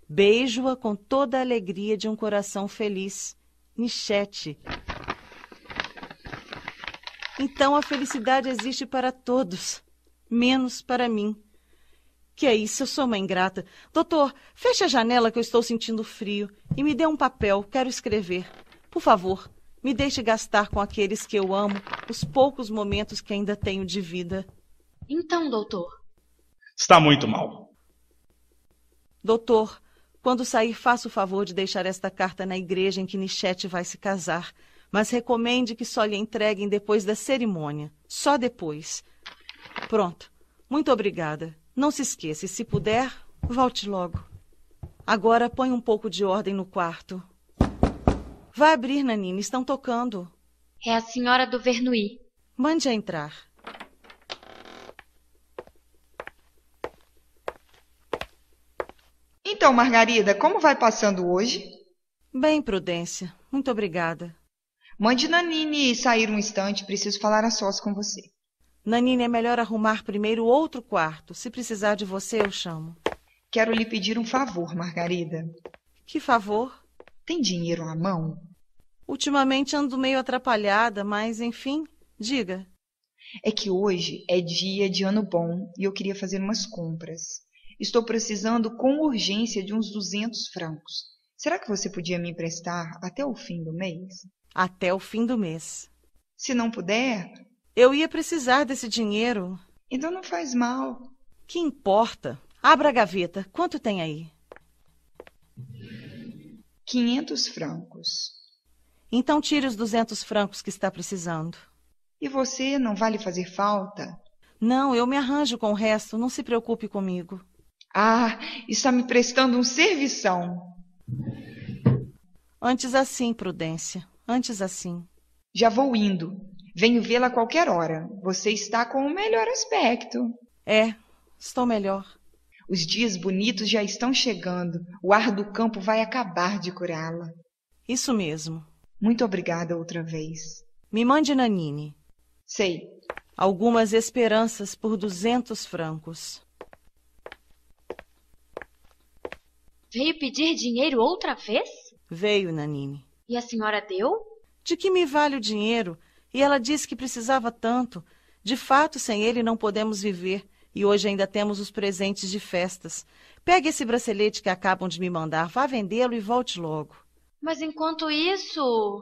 Beijo-a com toda a alegria de um coração feliz. Nichete. Então a felicidade existe para todos, menos para mim. Que é isso, eu sou uma ingrata. Doutor, feche a janela que eu estou sentindo frio e me dê um papel, quero escrever. Por favor, me deixe gastar com aqueles que eu amo os poucos momentos que ainda tenho de vida. Então, doutor. Está muito mal. Doutor, quando sair, faça o favor de deixar esta carta na igreja em que Nichete vai se casar, mas recomende que só lhe entreguem depois da cerimônia. Só depois. Pronto. Muito obrigada. Não se esqueça, e se puder, volte logo. Agora põe um pouco de ordem no quarto. Vá abrir, Nanine. estão tocando. É a senhora do Vernuí. Mande-a entrar. Então, Margarida, como vai passando hoje? Bem, Prudência. Muito obrigada. Mande Nanine sair um instante, preciso falar a sós com você. Nanine, é melhor arrumar primeiro outro quarto. Se precisar de você, eu chamo. Quero lhe pedir um favor, Margarida. Que favor? Tem dinheiro à mão? Ultimamente ando meio atrapalhada, mas enfim, diga. É que hoje é dia de ano bom e eu queria fazer umas compras. Estou precisando com urgência de uns 200 francos. Será que você podia me emprestar até o fim do mês? Até o fim do mês. Se não puder. Eu ia precisar desse dinheiro. Então não faz mal. Que importa? Abra a gaveta. Quanto tem aí? 500 francos. Então tire os 200 francos que está precisando. E você não vai fazer falta? Não, eu me arranjo com o resto. Não se preocupe comigo. Ah, está me prestando um serviço? Antes assim, Prudência. Antes assim. Já vou indo. Venho vê-la qualquer hora. Você está com o melhor aspecto. É, estou melhor. Os dias bonitos já estão chegando. O ar do campo vai acabar de curá-la. Isso mesmo. Muito obrigada outra vez. Me mande Nanine. Sei. Algumas esperanças por duzentos francos. Veio pedir dinheiro outra vez? Veio, Nanine. E a senhora deu? De que me vale o dinheiro? E ela disse que precisava tanto. De fato, sem ele não podemos viver. E hoje ainda temos os presentes de festas. Pegue esse bracelete que acabam de me mandar, vá vendê-lo e volte logo. Mas enquanto isso.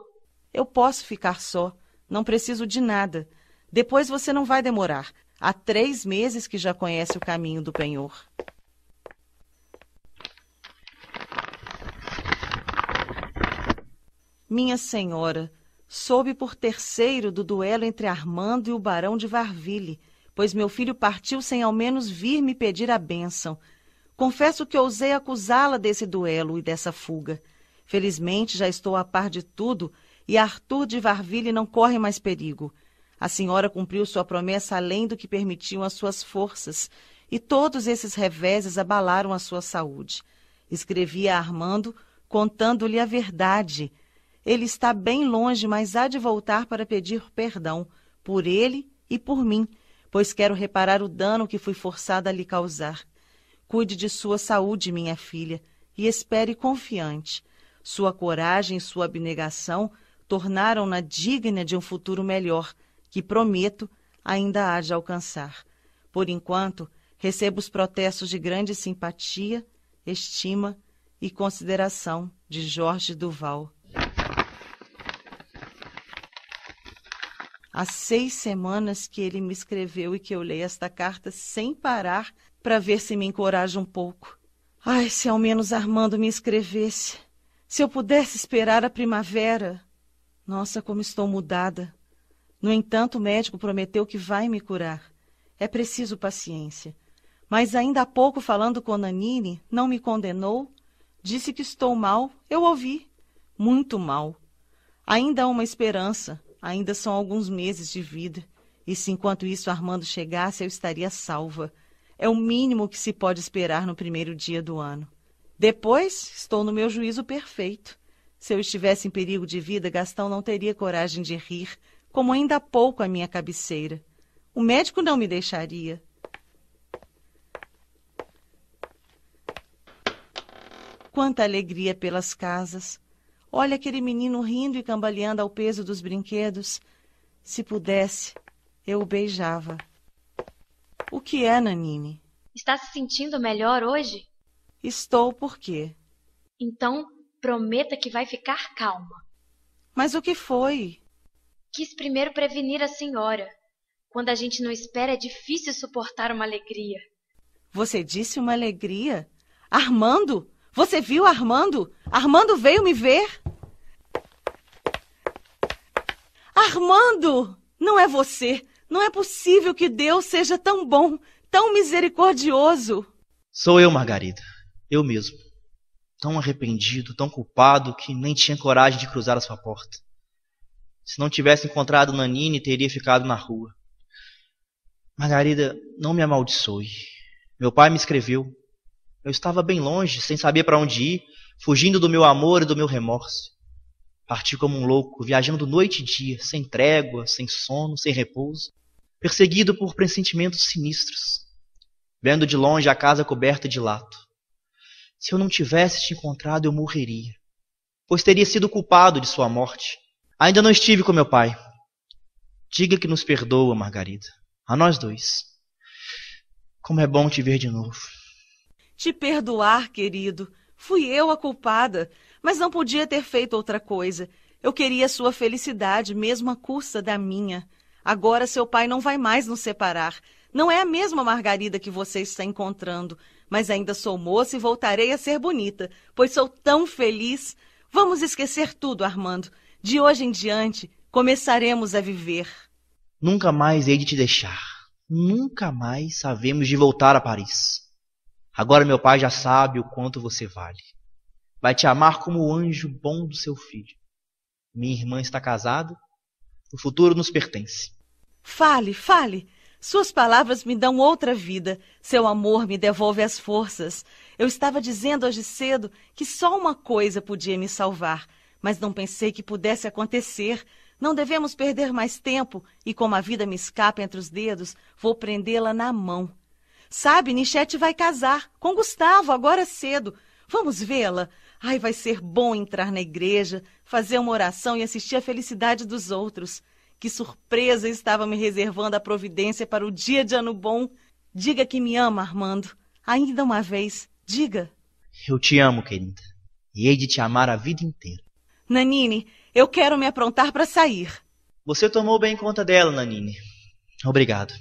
Eu posso ficar só. Não preciso de nada. Depois você não vai demorar. Há três meses que já conhece o caminho do penhor. Minha senhora, soube por terceiro do duelo entre Armando e o barão de Varville, pois meu filho partiu sem ao menos vir me pedir a bênção. Confesso que ousei acusá-la desse duelo e dessa fuga. Felizmente já estou a par de tudo e Arthur de Varville não corre mais perigo. A senhora cumpriu sua promessa além do que permitiam as suas forças, e todos esses reveses abalaram a sua saúde. Escrevi a Armando contando-lhe a verdade ele está bem longe, mas há de voltar para pedir perdão por ele e por mim, pois quero reparar o dano que fui forçada a lhe causar. Cuide de sua saúde, minha filha, e espere confiante. Sua coragem e sua abnegação tornaram-na digna de um futuro melhor, que prometo ainda há de alcançar. Por enquanto, recebo os protestos de grande simpatia, estima e consideração de Jorge Duval. Há seis semanas que ele me escreveu e que eu leio esta carta sem parar para ver se me encoraja um pouco. Ai, se ao menos Armando me escrevesse. Se eu pudesse esperar a primavera. Nossa, como estou mudada. No entanto, o médico prometeu que vai me curar. É preciso paciência. Mas ainda há pouco, falando com Nanine, não me condenou. Disse que estou mal. Eu ouvi. Muito mal. Ainda há uma esperança. Ainda são alguns meses de vida. E se enquanto isso Armando chegasse, eu estaria salva. É o mínimo que se pode esperar no primeiro dia do ano. Depois, estou no meu juízo perfeito. Se eu estivesse em perigo de vida, Gastão não teria coragem de rir, como ainda há pouco à minha cabeceira. O médico não me deixaria. Quanta alegria pelas casas, Olha aquele menino rindo e cambaleando ao peso dos brinquedos. Se pudesse, eu o beijava. O que é, Nanine? Está se sentindo melhor hoje? Estou por quê? Então, prometa que vai ficar calma. Mas o que foi? Quis primeiro prevenir a senhora. Quando a gente não espera, é difícil suportar uma alegria. Você disse uma alegria? Armando? Você viu Armando? Armando veio me ver. Armando! Não é você! Não é possível que Deus seja tão bom, tão misericordioso! Sou eu, Margarida. Eu mesmo. Tão arrependido, tão culpado, que nem tinha coragem de cruzar a sua porta. Se não tivesse encontrado Nanine, teria ficado na rua. Margarida, não me amaldiçoe. Meu pai me escreveu. Eu estava bem longe, sem saber para onde ir, fugindo do meu amor e do meu remorso. Parti como um louco, viajando noite e dia, sem trégua, sem sono, sem repouso, perseguido por pressentimentos sinistros, vendo de longe a casa coberta de lato. Se eu não tivesse te encontrado, eu morreria, pois teria sido culpado de sua morte. Ainda não estive com meu pai. Diga que nos perdoa, Margarida, a nós dois. Como é bom te ver de novo. Te perdoar, querido. Fui eu a culpada, mas não podia ter feito outra coisa. Eu queria sua felicidade, mesmo à custa da minha. Agora seu pai não vai mais nos separar. Não é a mesma Margarida que você está encontrando, mas ainda sou moça e voltarei a ser bonita, pois sou tão feliz. Vamos esquecer tudo, Armando. De hoje em diante, começaremos a viver. Nunca mais hei de te deixar. Nunca mais havemos de voltar a Paris. Agora meu pai já sabe o quanto você vale. Vai te amar como o anjo bom do seu filho. Minha irmã está casada. O futuro nos pertence. Fale, fale. Suas palavras me dão outra vida. Seu amor me devolve as forças. Eu estava dizendo hoje cedo que só uma coisa podia me salvar, mas não pensei que pudesse acontecer. Não devemos perder mais tempo e, como a vida me escapa entre os dedos, vou prendê-la na mão. Sabe, Nichete vai casar com Gustavo agora cedo. Vamos vê-la? Ai, vai ser bom entrar na igreja, fazer uma oração e assistir a felicidade dos outros. Que surpresa estava me reservando a providência para o dia de ano bom. Diga que me ama, Armando. Ainda uma vez, diga. Eu te amo, querida. E hei de te amar a vida inteira. Nanine, eu quero me aprontar para sair. Você tomou bem conta dela, Nanine. Obrigado.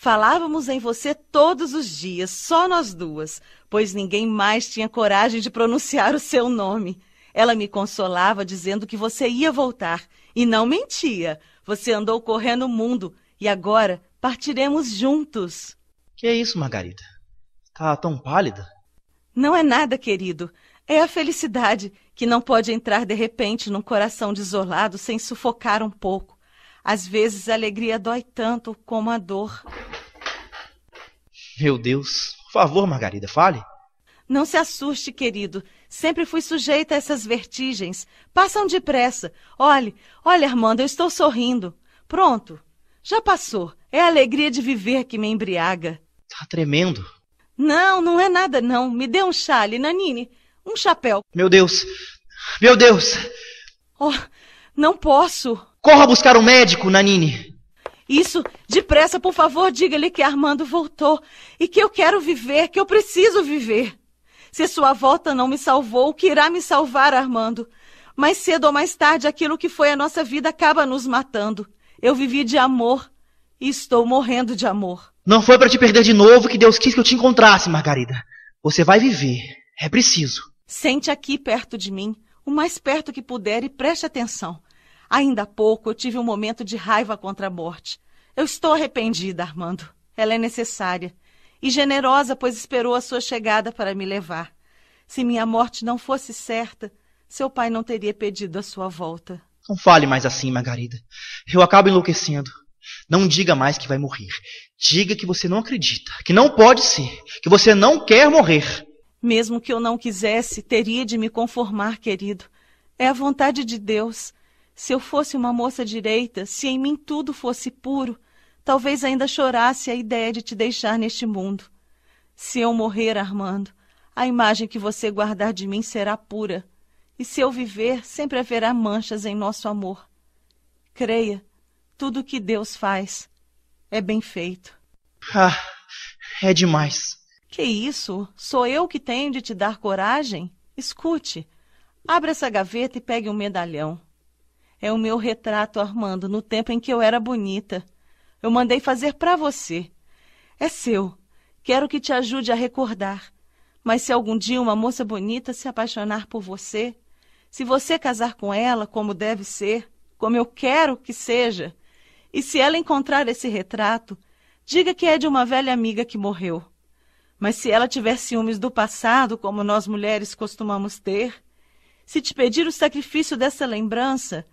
Falávamos em você todos os dias, só nós duas, pois ninguém mais tinha coragem de pronunciar o seu nome. Ela me consolava dizendo que você ia voltar, e não mentia. Você andou correndo o mundo e agora partiremos juntos. Que é isso, Margarida? Tá tão pálida? Não é nada, querido. É a felicidade que não pode entrar de repente num coração desolado sem sufocar um pouco. Às vezes a alegria dói tanto como a dor. Meu Deus, por favor, Margarida, fale. Não se assuste, querido. Sempre fui sujeita a essas vertigens. Passam depressa. Olhe, olha, Armando, eu estou sorrindo. Pronto. Já passou. É a alegria de viver que me embriaga. Tá tremendo. Não, não é nada, não. Me dê um chale, Nanine. Um chapéu. Meu Deus! Meu Deus! Oh, não posso. Corra buscar um médico, Nanine. Isso, depressa, por favor, diga-lhe que Armando voltou e que eu quero viver, que eu preciso viver. Se sua volta não me salvou, o que irá me salvar, Armando? Mais cedo ou mais tarde, aquilo que foi a nossa vida acaba nos matando. Eu vivi de amor e estou morrendo de amor. Não foi para te perder de novo que Deus quis que eu te encontrasse, Margarida. Você vai viver. É preciso. Sente aqui perto de mim, o mais perto que puder e preste atenção. Ainda há pouco eu tive um momento de raiva contra a morte. Eu estou arrependida, Armando. Ela é necessária. E generosa, pois esperou a sua chegada para me levar. Se minha morte não fosse certa, seu pai não teria pedido a sua volta. Não fale mais assim, Margarida. Eu acabo enlouquecendo. Não diga mais que vai morrer. Diga que você não acredita, que não pode ser, que você não quer morrer. Mesmo que eu não quisesse, teria de me conformar, querido. É a vontade de Deus. Se eu fosse uma moça direita, se em mim tudo fosse puro, talvez ainda chorasse a ideia de te deixar neste mundo. Se eu morrer, Armando, a imagem que você guardar de mim será pura, e se eu viver, sempre haverá manchas em nosso amor. Creia, tudo o que Deus faz é bem feito. Ah, é demais. Que isso? Sou eu que tenho de te dar coragem? Escute, abra essa gaveta e pegue um medalhão. É o meu retrato, Armando, no tempo em que eu era bonita. Eu mandei fazer para você. É seu. Quero que te ajude a recordar. Mas se algum dia uma moça bonita se apaixonar por você, se você casar com ela como deve ser, como eu quero que seja, e se ela encontrar esse retrato, diga que é de uma velha amiga que morreu. Mas se ela tiver ciúmes do passado, como nós mulheres costumamos ter, se te pedir o sacrifício dessa lembrança,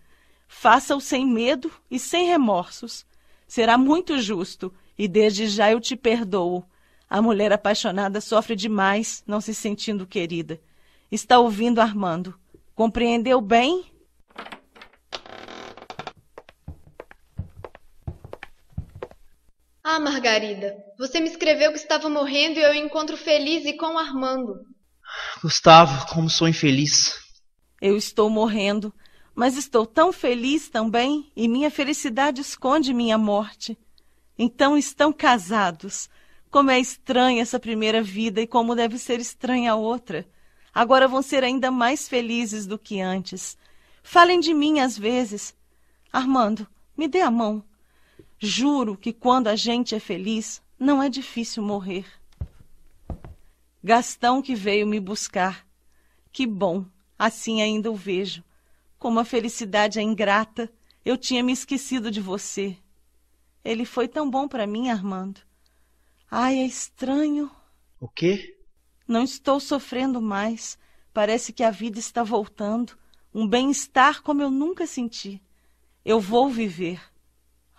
Faça-o sem medo e sem remorsos. Será muito justo, e desde já eu te perdoo. A mulher apaixonada sofre demais, não se sentindo querida. Está ouvindo Armando. Compreendeu bem? Ah, Margarida, você me escreveu que estava morrendo e eu encontro feliz e com Armando. Gustavo, como sou infeliz. Eu estou morrendo mas estou tão feliz também e minha felicidade esconde minha morte. Então estão casados. Como é estranha essa primeira vida e como deve ser estranha a outra. Agora vão ser ainda mais felizes do que antes. Falem de mim às vezes. Armando, me dê a mão. Juro que quando a gente é feliz, não é difícil morrer. Gastão que veio me buscar. Que bom, assim ainda o vejo. Como a felicidade é ingrata, eu tinha me esquecido de você. Ele foi tão bom para mim, Armando. Ai, é estranho. O quê? Não estou sofrendo mais. Parece que a vida está voltando. Um bem-estar como eu nunca senti. Eu vou viver.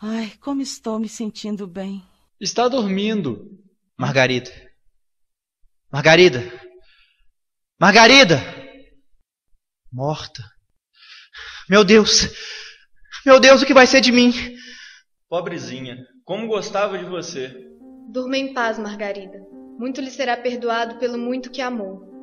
Ai, como estou me sentindo bem. Está dormindo. Margarida. Margarida. Margarida! Morta. Meu Deus! Meu Deus, o que vai ser de mim? Pobrezinha, como gostava de você. Durma em paz, Margarida. Muito lhe será perdoado pelo muito que amou.